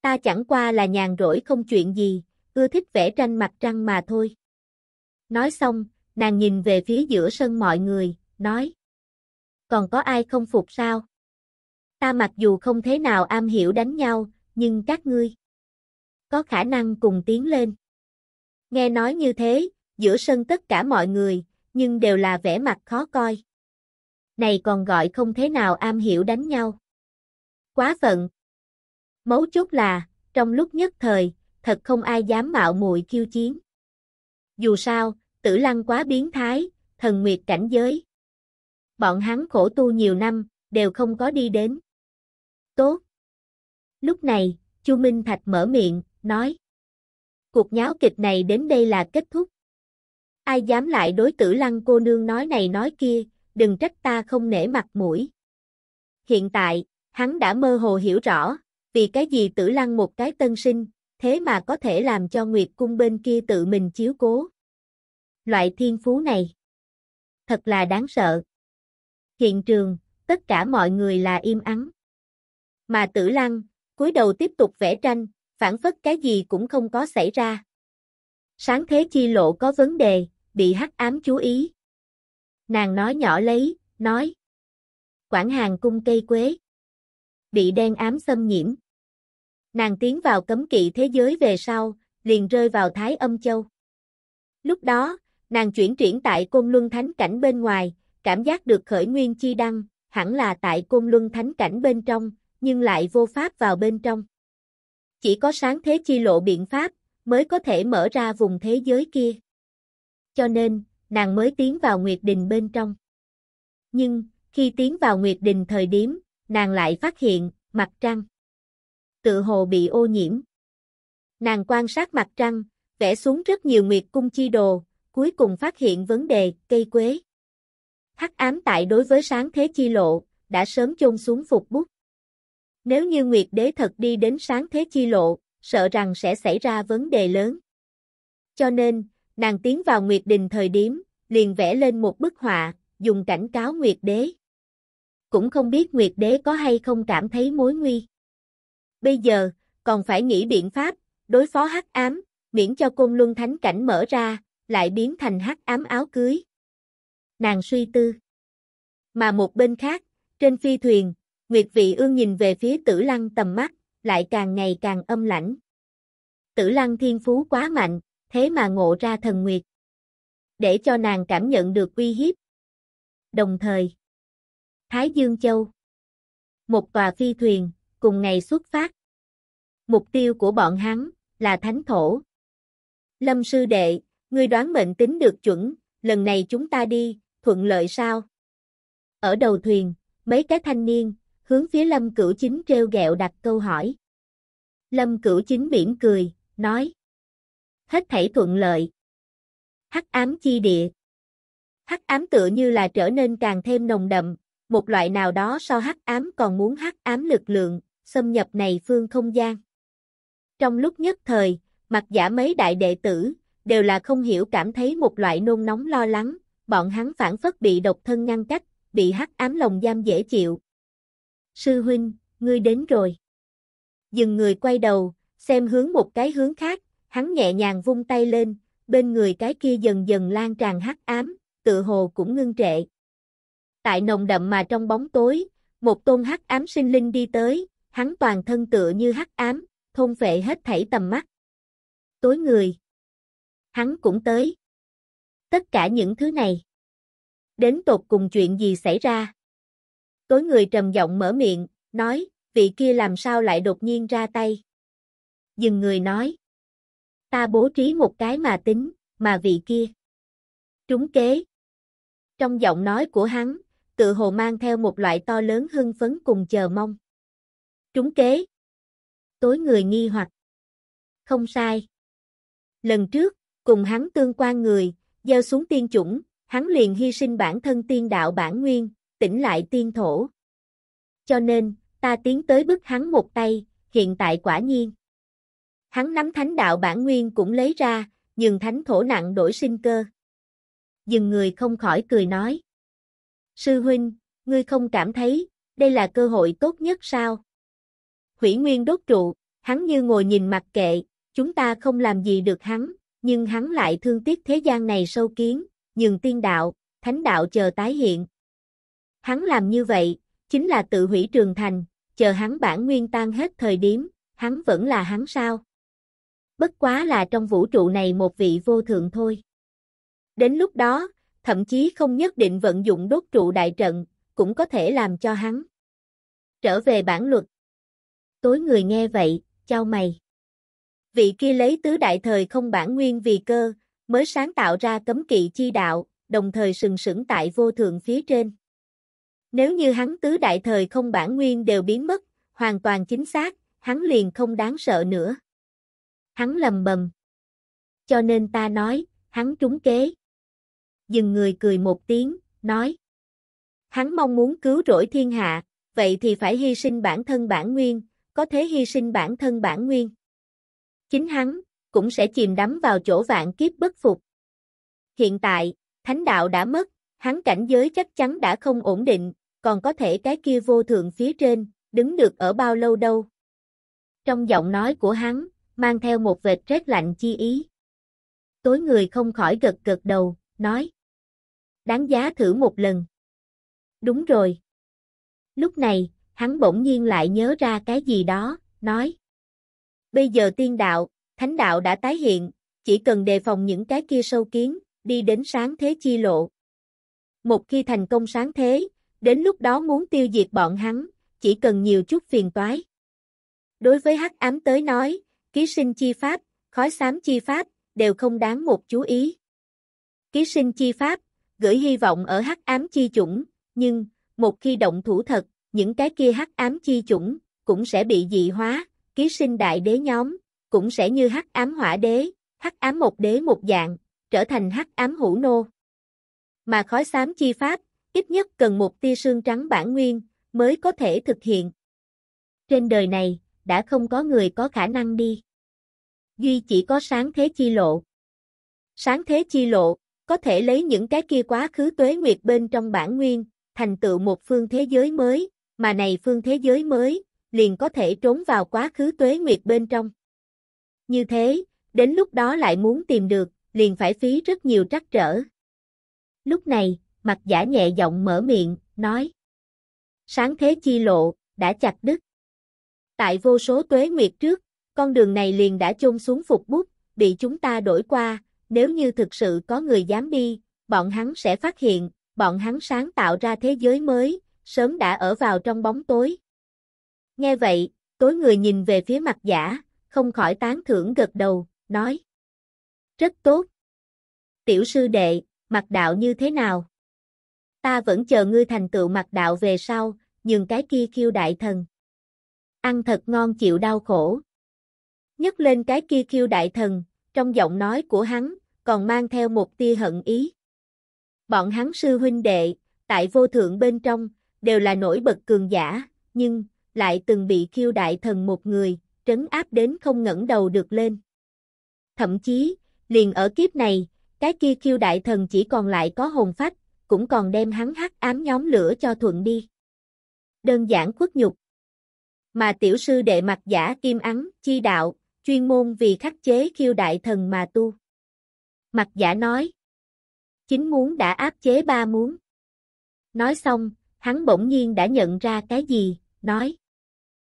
Ta chẳng qua là nhàn rỗi không chuyện gì, ưa thích vẽ tranh mặt trăng mà thôi. Nói xong, nàng nhìn về phía giữa sân mọi người, nói. Còn có ai không phục sao? Ta mặc dù không thế nào am hiểu đánh nhau, nhưng các ngươi có khả năng cùng tiến lên. Nghe nói như thế, giữa sân tất cả mọi người, nhưng đều là vẻ mặt khó coi. Này còn gọi không thế nào am hiểu đánh nhau. Quá phận. Mấu chốt là, trong lúc nhất thời, thật không ai dám mạo muội khiêu chiến. Dù sao, tử lăng quá biến thái, thần nguyệt cảnh giới. Bọn hắn khổ tu nhiều năm, đều không có đi đến. Tốt. Lúc này, Chu Minh Thạch mở miệng, nói. Cuộc nháo kịch này đến đây là kết thúc. Ai dám lại đối tử lăng cô nương nói này nói kia, đừng trách ta không nể mặt mũi. Hiện tại, hắn đã mơ hồ hiểu rõ, vì cái gì tử lăng một cái tân sinh, thế mà có thể làm cho Nguyệt Cung bên kia tự mình chiếu cố. Loại thiên phú này, thật là đáng sợ. Hiện trường, tất cả mọi người là im ắng. Mà tử lăng, cúi đầu tiếp tục vẽ tranh, phản phất cái gì cũng không có xảy ra. Sáng thế chi lộ có vấn đề, bị hắc ám chú ý. Nàng nói nhỏ lấy, nói. Quảng hàng cung cây quế. Bị đen ám xâm nhiễm. Nàng tiến vào cấm kỵ thế giới về sau, liền rơi vào Thái Âm Châu. Lúc đó, nàng chuyển chuyển tại Côn Luân Thánh Cảnh bên ngoài, cảm giác được khởi nguyên chi đăng, hẳn là tại Côn Luân Thánh Cảnh bên trong, nhưng lại vô pháp vào bên trong. Chỉ có sáng thế chi lộ biện pháp, mới có thể mở ra vùng thế giới kia cho nên, nàng mới tiến vào Nguyệt Đình bên trong. Nhưng, khi tiến vào Nguyệt Đình thời điểm, nàng lại phát hiện, mặt trăng. Tự hồ bị ô nhiễm. Nàng quan sát mặt trăng, vẽ xuống rất nhiều Nguyệt Cung chi đồ, cuối cùng phát hiện vấn đề cây quế. Hắc ám tại đối với sáng thế chi lộ, đã sớm chôn xuống phục bút. Nếu như Nguyệt Đế thật đi đến sáng thế chi lộ, sợ rằng sẽ xảy ra vấn đề lớn. Cho nên, Nàng tiến vào Nguyệt Đình thời điểm, liền vẽ lên một bức họa, dùng cảnh cáo Nguyệt Đế. Cũng không biết Nguyệt Đế có hay không cảm thấy mối nguy. Bây giờ, còn phải nghĩ biện pháp, đối phó hắc ám, miễn cho cung luân thánh cảnh mở ra, lại biến thành hắc ám áo cưới. Nàng suy tư. Mà một bên khác, trên phi thuyền, Nguyệt Vị Ương nhìn về phía Tử Lăng tầm mắt, lại càng ngày càng âm lãnh. Tử Lăng thiên phú quá mạnh, thế mà ngộ ra thần nguyệt. Để cho nàng cảm nhận được uy hiếp. Đồng thời, Thái Dương Châu, một tòa phi thuyền, cùng ngày xuất phát. Mục tiêu của bọn hắn là thánh thổ. Lâm sư đệ, ngươi đoán mệnh tính được chuẩn, lần này chúng ta đi, thuận lợi sao? Ở đầu thuyền, mấy cái thanh niên, hướng phía Lâm Cửu Chính treo gẹo đặt câu hỏi. Lâm Cửu Chính mỉm cười, nói hết thảy thuận lợi. Hắc ám chi địa. Hắc ám tựa như là trở nên càng thêm nồng đậm, một loại nào đó so hắc ám còn muốn hắc ám lực lượng, xâm nhập này phương không gian. Trong lúc nhất thời, mặt giả mấy đại đệ tử, đều là không hiểu cảm thấy một loại nôn nóng lo lắng, bọn hắn phản phất bị độc thân ngăn cách, bị hắc ám lồng giam dễ chịu. Sư huynh, ngươi đến rồi. Dừng người quay đầu, xem hướng một cái hướng khác, Hắn nhẹ nhàng vung tay lên, bên người cái kia dần dần lan tràn hắc ám, tựa hồ cũng ngưng trệ. Tại nồng đậm mà trong bóng tối, một tôn hắc ám sinh linh đi tới, hắn toàn thân tựa như hắc ám, thôn phệ hết thảy tầm mắt. Tối người. Hắn cũng tới. Tất cả những thứ này. Đến tột cùng chuyện gì xảy ra? Tối người trầm giọng mở miệng, nói, vị kia làm sao lại đột nhiên ra tay? Dừng người nói. Ta bố trí một cái mà tính, mà vị kia. Trúng kế. Trong giọng nói của hắn, tự hồ mang theo một loại to lớn hưng phấn cùng chờ mong. Trúng kế. Tối người nghi hoặc. Không sai. Lần trước, cùng hắn tương quan người, gieo xuống tiên chủng, hắn liền hy sinh bản thân tiên đạo bản nguyên, tỉnh lại tiên thổ. Cho nên, ta tiến tới bức hắn một tay, hiện tại quả nhiên. Hắn nắm thánh đạo bản nguyên cũng lấy ra, nhường thánh thổ nặng đổi sinh cơ. Dừng người không khỏi cười nói. Sư huynh, ngươi không cảm thấy, đây là cơ hội tốt nhất sao? Hủy nguyên đốt trụ, hắn như ngồi nhìn mặt kệ, chúng ta không làm gì được hắn, nhưng hắn lại thương tiếc thế gian này sâu kiến, nhường tiên đạo, thánh đạo chờ tái hiện. Hắn làm như vậy, chính là tự hủy trường thành, chờ hắn bản nguyên tan hết thời điểm, hắn vẫn là hắn sao? bất quá là trong vũ trụ này một vị vô thượng thôi. Đến lúc đó, thậm chí không nhất định vận dụng đốt trụ đại trận, cũng có thể làm cho hắn. Trở về bản luật. Tối người nghe vậy, chào mày. Vị kia lấy tứ đại thời không bản nguyên vì cơ, mới sáng tạo ra cấm kỵ chi đạo, đồng thời sừng sững tại vô thượng phía trên. Nếu như hắn tứ đại thời không bản nguyên đều biến mất, hoàn toàn chính xác, hắn liền không đáng sợ nữa hắn lầm bầm. Cho nên ta nói, hắn trúng kế. Dừng người cười một tiếng, nói. Hắn mong muốn cứu rỗi thiên hạ, vậy thì phải hy sinh bản thân bản nguyên, có thế hy sinh bản thân bản nguyên. Chính hắn, cũng sẽ chìm đắm vào chỗ vạn kiếp bất phục. Hiện tại, thánh đạo đã mất, hắn cảnh giới chắc chắn đã không ổn định, còn có thể cái kia vô thượng phía trên, đứng được ở bao lâu đâu. Trong giọng nói của hắn, mang theo một vệt rét lạnh chi ý. Tối người không khỏi gật gật đầu, nói. Đáng giá thử một lần. Đúng rồi. Lúc này, hắn bỗng nhiên lại nhớ ra cái gì đó, nói. Bây giờ tiên đạo, thánh đạo đã tái hiện, chỉ cần đề phòng những cái kia sâu kiến, đi đến sáng thế chi lộ. Một khi thành công sáng thế, đến lúc đó muốn tiêu diệt bọn hắn, chỉ cần nhiều chút phiền toái. Đối với hắc ám tới nói, ký sinh chi pháp, khói xám chi pháp, đều không đáng một chú ý. Ký sinh chi pháp, gửi hy vọng ở hắc ám chi chủng, nhưng, một khi động thủ thật, những cái kia hắc ám chi chủng, cũng sẽ bị dị hóa, ký sinh đại đế nhóm, cũng sẽ như hắc ám hỏa đế, hắc ám một đế một dạng, trở thành hắc ám hữu nô. Mà khói xám chi pháp, ít nhất cần một tia sương trắng bản nguyên, mới có thể thực hiện. Trên đời này, đã không có người có khả năng đi duy chỉ có sáng thế chi lộ. Sáng thế chi lộ, có thể lấy những cái kia quá khứ tuế nguyệt bên trong bản nguyên, thành tựu một phương thế giới mới, mà này phương thế giới mới, liền có thể trốn vào quá khứ tuế nguyệt bên trong. Như thế, đến lúc đó lại muốn tìm được, liền phải phí rất nhiều trắc trở. Lúc này, mặt giả nhẹ giọng mở miệng, nói. Sáng thế chi lộ, đã chặt đứt. Tại vô số tuế nguyệt trước, con đường này liền đã chôn xuống phục bút, bị chúng ta đổi qua, nếu như thực sự có người dám đi, bọn hắn sẽ phát hiện, bọn hắn sáng tạo ra thế giới mới, sớm đã ở vào trong bóng tối. Nghe vậy, tối người nhìn về phía mặt giả, không khỏi tán thưởng gật đầu, nói. Rất tốt. Tiểu sư đệ, mặt đạo như thế nào? Ta vẫn chờ ngươi thành tựu mặt đạo về sau, nhưng cái kia khiêu đại thần. Ăn thật ngon chịu đau khổ nhấc lên cái kia kiêu đại thần, trong giọng nói của hắn, còn mang theo một tia hận ý. Bọn hắn sư huynh đệ, tại vô thượng bên trong, đều là nổi bật cường giả, nhưng, lại từng bị kiêu đại thần một người, trấn áp đến không ngẩng đầu được lên. Thậm chí, liền ở kiếp này, cái kia kiêu đại thần chỉ còn lại có hồn phách, cũng còn đem hắn hắc ám nhóm lửa cho thuận đi. Đơn giản khuất nhục. Mà tiểu sư đệ mặt giả kim ắng, chi đạo, chuyên môn vì khắc chế khiêu đại thần mà tu. Mặt giả nói, chính muốn đã áp chế ba muốn. Nói xong, hắn bỗng nhiên đã nhận ra cái gì, nói.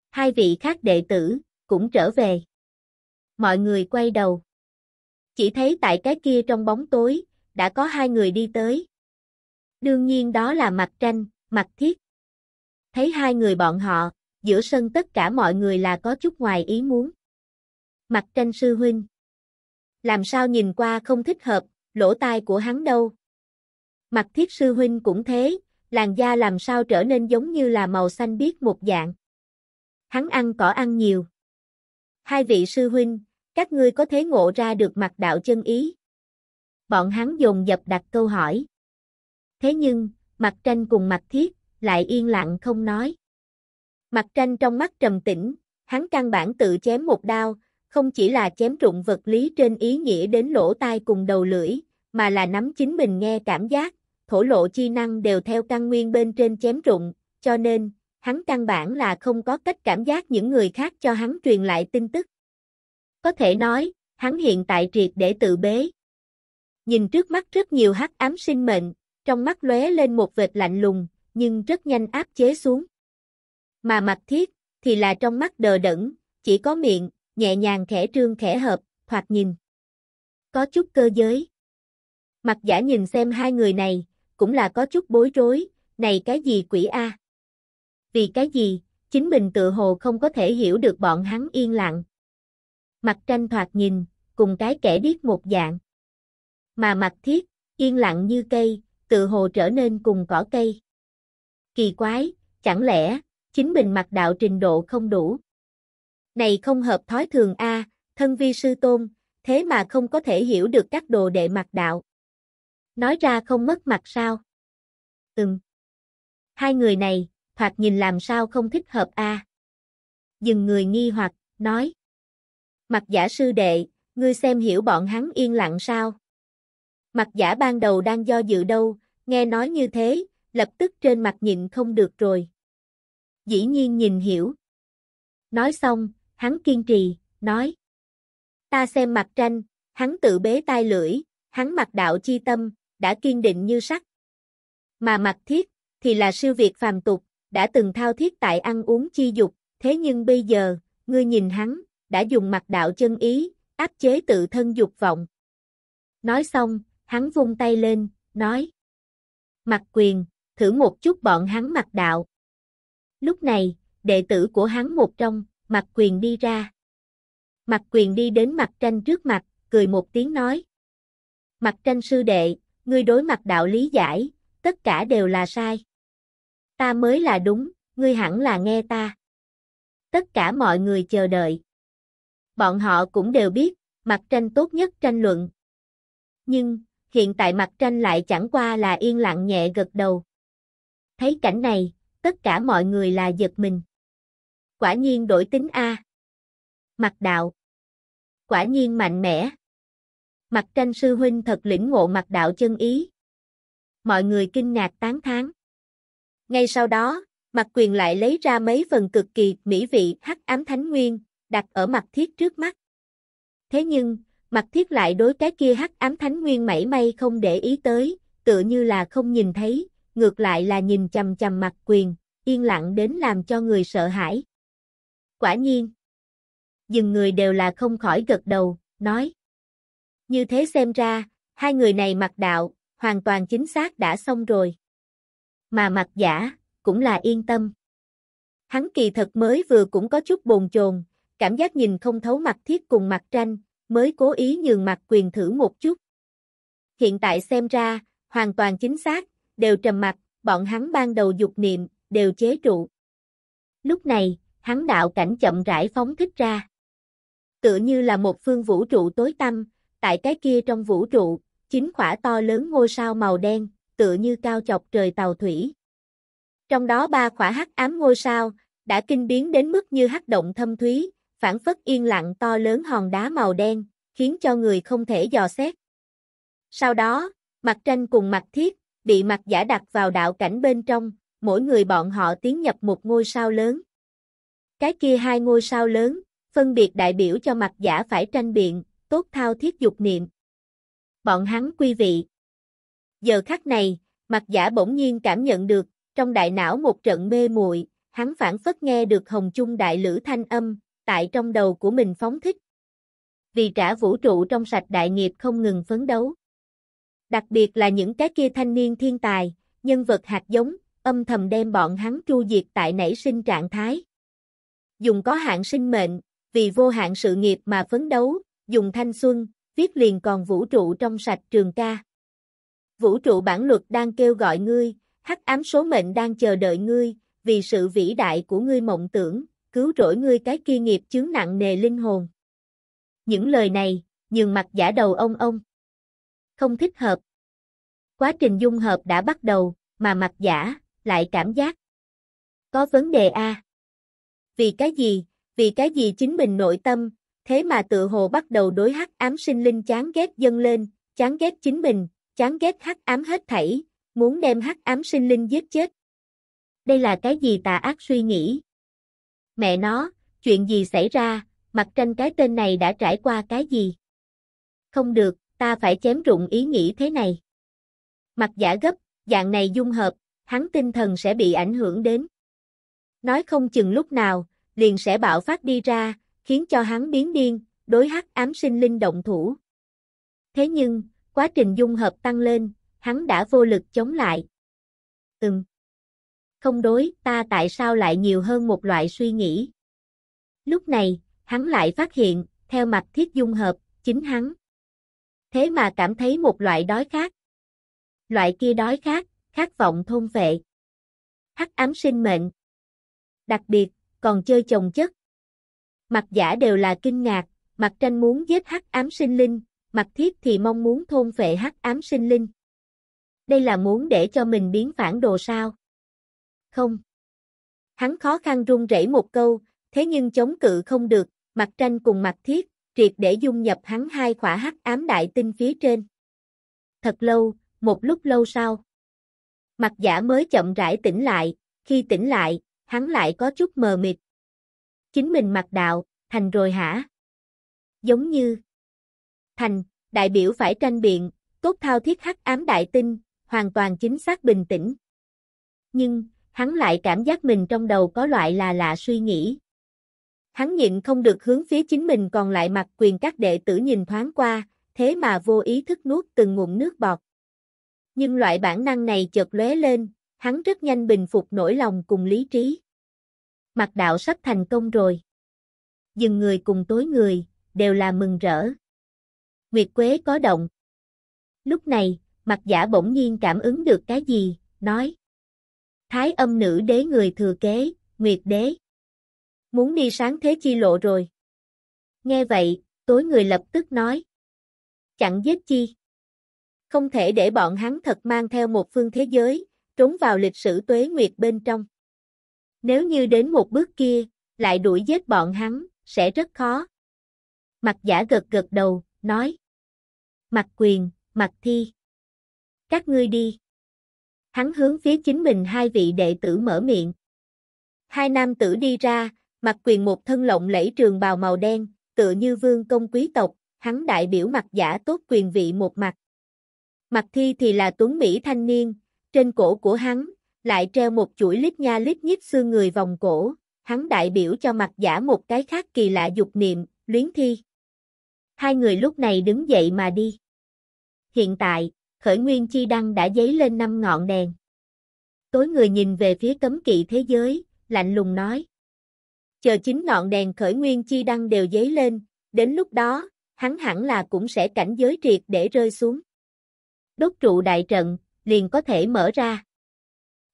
Hai vị khác đệ tử, cũng trở về. Mọi người quay đầu. Chỉ thấy tại cái kia trong bóng tối, đã có hai người đi tới. Đương nhiên đó là mặt tranh, mặt thiết. Thấy hai người bọn họ, giữa sân tất cả mọi người là có chút ngoài ý muốn mặt tranh sư huynh. Làm sao nhìn qua không thích hợp, lỗ tai của hắn đâu. Mặt thiết sư huynh cũng thế, làn da làm sao trở nên giống như là màu xanh biếc một dạng. Hắn ăn cỏ ăn nhiều. Hai vị sư huynh, các ngươi có thế ngộ ra được mặt đạo chân ý. Bọn hắn dồn dập đặt câu hỏi. Thế nhưng, mặt tranh cùng mặt thiết, lại yên lặng không nói. Mặt tranh trong mắt trầm tĩnh, hắn căn bản tự chém một đao, không chỉ là chém trụng vật lý trên ý nghĩa đến lỗ tai cùng đầu lưỡi, mà là nắm chính mình nghe cảm giác, thổ lộ chi năng đều theo căn nguyên bên trên chém trụng, cho nên, hắn căn bản là không có cách cảm giác những người khác cho hắn truyền lại tin tức. Có thể nói, hắn hiện tại triệt để tự bế. Nhìn trước mắt rất nhiều hắc ám sinh mệnh, trong mắt lóe lên một vệt lạnh lùng, nhưng rất nhanh áp chế xuống. Mà mặt thiết, thì là trong mắt đờ đẫn, chỉ có miệng, nhẹ nhàng khẽ trương khẽ hợp, thoạt nhìn. Có chút cơ giới. Mặt giả nhìn xem hai người này, cũng là có chút bối rối, này cái gì quỷ A? Vì cái gì, chính mình tự hồ không có thể hiểu được bọn hắn yên lặng. Mặt tranh thoạt nhìn, cùng cái kẻ điếc một dạng. Mà mặt thiết, yên lặng như cây, tự hồ trở nên cùng cỏ cây. Kỳ quái, chẳng lẽ, chính mình mặt đạo trình độ không đủ. Này không hợp thói thường a, thân vi sư tôn, thế mà không có thể hiểu được các đồ đệ mặt đạo. Nói ra không mất mặt sao? Ừm. Hai người này, thoạt nhìn làm sao không thích hợp a. Dừng người nghi hoặc, nói. Mặt giả sư đệ, ngươi xem hiểu bọn hắn yên lặng sao? Mặt giả ban đầu đang do dự đâu, nghe nói như thế, lập tức trên mặt nhịn không được rồi. Dĩ nhiên nhìn hiểu. Nói xong, hắn kiên trì, nói. Ta xem mặt tranh, hắn tự bế tai lưỡi, hắn mặc đạo chi tâm, đã kiên định như sắt. Mà mặt thiết, thì là siêu việt phàm tục, đã từng thao thiết tại ăn uống chi dục, thế nhưng bây giờ, ngươi nhìn hắn, đã dùng mặt đạo chân ý, áp chế tự thân dục vọng. Nói xong, hắn vung tay lên, nói. Mặt quyền, thử một chút bọn hắn mặt đạo. Lúc này, đệ tử của hắn một trong, mặt quyền đi ra. Mặt quyền đi đến mặt tranh trước mặt, cười một tiếng nói. Mặt tranh sư đệ, ngươi đối mặt đạo lý giải, tất cả đều là sai. Ta mới là đúng, ngươi hẳn là nghe ta. Tất cả mọi người chờ đợi. Bọn họ cũng đều biết, mặt tranh tốt nhất tranh luận. Nhưng, hiện tại mặt tranh lại chẳng qua là yên lặng nhẹ gật đầu. Thấy cảnh này, tất cả mọi người là giật mình. Quả nhiên đổi tính A. Mặt đạo. Quả nhiên mạnh mẽ. Mặt tranh sư huynh thật lĩnh ngộ mặt đạo chân ý. Mọi người kinh ngạc tán thán. Ngay sau đó, mặt quyền lại lấy ra mấy phần cực kỳ mỹ vị hắc ám thánh nguyên, đặt ở mặt thiết trước mắt. Thế nhưng, mặt thiết lại đối cái kia hắc ám thánh nguyên mảy may không để ý tới, tựa như là không nhìn thấy, ngược lại là nhìn chằm chằm mặt quyền, yên lặng đến làm cho người sợ hãi. Quả nhiên. Dừng người đều là không khỏi gật đầu, nói. Như thế xem ra, hai người này mặc đạo, hoàn toàn chính xác đã xong rồi. Mà mặc giả, cũng là yên tâm. Hắn kỳ thật mới vừa cũng có chút bồn chồn, cảm giác nhìn không thấu mặt thiết cùng mặt tranh, mới cố ý nhường mặt quyền thử một chút. Hiện tại xem ra, hoàn toàn chính xác, đều trầm mặt, bọn hắn ban đầu dục niệm, đều chế trụ. Lúc này, hắn đạo cảnh chậm rãi phóng thích ra. Tựa như là một phương vũ trụ tối tăm, tại cái kia trong vũ trụ, chính khỏa to lớn ngôi sao màu đen, tựa như cao chọc trời tàu thủy. Trong đó ba khỏa hắc ám ngôi sao, đã kinh biến đến mức như hắc động thâm thúy, phản phất yên lặng to lớn hòn đá màu đen, khiến cho người không thể dò xét. Sau đó, mặt tranh cùng mặt thiết, bị mặt giả đặt vào đạo cảnh bên trong, mỗi người bọn họ tiến nhập một ngôi sao lớn. Cái kia hai ngôi sao lớn, phân biệt đại biểu cho mặt giả phải tranh biện, tốt thao thiết dục niệm. Bọn hắn quý vị. Giờ khắc này, mặt giả bỗng nhiên cảm nhận được, trong đại não một trận mê muội, hắn phản phất nghe được hồng chung đại lữ thanh âm, tại trong đầu của mình phóng thích. Vì trả vũ trụ trong sạch đại nghiệp không ngừng phấn đấu. Đặc biệt là những cái kia thanh niên thiên tài, nhân vật hạt giống, âm thầm đem bọn hắn tru diệt tại nảy sinh trạng thái dùng có hạn sinh mệnh, vì vô hạn sự nghiệp mà phấn đấu, dùng thanh xuân, viết liền còn vũ trụ trong sạch trường ca. Vũ trụ bản luật đang kêu gọi ngươi, hắc ám số mệnh đang chờ đợi ngươi, vì sự vĩ đại của ngươi mộng tưởng, cứu rỗi ngươi cái kia nghiệp chướng nặng nề linh hồn. Những lời này, nhường mặt giả đầu ông ông. Không thích hợp. Quá trình dung hợp đã bắt đầu, mà mặt giả, lại cảm giác. Có vấn đề A. À? vì cái gì, vì cái gì chính mình nội tâm, thế mà tự hồ bắt đầu đối hắc ám sinh linh chán ghét dâng lên, chán ghét chính mình, chán ghét hắc ám hết thảy, muốn đem hắc ám sinh linh giết chết. Đây là cái gì tà ác suy nghĩ? Mẹ nó, chuyện gì xảy ra, mặt tranh cái tên này đã trải qua cái gì? Không được, ta phải chém rụng ý nghĩ thế này. Mặt giả gấp, dạng này dung hợp, hắn tinh thần sẽ bị ảnh hưởng đến nói không chừng lúc nào, liền sẽ bạo phát đi ra, khiến cho hắn biến điên, đối hắc ám sinh linh động thủ. Thế nhưng, quá trình dung hợp tăng lên, hắn đã vô lực chống lại. Ừm. Không đối, ta tại sao lại nhiều hơn một loại suy nghĩ. Lúc này, hắn lại phát hiện, theo mạch thiết dung hợp, chính hắn. Thế mà cảm thấy một loại đói khác. Loại kia đói khác, khát vọng thôn vệ. Hắc ám sinh mệnh, đặc biệt, còn chơi chồng chất. Mặt giả đều là kinh ngạc, mặt tranh muốn giết hắc ám sinh linh, mặt thiết thì mong muốn thôn phệ hắc ám sinh linh. Đây là muốn để cho mình biến phản đồ sao? Không. Hắn khó khăn run rẩy một câu, thế nhưng chống cự không được, mặt tranh cùng mặt thiết, triệt để dung nhập hắn hai khỏa hắc ám đại tinh phía trên. Thật lâu, một lúc lâu sau. Mặt giả mới chậm rãi tỉnh lại, khi tỉnh lại, hắn lại có chút mờ mịt. Chính mình mặc đạo, thành rồi hả? Giống như thành, đại biểu phải tranh biện, tốt thao thiết hắc ám đại tinh, hoàn toàn chính xác bình tĩnh. Nhưng, hắn lại cảm giác mình trong đầu có loại là lạ suy nghĩ. Hắn nhịn không được hướng phía chính mình còn lại mặt quyền các đệ tử nhìn thoáng qua, thế mà vô ý thức nuốt từng ngụm nước bọt. Nhưng loại bản năng này chợt lóe lên, hắn rất nhanh bình phục nỗi lòng cùng lý trí. Mặt đạo sắp thành công rồi. Dừng người cùng tối người, đều là mừng rỡ. Nguyệt Quế có động. Lúc này, mặt giả bỗng nhiên cảm ứng được cái gì, nói. Thái âm nữ đế người thừa kế, Nguyệt đế. Muốn đi sáng thế chi lộ rồi. Nghe vậy, tối người lập tức nói. Chẳng giết chi. Không thể để bọn hắn thật mang theo một phương thế giới, trốn vào lịch sử tuế nguyệt bên trong. Nếu như đến một bước kia, lại đuổi giết bọn hắn, sẽ rất khó. Mặt giả gật gật đầu, nói. Mặt quyền, mặt thi. Các ngươi đi. Hắn hướng phía chính mình hai vị đệ tử mở miệng. Hai nam tử đi ra, mặt quyền một thân lộng lẫy trường bào màu đen, tựa như vương công quý tộc, hắn đại biểu mặt giả tốt quyền vị một mặt. Mặt thi thì là tuấn Mỹ thanh niên, trên cổ của hắn, lại treo một chuỗi lít nha lít nhít xương người vòng cổ, hắn đại biểu cho mặt giả một cái khác kỳ lạ dục niệm, luyến thi. Hai người lúc này đứng dậy mà đi. Hiện tại, khởi nguyên chi đăng đã dấy lên năm ngọn đèn. Tối người nhìn về phía cấm kỵ thế giới, lạnh lùng nói. Chờ chính ngọn đèn khởi nguyên chi đăng đều dấy lên, đến lúc đó, hắn hẳn là cũng sẽ cảnh giới triệt để rơi xuống. Đốt trụ đại trận, liền có thể mở ra.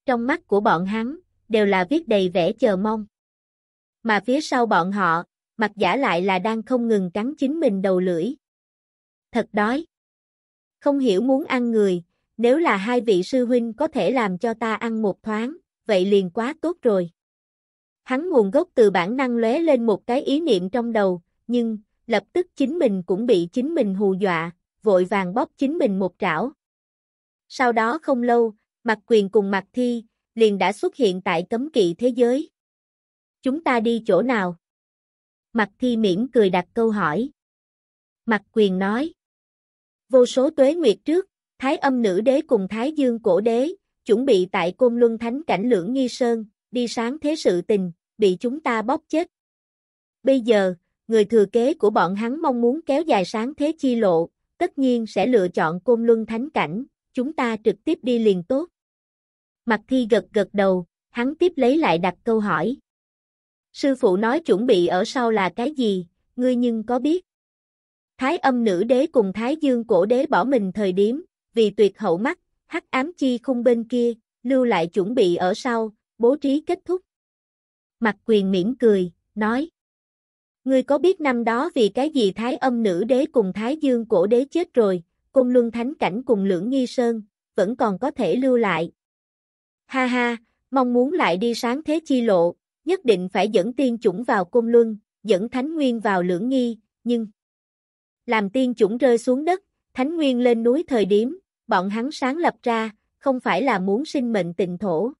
Trong mắt của bọn hắn, đều là viết đầy vẻ chờ mong. Mà phía sau bọn họ, mặt giả lại là đang không ngừng cắn chính mình đầu lưỡi. Thật đói. Không hiểu muốn ăn người, nếu là hai vị sư huynh có thể làm cho ta ăn một thoáng, vậy liền quá tốt rồi. Hắn nguồn gốc từ bản năng lóe lên một cái ý niệm trong đầu, nhưng, lập tức chính mình cũng bị chính mình hù dọa, vội vàng bóp chính mình một trảo. Sau đó không lâu, Mạc Quyền cùng Mạc Thi liền đã xuất hiện tại cấm kỵ thế giới. Chúng ta đi chỗ nào? Mạc Thi mỉm cười đặt câu hỏi. Mạc Quyền nói. Vô số tuế nguyệt trước, Thái âm nữ đế cùng Thái dương cổ đế, chuẩn bị tại Côn Luân Thánh cảnh lưỡng nghi sơn, đi sáng thế sự tình, bị chúng ta bóp chết. Bây giờ, người thừa kế của bọn hắn mong muốn kéo dài sáng thế chi lộ, tất nhiên sẽ lựa chọn Côn Luân Thánh cảnh, chúng ta trực tiếp đi liền tốt. Mặt thi gật gật đầu, hắn tiếp lấy lại đặt câu hỏi. Sư phụ nói chuẩn bị ở sau là cái gì, ngươi nhưng có biết. Thái âm nữ đế cùng Thái dương cổ đế bỏ mình thời điểm, vì tuyệt hậu mắt, hắc ám chi khung bên kia, lưu lại chuẩn bị ở sau, bố trí kết thúc. Mặt quyền mỉm cười, nói. Ngươi có biết năm đó vì cái gì Thái âm nữ đế cùng Thái dương cổ đế chết rồi, cung luân thánh cảnh cùng lưỡng nghi sơn, vẫn còn có thể lưu lại. Ha ha, mong muốn lại đi sáng thế chi lộ, nhất định phải dẫn tiên chủng vào cung luân, dẫn thánh nguyên vào lưỡng nghi, nhưng... Làm tiên chủng rơi xuống đất, thánh nguyên lên núi thời điểm, bọn hắn sáng lập ra, không phải là muốn sinh mệnh tịnh thổ,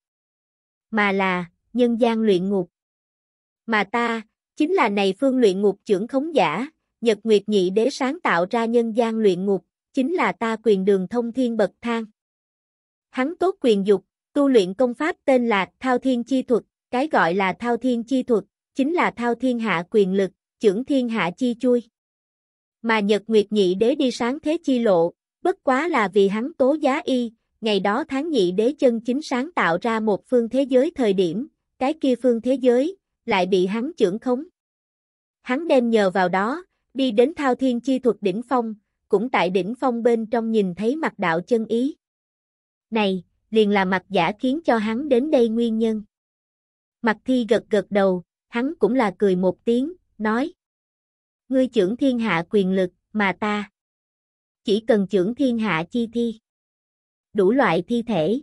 mà là nhân gian luyện ngục. Mà ta, chính là này phương luyện ngục trưởng khống giả, Nhật Nguyệt Nhị Đế sáng tạo ra nhân gian luyện ngục, chính là ta quyền đường thông thiên bậc thang. Hắn tốt quyền dục, tu luyện công pháp tên là Thao Thiên Chi Thuật, cái gọi là Thao Thiên Chi Thuật, chính là Thao Thiên Hạ quyền lực, trưởng thiên hạ chi chui. Mà Nhật Nguyệt Nhị Đế đi sáng thế chi lộ, bất quá là vì hắn tố giá y, ngày đó tháng nhị đế chân chính sáng tạo ra một phương thế giới thời điểm, cái kia phương thế giới, lại bị hắn trưởng khống. Hắn đem nhờ vào đó, đi đến thao thiên chi thuật đỉnh phong, cũng tại đỉnh phong bên trong nhìn thấy mặt đạo chân ý. Này, liền là mặt giả khiến cho hắn đến đây nguyên nhân. Mặt thi gật gật đầu, hắn cũng là cười một tiếng, nói. Ngươi trưởng thiên hạ quyền lực, mà ta. Chỉ cần trưởng thiên hạ chi thi. Đủ loại thi thể.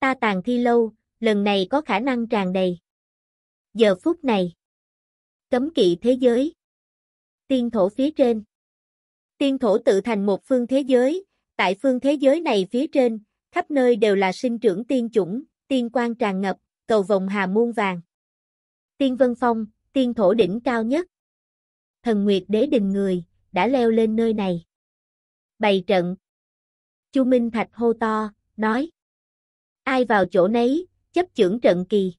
Ta tàn thi lâu, lần này có khả năng tràn đầy. Giờ phút này. Cấm kỵ thế giới. Tiên thổ phía trên. Tiên thổ tự thành một phương thế giới, tại phương thế giới này phía trên, khắp nơi đều là sinh trưởng tiên chủng, tiên quan tràn ngập, cầu vòng hà muôn vàng. Tiên vân phong, tiên thổ đỉnh cao nhất. Thần Nguyệt đế đình người, đã leo lên nơi này. Bày trận. Chu Minh Thạch hô to, nói. Ai vào chỗ nấy, chấp chưởng trận kỳ.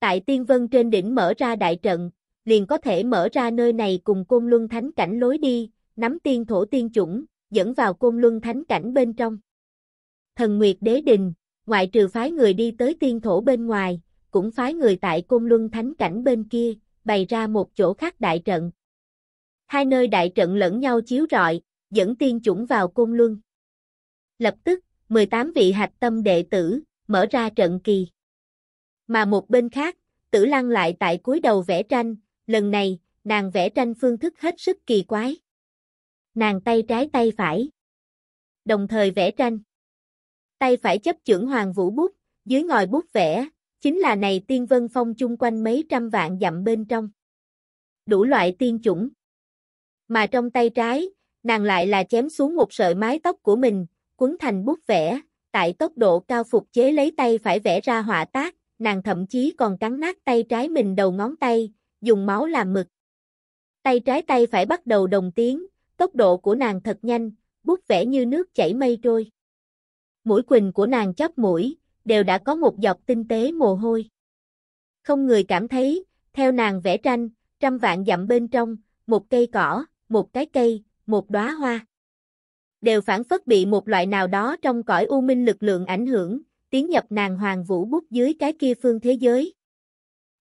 Tại tiên vân trên đỉnh mở ra đại trận, liền có thể mở ra nơi này cùng côn luân thánh cảnh lối đi, nắm tiên thổ tiên chủng, dẫn vào côn luân thánh cảnh bên trong. Thần Nguyệt Đế Đình, ngoại trừ phái người đi tới tiên thổ bên ngoài, cũng phái người tại côn luân thánh cảnh bên kia, bày ra một chỗ khác đại trận. Hai nơi đại trận lẫn nhau chiếu rọi, dẫn tiên chủng vào côn luân. Lập tức, 18 vị hạch tâm đệ tử, mở ra trận kỳ. Mà một bên khác, tử lăng lại tại cuối đầu vẽ tranh, lần này, nàng vẽ tranh phương thức hết sức kỳ quái nàng tay trái tay phải. Đồng thời vẽ tranh. Tay phải chấp trưởng hoàng vũ bút, dưới ngòi bút vẽ, chính là này tiên vân phong chung quanh mấy trăm vạn dặm bên trong. Đủ loại tiên chủng. Mà trong tay trái, nàng lại là chém xuống một sợi mái tóc của mình, quấn thành bút vẽ, tại tốc độ cao phục chế lấy tay phải vẽ ra họa tác, nàng thậm chí còn cắn nát tay trái mình đầu ngón tay, dùng máu làm mực. Tay trái tay phải bắt đầu đồng tiếng, tốc độ của nàng thật nhanh, bút vẽ như nước chảy mây trôi. Mũi quỳnh của nàng chóp mũi, đều đã có một giọt tinh tế mồ hôi. Không người cảm thấy, theo nàng vẽ tranh, trăm vạn dặm bên trong, một cây cỏ, một cái cây, một đóa hoa. Đều phản phất bị một loại nào đó trong cõi u minh lực lượng ảnh hưởng, tiến nhập nàng hoàng vũ bút dưới cái kia phương thế giới.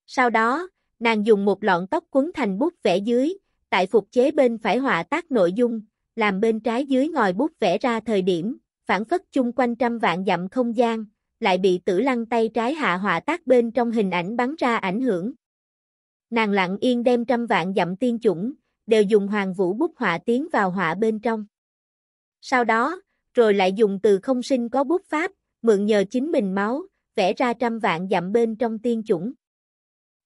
Sau đó, nàng dùng một lọn tóc quấn thành bút vẽ dưới, tại phục chế bên phải họa tác nội dung, làm bên trái dưới ngòi bút vẽ ra thời điểm, phản phất chung quanh trăm vạn dặm không gian, lại bị tử lăng tay trái hạ họa tác bên trong hình ảnh bắn ra ảnh hưởng. Nàng lặng yên đem trăm vạn dặm tiên chủng, đều dùng hoàng vũ bút họa tiến vào họa bên trong. Sau đó, rồi lại dùng từ không sinh có bút pháp, mượn nhờ chính mình máu, vẽ ra trăm vạn dặm bên trong tiên chủng.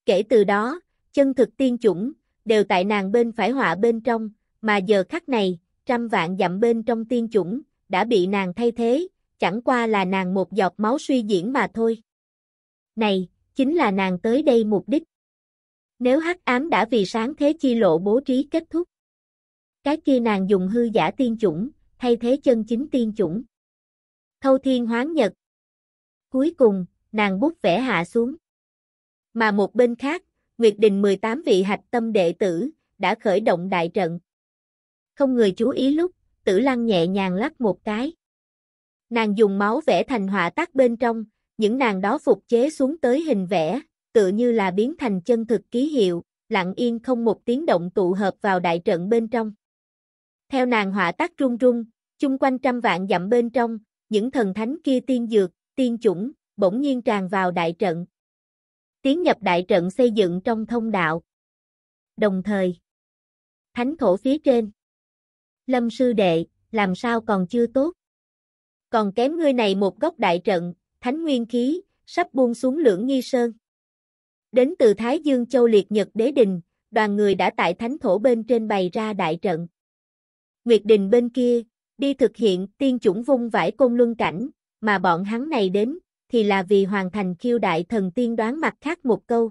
Kể từ đó, chân thực tiên chủng, đều tại nàng bên phải họa bên trong, mà giờ khắc này, trăm vạn dặm bên trong tiên chủng, đã bị nàng thay thế, chẳng qua là nàng một giọt máu suy diễn mà thôi. Này, chính là nàng tới đây mục đích. Nếu hắc ám đã vì sáng thế chi lộ bố trí kết thúc, cái kia nàng dùng hư giả tiên chủng, thay thế chân chính tiên chủng. Thâu thiên hoáng nhật. Cuối cùng, nàng bút vẽ hạ xuống. Mà một bên khác, Nguyệt Đình 18 vị hạch tâm đệ tử, đã khởi động đại trận. Không người chú ý lúc, tử lăng nhẹ nhàng lắc một cái. Nàng dùng máu vẽ thành họa tác bên trong, những nàng đó phục chế xuống tới hình vẽ, tựa như là biến thành chân thực ký hiệu, lặng yên không một tiếng động tụ hợp vào đại trận bên trong. Theo nàng họa tác rung rung, chung quanh trăm vạn dặm bên trong, những thần thánh kia tiên dược, tiên chủng, bỗng nhiên tràn vào đại trận tiến nhập đại trận xây dựng trong thông đạo. Đồng thời, thánh thổ phía trên, lâm sư đệ, làm sao còn chưa tốt? Còn kém ngươi này một góc đại trận, thánh nguyên khí, sắp buông xuống lưỡng nghi sơn. Đến từ Thái Dương Châu liệt Nhật Đế Đình, đoàn người đã tại thánh thổ bên trên bày ra đại trận. Nguyệt Đình bên kia, đi thực hiện tiên chủng vung vải côn luân cảnh, mà bọn hắn này đến, thì là vì hoàn thành khiêu đại thần tiên đoán mặt khác một câu.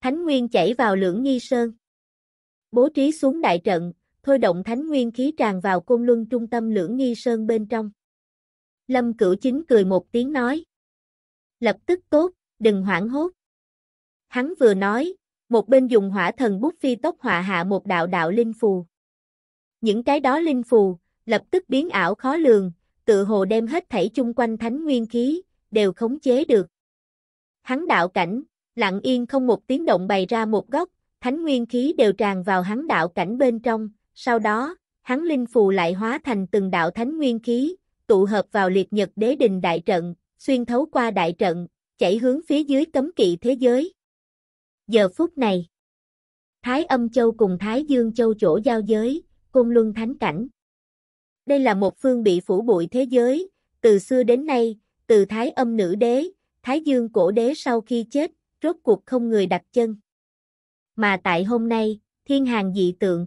Thánh Nguyên chảy vào lưỡng nghi sơn. Bố trí xuống đại trận, thôi động Thánh Nguyên khí tràn vào côn luân trung tâm lưỡng nghi sơn bên trong. Lâm Cửu Chính cười một tiếng nói. Lập tức tốt, đừng hoảng hốt. Hắn vừa nói, một bên dùng hỏa thần bút phi tốc họa hạ một đạo đạo linh phù. Những cái đó linh phù, lập tức biến ảo khó lường, tự hồ đem hết thảy chung quanh thánh nguyên khí, đều khống chế được. Hắn đạo cảnh, lặng yên không một tiếng động bày ra một góc, thánh nguyên khí đều tràn vào hắn đạo cảnh bên trong, sau đó, hắn linh phù lại hóa thành từng đạo thánh nguyên khí, tụ hợp vào liệt nhật đế đình đại trận, xuyên thấu qua đại trận, chảy hướng phía dưới cấm kỵ thế giới. Giờ phút này, Thái Âm Châu cùng Thái Dương Châu chỗ giao giới, cung Luân Thánh Cảnh. Đây là một phương bị phủ bụi thế giới, từ xưa đến nay, từ Thái Âm nữ đế, Thái Dương cổ đế sau khi chết, rốt cuộc không người đặt chân. Mà tại hôm nay, thiên hàng dị tượng.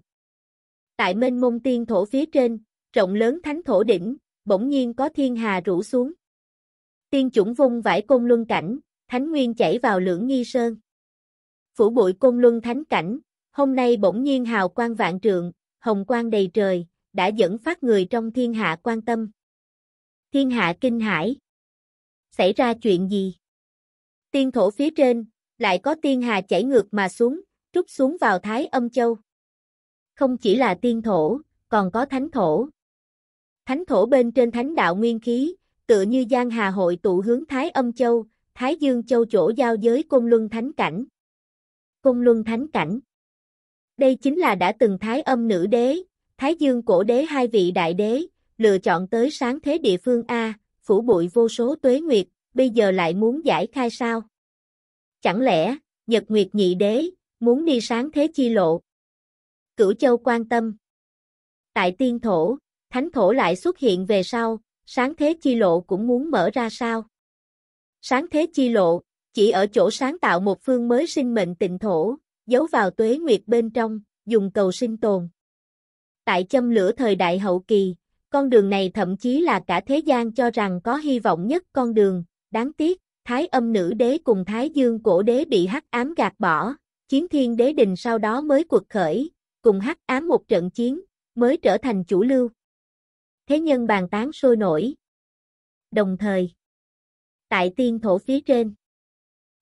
Tại mênh mông tiên thổ phía trên, rộng lớn thánh thổ đỉnh, bỗng nhiên có thiên hà rủ xuống. Tiên chủng vung vải côn luân cảnh, thánh nguyên chảy vào lưỡng nghi sơn. Phủ bụi côn luân thánh cảnh, hôm nay bỗng nhiên hào quang vạn trượng, hồng quang đầy trời, đã dẫn phát người trong thiên hạ quan tâm. Thiên hạ kinh hải xảy ra chuyện gì? Tiên thổ phía trên, lại có tiên hà chảy ngược mà xuống, trút xuống vào Thái Âm Châu. Không chỉ là tiên thổ, còn có thánh thổ. Thánh thổ bên trên thánh đạo nguyên khí, tựa như Giang Hà hội tụ hướng Thái Âm Châu, Thái Dương Châu chỗ giao giới Cung Luân Thánh Cảnh. Cung Luân Thánh Cảnh Đây chính là đã từng Thái Âm Nữ Đế, Thái Dương Cổ Đế hai vị Đại Đế, lựa chọn tới sáng thế địa phương A, phủ bụi vô số tuế nguyệt, bây giờ lại muốn giải khai sao? Chẳng lẽ, Nhật Nguyệt nhị đế, muốn đi sáng thế chi lộ? Cửu Châu quan tâm. Tại tiên thổ, thánh thổ lại xuất hiện về sau, sáng thế chi lộ cũng muốn mở ra sao? Sáng thế chi lộ, chỉ ở chỗ sáng tạo một phương mới sinh mệnh tịnh thổ, giấu vào tuế nguyệt bên trong, dùng cầu sinh tồn. Tại châm lửa thời đại hậu kỳ, con đường này thậm chí là cả thế gian cho rằng có hy vọng nhất con đường, đáng tiếc, Thái âm nữ đế cùng Thái dương cổ đế bị hắc ám gạt bỏ, chiến thiên đế đình sau đó mới cuộc khởi, cùng hắc ám một trận chiến, mới trở thành chủ lưu. Thế nhân bàn tán sôi nổi. Đồng thời, tại tiên thổ phía trên,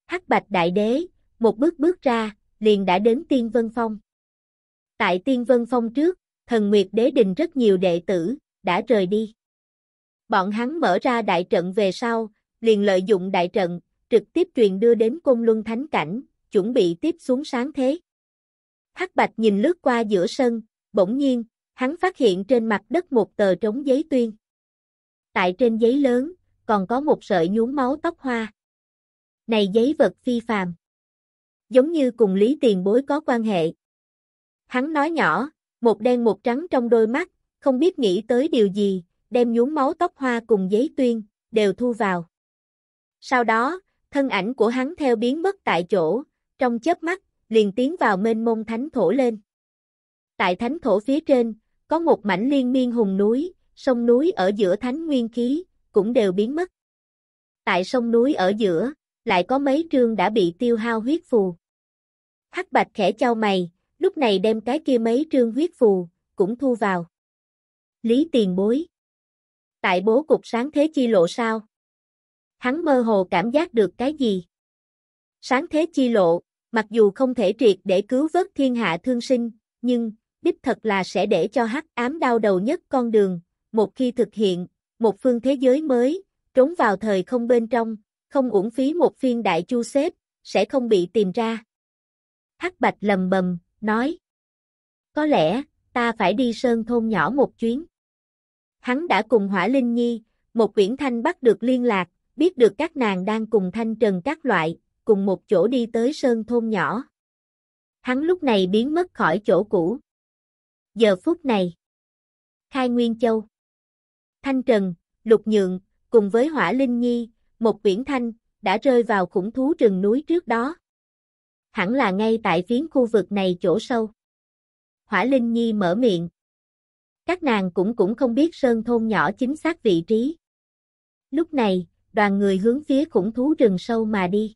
hắc bạch đại đế, một bước bước ra, liền đã đến tiên vân phong. Tại tiên vân phong trước, thần nguyệt đế đình rất nhiều đệ tử, đã rời đi. Bọn hắn mở ra đại trận về sau, liền lợi dụng đại trận, trực tiếp truyền đưa đến cung luân thánh cảnh, chuẩn bị tiếp xuống sáng thế. Hắc Bạch nhìn lướt qua giữa sân, bỗng nhiên, hắn phát hiện trên mặt đất một tờ trống giấy tuyên. Tại trên giấy lớn, còn có một sợi nhuốm máu tóc hoa. Này giấy vật phi phàm. Giống như cùng lý tiền bối có quan hệ. Hắn nói nhỏ, một đen một trắng trong đôi mắt, không biết nghĩ tới điều gì, đem nhuốm máu tóc hoa cùng giấy tuyên, đều thu vào. Sau đó, thân ảnh của hắn theo biến mất tại chỗ, trong chớp mắt, liền tiến vào mênh mông thánh thổ lên. Tại thánh thổ phía trên, có một mảnh liên miên hùng núi, sông núi ở giữa thánh nguyên khí, cũng đều biến mất. Tại sông núi ở giữa, lại có mấy trương đã bị tiêu hao huyết phù. Hắc Bạch khẽ trao mày, lúc này đem cái kia mấy trương huyết phù, cũng thu vào. Lý tiền bối. Tại bố cục sáng thế chi lộ sao? Hắn mơ hồ cảm giác được cái gì? Sáng thế chi lộ, mặc dù không thể triệt để cứu vớt thiên hạ thương sinh, nhưng, đích thật là sẽ để cho hắc ám đau đầu nhất con đường, một khi thực hiện, một phương thế giới mới, trốn vào thời không bên trong, không uổng phí một phiên đại chu xếp, sẽ không bị tìm ra. Hắc Bạch lầm bầm, nói. Có lẽ, ta phải đi sơn thôn nhỏ một chuyến. Hắn đã cùng Hỏa Linh Nhi, một quyển thanh bắt được liên lạc, biết được các nàng đang cùng thanh trần các loại, cùng một chỗ đi tới sơn thôn nhỏ. Hắn lúc này biến mất khỏi chỗ cũ. Giờ phút này, Khai Nguyên Châu, Thanh Trần, Lục Nhượng, cùng với Hỏa Linh Nhi, một quyển thanh, đã rơi vào khủng thú rừng núi trước đó. Hẳn là ngay tại phiến khu vực này chỗ sâu. Hỏa Linh Nhi mở miệng. Các nàng cũng cũng không biết sơn thôn nhỏ chính xác vị trí. Lúc này, đoàn người hướng phía khủng thú rừng sâu mà đi.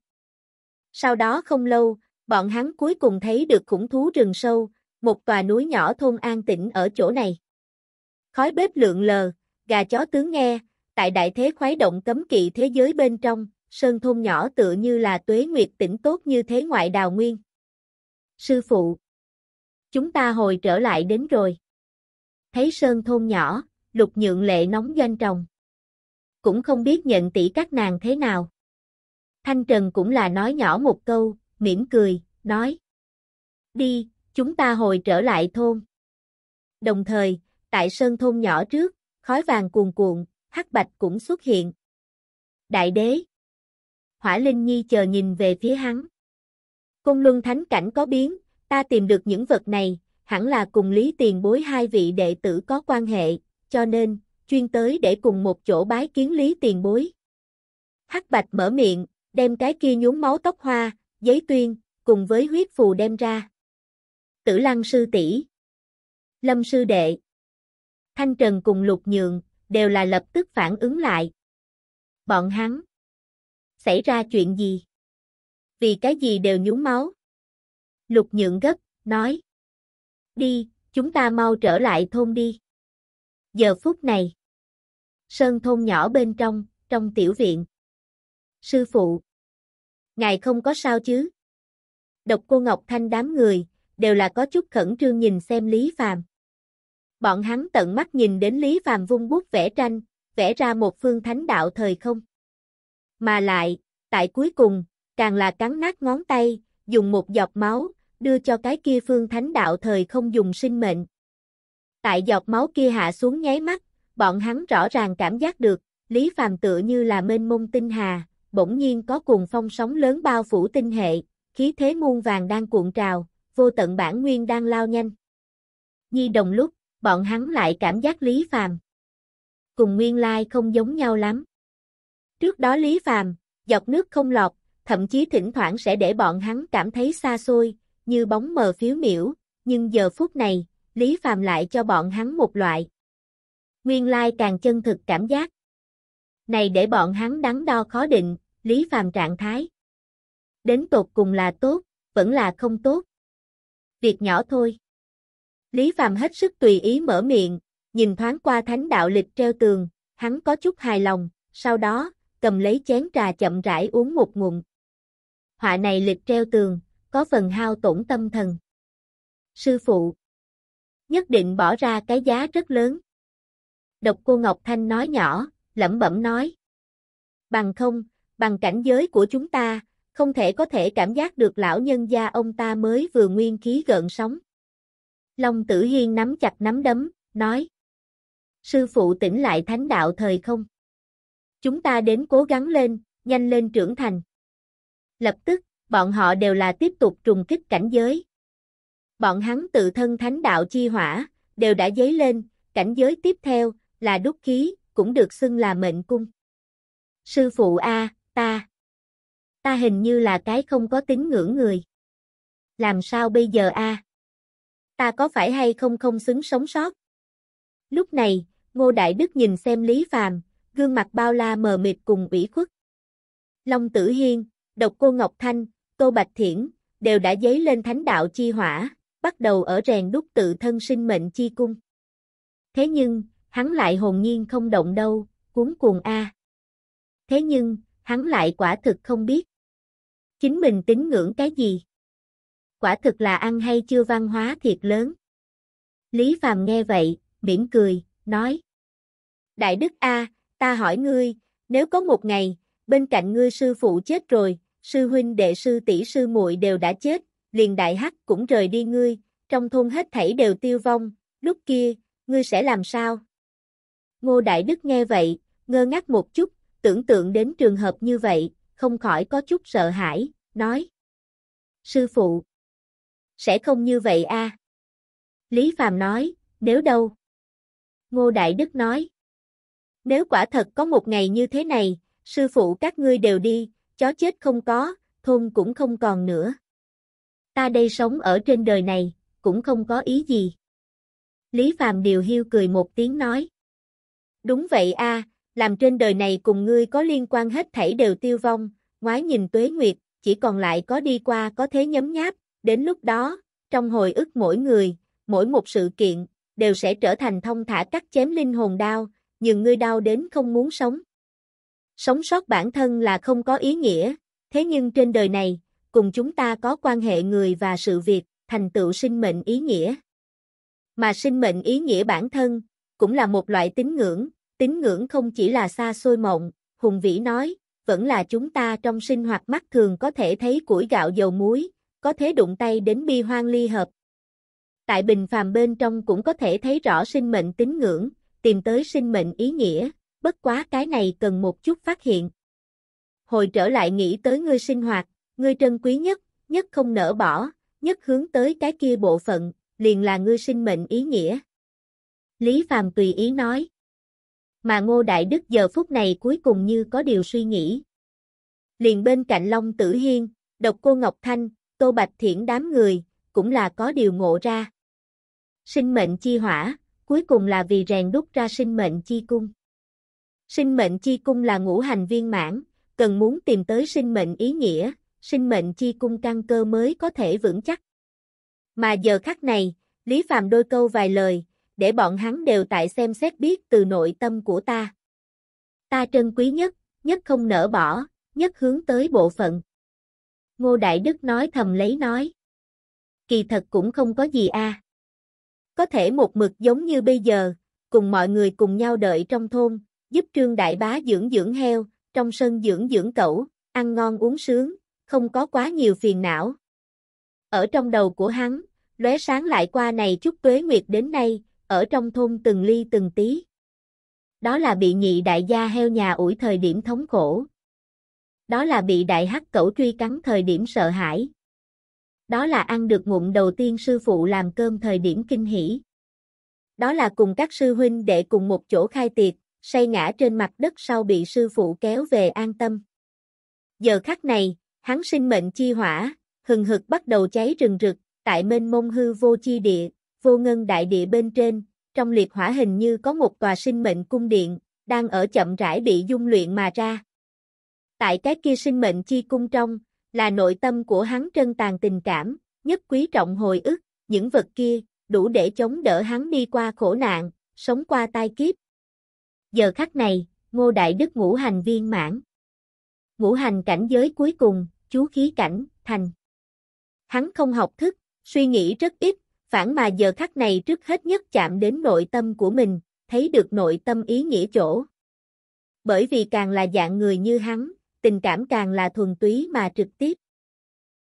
Sau đó không lâu, bọn hắn cuối cùng thấy được khủng thú rừng sâu, một tòa núi nhỏ thôn an tĩnh ở chỗ này. Khói bếp lượn lờ, gà chó tướng nghe, tại đại thế khoái động cấm kỵ thế giới bên trong, sơn thôn nhỏ tựa như là tuế nguyệt tỉnh tốt như thế ngoại đào nguyên. Sư phụ, chúng ta hồi trở lại đến rồi. Thấy sơn thôn nhỏ, lục nhượng lệ nóng doanh trồng. Cũng không biết nhận tỷ các nàng thế nào. Thanh Trần cũng là nói nhỏ một câu, mỉm cười, nói. Đi, chúng ta hồi trở lại thôn. Đồng thời, tại sơn thôn nhỏ trước, khói vàng cuồn cuộn, hắc bạch cũng xuất hiện. Đại đế. Hỏa Linh Nhi chờ nhìn về phía hắn. Cung luân thánh cảnh có biến, Ta tìm được những vật này, hẳn là cùng lý tiền bối hai vị đệ tử có quan hệ, cho nên, chuyên tới để cùng một chỗ bái kiến lý tiền bối. Hắc Bạch mở miệng, đem cái kia nhúng máu tóc hoa, giấy tuyên, cùng với huyết phù đem ra. Tử Lăng sư tỷ, Lâm sư đệ, Thanh Trần cùng Lục Nhượng đều là lập tức phản ứng lại. Bọn hắn xảy ra chuyện gì? Vì cái gì đều nhúng máu? Lục Nhượng gấp, nói. Đi, chúng ta mau trở lại thôn đi. Giờ phút này. Sơn thôn nhỏ bên trong, trong tiểu viện. Sư phụ. Ngài không có sao chứ? Độc cô Ngọc Thanh đám người, đều là có chút khẩn trương nhìn xem Lý Phàm. Bọn hắn tận mắt nhìn đến Lý Phàm vung bút vẽ tranh, vẽ ra một phương thánh đạo thời không. Mà lại, tại cuối cùng, càng là cắn nát ngón tay, dùng một giọt máu, đưa cho cái kia phương thánh đạo thời không dùng sinh mệnh. Tại giọt máu kia hạ xuống nháy mắt, bọn hắn rõ ràng cảm giác được, Lý Phàm tựa như là mênh mông tinh hà, bỗng nhiên có cùng phong sóng lớn bao phủ tinh hệ, khí thế muôn vàng đang cuộn trào, vô tận bản nguyên đang lao nhanh. Nhi đồng lúc, bọn hắn lại cảm giác Lý Phàm cùng nguyên lai không giống nhau lắm. Trước đó Lý Phàm, giọt nước không lọt, thậm chí thỉnh thoảng sẽ để bọn hắn cảm thấy xa xôi, như bóng mờ phiếu miểu, nhưng giờ phút này, Lý Phàm lại cho bọn hắn một loại. Nguyên lai càng chân thực cảm giác. Này để bọn hắn đắn đo khó định, Lý Phàm trạng thái. Đến tột cùng là tốt, vẫn là không tốt. Việc nhỏ thôi. Lý Phàm hết sức tùy ý mở miệng, nhìn thoáng qua thánh đạo lịch treo tường, hắn có chút hài lòng, sau đó, cầm lấy chén trà chậm rãi uống một ngụm. Họa này lịch treo tường, có phần hao tổn tâm thần. Sư phụ, nhất định bỏ ra cái giá rất lớn. Độc cô Ngọc Thanh nói nhỏ, lẩm bẩm nói. Bằng không, bằng cảnh giới của chúng ta, không thể có thể cảm giác được lão nhân gia ông ta mới vừa nguyên khí gợn sóng. Long Tử Hiên nắm chặt nắm đấm, nói. Sư phụ tỉnh lại thánh đạo thời không? Chúng ta đến cố gắng lên, nhanh lên trưởng thành. Lập tức, bọn họ đều là tiếp tục trùng kích cảnh giới. Bọn hắn tự thân thánh đạo chi hỏa, đều đã dấy lên, cảnh giới tiếp theo, là đúc khí, cũng được xưng là mệnh cung. Sư phụ A, ta, ta hình như là cái không có tính ngưỡng người. Làm sao bây giờ A? Ta có phải hay không không xứng sống sót? Lúc này, Ngô Đại Đức nhìn xem Lý Phàm, gương mặt bao la mờ mịt cùng ủy khuất. Long Tử Hiên, Độc Cô Ngọc Thanh, Câu Bạch Thiển, đều đã dấy lên thánh đạo chi hỏa, bắt đầu ở rèn đúc tự thân sinh mệnh chi cung. Thế nhưng, hắn lại hồn nhiên không động đâu, cuốn cuồng a. Thế nhưng, hắn lại quả thực không biết. Chính mình tín ngưỡng cái gì? Quả thực là ăn hay chưa văn hóa thiệt lớn. Lý Phàm nghe vậy, mỉm cười, nói: "Đại đức a, ta hỏi ngươi, nếu có một ngày, bên cạnh ngươi sư phụ chết rồi, sư huynh đệ sư tỷ sư muội đều đã chết, liền đại hắc cũng rời đi ngươi, trong thôn hết thảy đều tiêu vong, lúc kia, ngươi sẽ làm sao? Ngô Đại Đức nghe vậy, ngơ ngác một chút, tưởng tượng đến trường hợp như vậy, không khỏi có chút sợ hãi, nói. Sư phụ, sẽ không như vậy a Lý Phàm nói, nếu đâu? Ngô Đại Đức nói, nếu quả thật có một ngày như thế này, sư phụ các ngươi đều đi, chó chết không có, thôn cũng không còn nữa. Ta đây sống ở trên đời này, cũng không có ý gì. Lý Phàm điều hiu cười một tiếng nói. Đúng vậy a, làm trên đời này cùng ngươi có liên quan hết thảy đều tiêu vong, ngoái nhìn tuế nguyệt, chỉ còn lại có đi qua có thế nhấm nháp, đến lúc đó, trong hồi ức mỗi người, mỗi một sự kiện, đều sẽ trở thành thông thả cắt chém linh hồn đau, nhưng ngươi đau đến không muốn sống. Sống sót bản thân là không có ý nghĩa, thế nhưng trên đời này, cùng chúng ta có quan hệ người và sự việc, thành tựu sinh mệnh ý nghĩa. Mà sinh mệnh ý nghĩa bản thân, cũng là một loại tín ngưỡng, tín ngưỡng không chỉ là xa xôi mộng, Hùng Vĩ nói, vẫn là chúng ta trong sinh hoạt mắt thường có thể thấy củi gạo dầu muối, có thể đụng tay đến bi hoang ly hợp. Tại bình phàm bên trong cũng có thể thấy rõ sinh mệnh tín ngưỡng, tìm tới sinh mệnh ý nghĩa bất quá cái này cần một chút phát hiện. Hồi trở lại nghĩ tới ngươi sinh hoạt, ngươi trân quý nhất, nhất không nỡ bỏ, nhất hướng tới cái kia bộ phận, liền là ngươi sinh mệnh ý nghĩa. Lý Phàm tùy ý nói. Mà Ngô Đại Đức giờ phút này cuối cùng như có điều suy nghĩ. Liền bên cạnh Long Tử Hiên, Độc Cô Ngọc Thanh, Tô Bạch Thiển đám người, cũng là có điều ngộ ra. Sinh mệnh chi hỏa, cuối cùng là vì rèn đúc ra sinh mệnh chi cung. Sinh mệnh chi cung là ngũ hành viên mãn, cần muốn tìm tới sinh mệnh ý nghĩa, sinh mệnh chi cung căn cơ mới có thể vững chắc. Mà giờ khắc này, Lý Phàm đôi câu vài lời, để bọn hắn đều tại xem xét biết từ nội tâm của ta. Ta trân quý nhất, nhất không nỡ bỏ, nhất hướng tới bộ phận. Ngô Đại Đức nói thầm lấy nói. Kỳ thật cũng không có gì a. Có thể một mực giống như bây giờ, cùng mọi người cùng nhau đợi trong thôn, giúp Trương Đại Bá dưỡng dưỡng heo, trong sân dưỡng dưỡng cẩu, ăn ngon uống sướng, không có quá nhiều phiền não. Ở trong đầu của hắn, lóe sáng lại qua này chút tuế nguyệt đến nay, ở trong thôn từng ly từng tí. Đó là bị nhị đại gia heo nhà ủi thời điểm thống khổ. Đó là bị đại hắc cẩu truy cắn thời điểm sợ hãi. Đó là ăn được ngụm đầu tiên sư phụ làm cơm thời điểm kinh hỉ. Đó là cùng các sư huynh đệ cùng một chỗ khai tiệc, say ngã trên mặt đất sau bị sư phụ kéo về an tâm. Giờ khắc này, hắn sinh mệnh chi hỏa, hừng hực bắt đầu cháy rừng rực, tại mênh mông hư vô chi địa, vô ngân đại địa bên trên, trong liệt hỏa hình như có một tòa sinh mệnh cung điện, đang ở chậm rãi bị dung luyện mà ra. Tại cái kia sinh mệnh chi cung trong, là nội tâm của hắn trân tàn tình cảm, nhất quý trọng hồi ức, những vật kia, đủ để chống đỡ hắn đi qua khổ nạn, sống qua tai kiếp, Giờ khắc này, Ngô Đại Đức ngũ hành viên mãn. Ngũ hành cảnh giới cuối cùng, chú khí cảnh, thành. Hắn không học thức, suy nghĩ rất ít, phản mà giờ khắc này trước hết nhất chạm đến nội tâm của mình, thấy được nội tâm ý nghĩa chỗ. Bởi vì càng là dạng người như hắn, tình cảm càng là thuần túy mà trực tiếp.